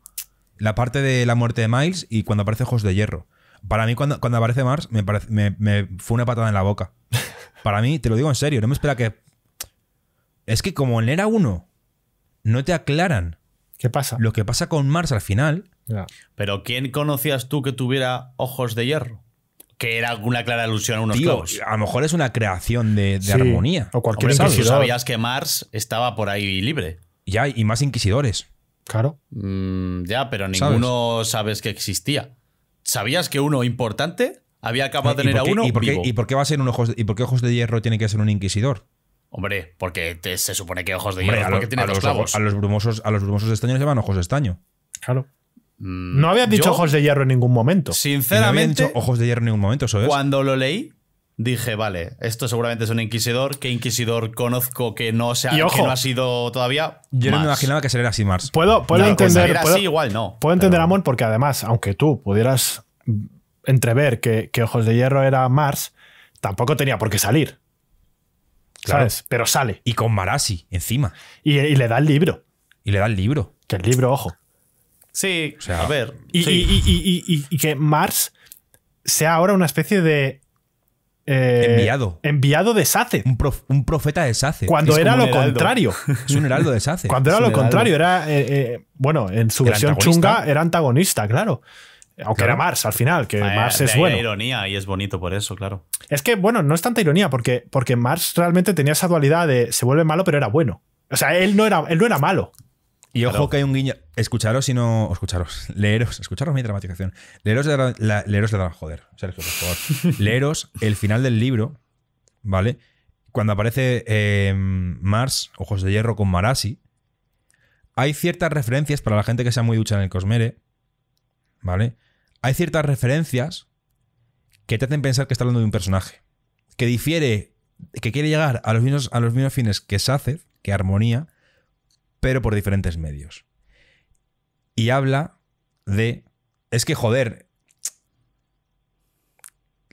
la parte de la muerte de Miles y cuando aparece Ojos de Hierro. Para mí, cuando, aparece Mars, me, parece, me, fue una patada en la boca. <laughs> Para mí, te lo digo en serio, no me espera que. Es que como en era uno no te aclaran. ¿Qué pasa? Lo que pasa con Mars al final. Pero ¿quién conocías tú que tuviera ojos de hierro? Que era alguna clara alusión a unos Tío, A lo mejor es una creación de, armonía. O cualquier cosa sabías que Mars estaba por ahí libre. Ya, y más inquisidores. Claro. Mm, ya, pero ninguno ¿Sabes? que existía. ¿Sabías que uno importante había acabado eh, de tener a uno? ¿y por, qué, ¿Y por qué va a ser un ojos de, y por ojos de hierro tiene que ser un inquisidor? Hombre, porque se supone que ojos de hierro a los, brumosos, a los brumosos de estaño se llaman ojos de estaño. Claro. Mm, no habías dicho ojos de hierro en ningún momento. Sinceramente. ojos de hierro en ningún momento, Cuando lo leí, dije, vale, esto seguramente es un inquisidor. ¿Qué inquisidor conozco que no, sea, que no ha sido todavía? Yo no me imaginaba que sería así Mars. Puedo, pues entender. así, igual no. Puedo entender, a Amon, porque además, aunque tú pudieras entrever que, Ojos de Hierro era Mars, tampoco tenía por qué salir. ¿Sabes? Pero sale. Y con Marasi encima. Y, le da el libro. Y le da el libro. Que el libro, ojo. Sí, a ver. Y, y que Mars sea ahora una especie de eh, enviado. Enviado de Sace. Un, profeta de Sace. Cuando era lo contrario. Es un heraldo de Sace. Cuando era lo contrario, era. Eh, eh, bueno, en su versión chunga era antagonista, claro. Aunque era Mars al final, que Mars es bueno. ironía y es bonito por eso, claro. Es que, bueno, no es tanta ironía, porque, porque Mars realmente tenía esa dualidad de se vuelve malo, pero era bueno. O sea, él no era, él no era malo. Y ojo que hay un guiño. Escucharos y no. Escucharos. Leeros. Escucharos mi dramatización. Leeros de la, leeros joder, Sergio, por favor. <laughs> leeros el final del libro, ¿vale? Cuando aparece eh, Mars, Ojos de Hierro con Marasi. Hay ciertas referencias para la gente que sea muy ducha en el Cosmere, ¿vale? Hay ciertas referencias que te hacen pensar que está hablando de un personaje. Que difiere. Que quiere llegar a los mismos, a los mismos fines que Saced, que Armonía pero por diferentes medios. Y habla de... Es que, joder,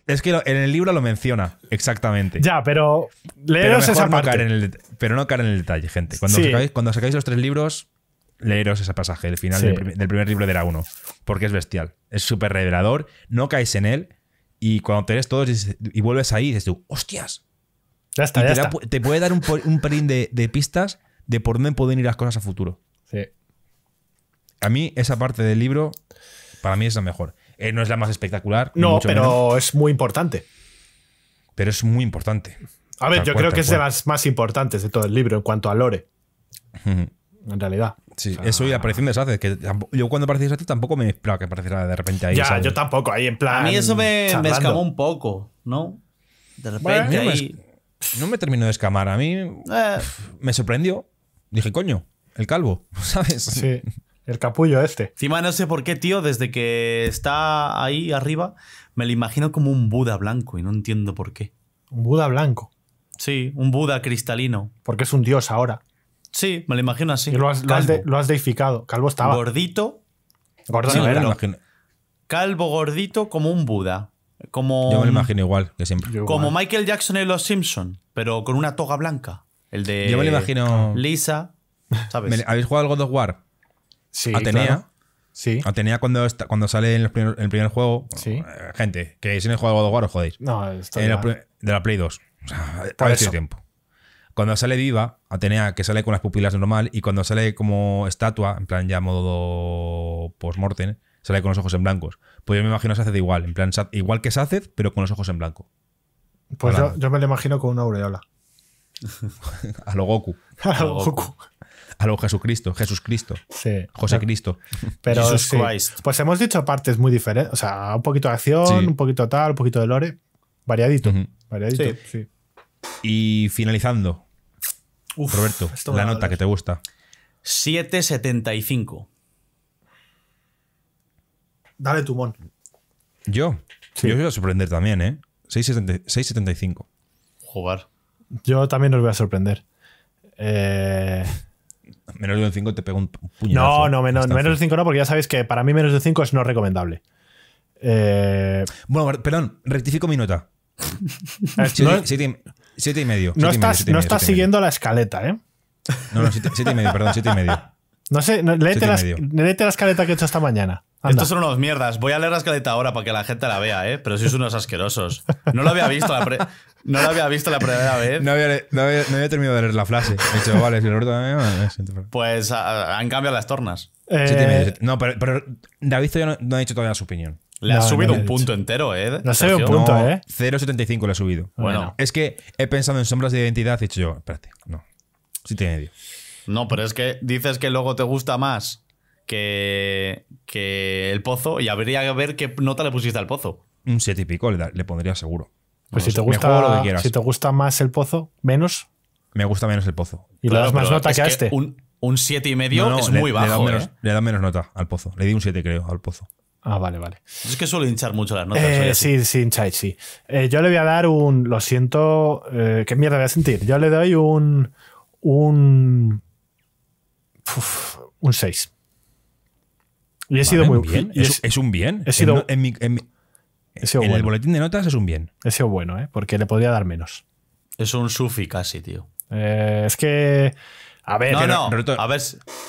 es que en el libro lo menciona, exactamente. Ya, pero leeros esa no parte. en el, pero no caer en el detalle, gente. Cuando, sacáis, cuando los tres libros, leeros ese pasaje, el final del, primer, libro de Era 1, porque es bestial. Es súper revelador, no caes en él, y cuando te todos y, vuelves ahí, dices tú, hostias. Ya está, ya te, está. te, puede dar un, un pelín de pistas de por dónde pueden ir las cosas a futuro. Sí. A mí esa parte del libro, para mí es la mejor. Eh, no es la más espectacular. No, pero es muy importante. Pero es muy importante. A ver, yo creo que es de las más importantes de todo el libro en cuanto a lore. en realidad. Sí, eso y aparición de que yo cuando a ti tampoco me esperaba que apareciera de repente ahí. Ya, yo tampoco, ahí en plan. A mí eso me, escamó un poco, ¿no? De repente. ahí... no, me, terminó de escamar, a mí eh. me sorprendió dije, coño, el calvo, <laughs> ¿sabes? Sí, el capullo este. Encima no sé por qué, tío, desde que está ahí arriba, me lo imagino como un Buda blanco y no entiendo por qué. ¿Un Buda blanco? Sí, un Buda cristalino. Porque es un dios ahora. Sí, me lo imagino así. lo, has, deificado. Calvo estaba. Gordito. Calvo gordito como un Buda. Como, Yo me lo imagino igual que siempre. como Michael Jackson y Los Simpson, pero con una toga blanca. El de. Yo me lo imagino. Lisa. ¿sabes? <laughs> ¿Habéis jugado al God of War? Sí. Atenea. Sí. Atenea cuando, cuando sale en, el primer juego. Sí. Eh, gente, que si no he jugado God of War os jodéis. No, está en De la Play 2. O sea, tiempo. Cuando sale viva, Atenea, que sale con las pupilas normal, y cuando sale como estatua, en plan ya modo post-mortem, sale con los ojos en blancos. Pues yo me imagino a hace igual, en plan igual que Saced, pero con los ojos en blanco. Pues yo, yo, me lo imagino con una aureola. <laughs> a lo Goku. A lo Goku. Jesucristo, Jesús Cristo. José Cristo. <laughs> Pero Pues hemos dicho partes muy diferentes. O sea, un poquito de acción, un poquito tal, un poquito de lore. Variadito. Variadito. Y finalizando. Roberto, la nota que te gusta. 7.75. Dale tu mon. Yo. Yo os voy a sorprender también, ¿eh? 6.75. Jugar. Yo también os voy a sorprender. Eh, menos de un 5 te pego un puñetazo. No, no, menos, menos de 5 no, porque ya sabéis que para mí menos de 5 es no recomendable. Eh, bueno, perdón, rectifico mi nota. 7 eh, y, medio. No estás, no estás siguiendo la escaleta, ¿eh? No, no, 7 y medio, perdón, 7 y medio. No sé, léete, la, léete, la, escaleta que he hecho esta mañana. Estos son unos mierdas. Voy a leer la escaleta ahora para que la gente la vea, ¿eh? Pero son unos asquerosos. No lo había visto la, no lo había visto la primera vez. No había, no, había, terminado de leer la frase. He dicho, vale, si lo Roberto eh, también... pues a, han cambiado las tornas. Eh, no, pero, pero David todavía no, no, ha dicho todavía su opinión. Le ha subido un punto entero, ¿eh? No ha subido un punto, ¿eh? 0,75 le ha subido. Bueno. Es que he pensado en sombras de identidad y he dicho yo, espérate, no. Sí tiene No, pero es que dices que luego te gusta más que, el pozo y habría que ver qué nota le pusiste al pozo. Un 7 y pico le, pondría seguro. Pues si, te gusta, si te gusta más el pozo, menos. Me gusta menos el pozo. Y le das más nota que a este. Un, 7 y medio es muy bajo. ¿eh? Le da, menos, nota al pozo. Le di un 7, creo, al pozo. Ah, vale, vale. Es que suelo hinchar mucho las notas. Eh, sí, sí, hincháis, sí. Eh, yo le voy a dar un. Lo siento. ¿Qué mierda voy a sentir? Yo le doy un. Un. un 6. Y he sido muy bien. Es, es, un bien. He sido, en, mi, en, en el boletín de notas es un bien. He sido bueno, ¿eh? porque le podría dar menos. Es un sufi casi, tío. Eh, es que. A ver, no, no. a ver,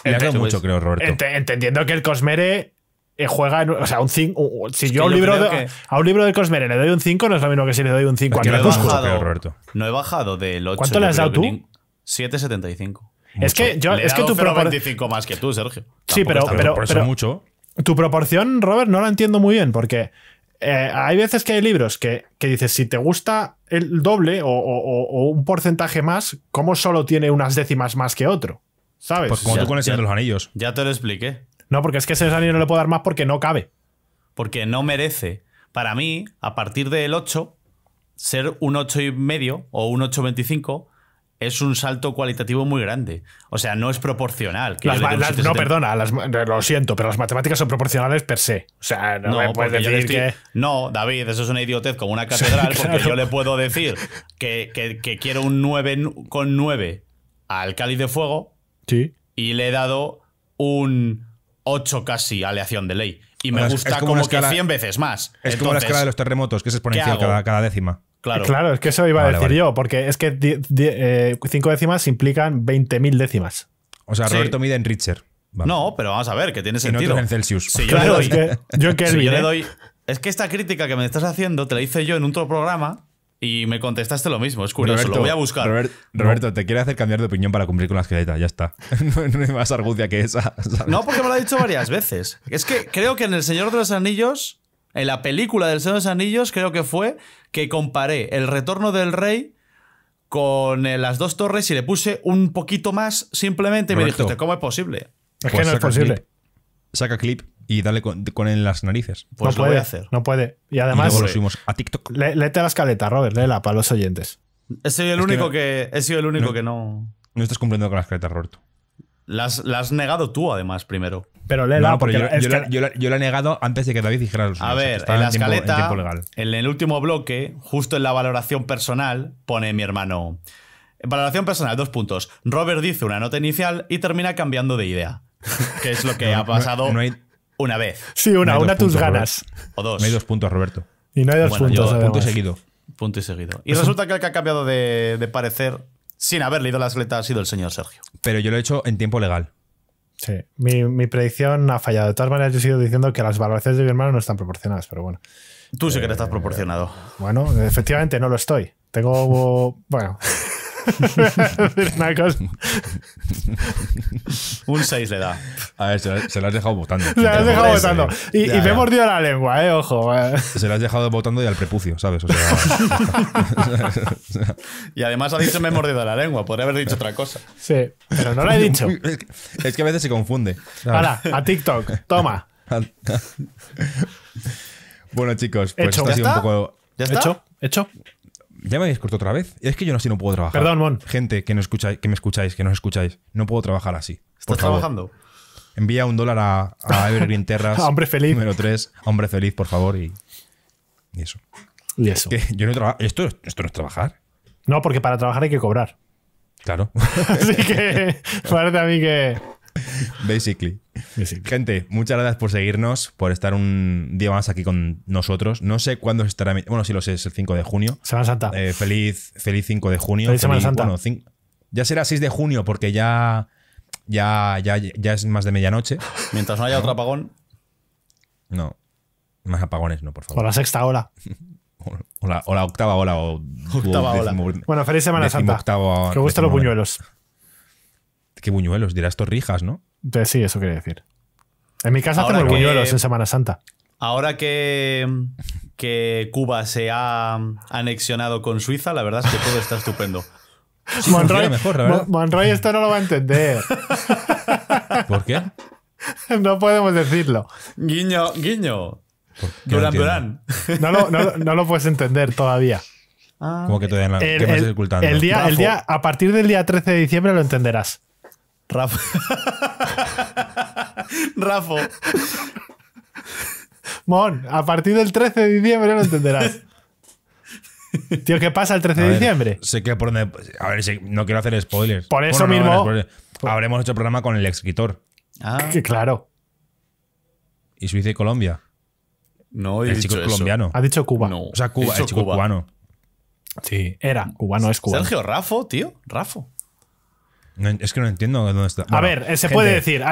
le ha mucho, creo, Roberto. entendiendo que el Cosmere eh, juega en, o sea, un 5. Si yo, un libro de, que... a un libro del Cosmere le doy un 5, no es lo mismo que si le doy un 5 a no he, bajado, creo, Roberto. no he bajado del 8. ¿Cuánto le has dado tú? 7,75. Es que yo, le es que tu más que tú, Sergio. Sí, pero, pero, por eso es mucho tu proporción, Robert, no la entiendo muy bien, porque eh, hay veces que hay libros que, que, dices, si te gusta el doble o, un porcentaje más, ¿cómo solo tiene unas décimas más que otro? ¿Sabes? Pues como tú con el de los Anillos. Ya te lo expliqué. No, porque es que ese anillo no le puedo dar más porque no cabe. Porque no merece. Para mí, a partir del 8, ser un y medio o un 8,25 es un salto cualitativo muy grande. O sea, no es proporcional. no, perdona, lo siento, pero las matemáticas son proporcionales per se. O sea, no, puedes decir que. No, David, eso es una idiotez como una catedral, <laughs> porque yo le puedo decir que, quiero un 9,9 al cáliz de fuego. Sí. Y le he dado un 8 casi aleación de ley. Y me gusta como, que 100 veces más. Es como la escala de los terremotos, que es exponencial cada décima. Claro. es que eso iba a decir yo, porque es que 5 eh, décimas implican 20.000 décimas. O sea, Roberto mide en Richter. No, pero vamos a ver, que tiene sentido. En, en Celsius. <laughs> claro, es que yo, <laughs> le ¿eh? doy, es que esta crítica que me estás haciendo te la hice yo en otro programa y me contestaste lo mismo. Es curioso, lo voy a buscar. Roberto, te quiere hacer cambiar de opinión para cumplir con las escaleta, ya está. <laughs> no, hay más argucia que esa. No, porque me lo ha dicho varias veces. Es que creo que en El Señor de los Anillos en la película del Señor de los Anillos, creo que fue que comparé el retorno del rey con eh, las dos torres y le puse un poquito más simplemente y me dijiste, ¿cómo es posible? Es que pues no es posible. Saca clip y dale con, él en las narices. Pues no lo puede, hacer. No puede. Y además. Y luego lo subimos a TikTok. léete la escaleta, Robert, léela para los oyentes. He sido el único que, no, he sido el único que no. No estás cumpliendo con la escaleta, Roberto. La has, negado tú, además, primero. Pero no, porque yo, la, he negado antes de que David dijera los A ver, en la escaleta, en, el último bloque, justo en la valoración personal, pone mi hermano. Valoración personal, dos puntos. Robert dice una nota inicial y termina cambiando de idea. <laughs> Que es lo que ha pasado una vez. Sí, una, una tus ganas. O dos. No hay dos puntos, Roberto. Y no hay dos puntos. punto y seguido. Punto y seguido. Y resulta que el que ha cambiado de, de parecer sin haber leído las letras ha sido el señor Sergio. Pero yo lo he hecho en tiempo legal. Sí, mi, predicción ha fallado. De todas maneras, yo sigo diciendo que las valoraciones de mi hermano no están proporcionadas, pero bueno. Tú sí que no eh, estás proporcionado. Bueno, efectivamente no lo estoy. Tengo. <laughs> Bueno, <laughs> <laughs> Un 6 le da. A ver, se, lo has dejado votando. Se lo has dejado votando. Eh. Y, me he mordido la lengua, eh, ojo. Eh. Se lo has dejado votando y al prepucio, ¿sabes? <laughs> y además ha dicho me he mordido la lengua, podría haber dicho otra cosa. Sí, pero no lo he dicho. Es que, a veces se confunde. ¡Para! a TikTok, toma. bueno, chicos, pues ¿Hecho? esto ha sido un poco. ¿Ya está? ¿Hecho? ¿Hecho? Ya me habéis corto otra vez. Es que yo así no puedo trabajar. Perdón, Mon. Gente que, no escucháis, que me escucháis, que no escucháis. No puedo trabajar así. ¿Estás trabajando? Envía un dólar a, a <laughs> Evergreen Terras. a hombre feliz. Número 3. hombre feliz, por favor. Y, eso. Y eso. yo esto, esto no es trabajar. No, porque para trabajar hay que cobrar. Claro. <laughs> así que <laughs> parece a mí que. <laughs> Basically. Gente, muchas gracias por seguirnos, por estar un día más aquí con nosotros. No sé cuándo estará. Bueno, si lo sé, es el 5 de junio. Semana Santa. Eh, feliz, feliz 5 de junio. Santa. ya será 6 de junio porque ya, ya, ya, es más de medianoche. Mientras no haya otro apagón. No. Más apagones, no, por favor. O la sexta ola. <laughs> O la, octava ola. octava Bueno, feliz Semana Santa. que gusten los buñuelos. ¿Qué buñuelos? Dirás torrijas, ¿no? sí, eso quería decir. En mi casa hacemos buñuelos en Semana Santa. Ahora que, que Cuba se ha anexionado con Suiza, la verdad es que todo está estupendo. Monroy, esto no lo va a entender. ¿Por qué? <laughs> No podemos decirlo. Guiño, guiño. no No lo, puedes entender todavía. Ah. Como que todavía no, ocultando? El día, el día, a partir del día 13 de diciembre lo entenderás. Rafa. Rafa. Mon, a partir del 13 de diciembre lo entenderás. Tío, ¿qué pasa el 13 de diciembre? Sé que por A ver, no quiero hacer spoilers. Por eso mismo. habremos hecho programa con el escritor. Ah. Claro. ¿Y Suiza y Colombia? No, el chico colombiano. Ha dicho Cuba. O sea, el chico cubano. Sí, era. Cubano es cubano. Sergio Rafo, tío. Rafo es que no entiendo dónde está. a ver, eh, se puede decir.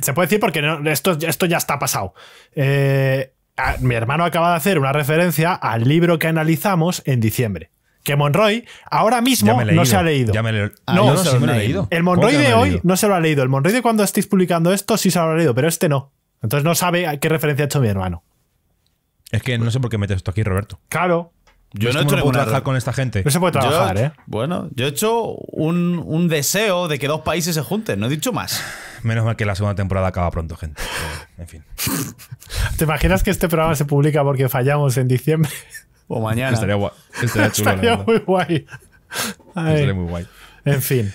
Se puede decir porque esto, esto ya está pasado. Eh, mi hermano acaba de hacer una referencia al libro que analizamos en diciembre. Que Monroy ahora mismo no se ha leído. leído. El Monroy de hoy no se lo ha leído. El Monroy de cuando estéis publicando esto sí se lo ha leído, pero este no. Entonces no sabe a qué referencia ha hecho mi hermano. Es que no sé por qué metes esto aquí, Roberto. Claro, yo no, he hecho trabajar con esta gente. No se puede trabajar, ¿eh? Bueno, yo he hecho un, deseo de que dos países se junten, no he dicho más. <laughs> Menos mal que la segunda temporada acaba pronto, gente. <laughs> en fin. ¿Te imaginas que este programa se publica porque fallamos en diciembre? O mañana. Estaría, guay. Estaría muy guay. Estaría muy guay. En fin.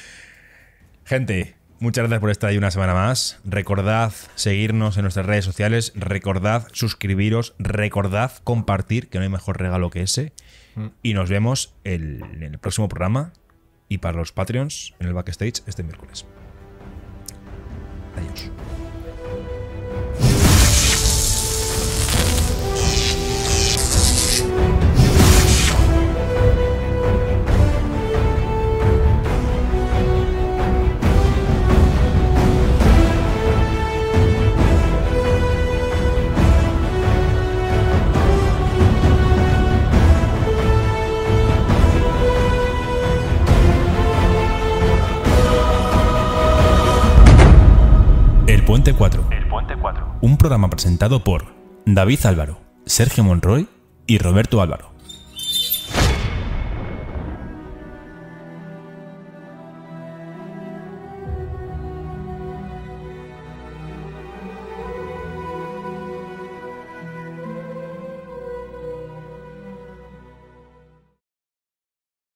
Gente, Muchas gracias por estar ahí una semana más. Recordad seguirnos en nuestras redes sociales, recordad suscribiros, recordad compartir, que no hay mejor regalo que ese. Y nos vemos en el próximo programa y para los Patreons en el backstage este miércoles. Adiós. 4. El Puente 4. Un programa presentado por David Álvaro, Sergio Monroy y Roberto Álvaro.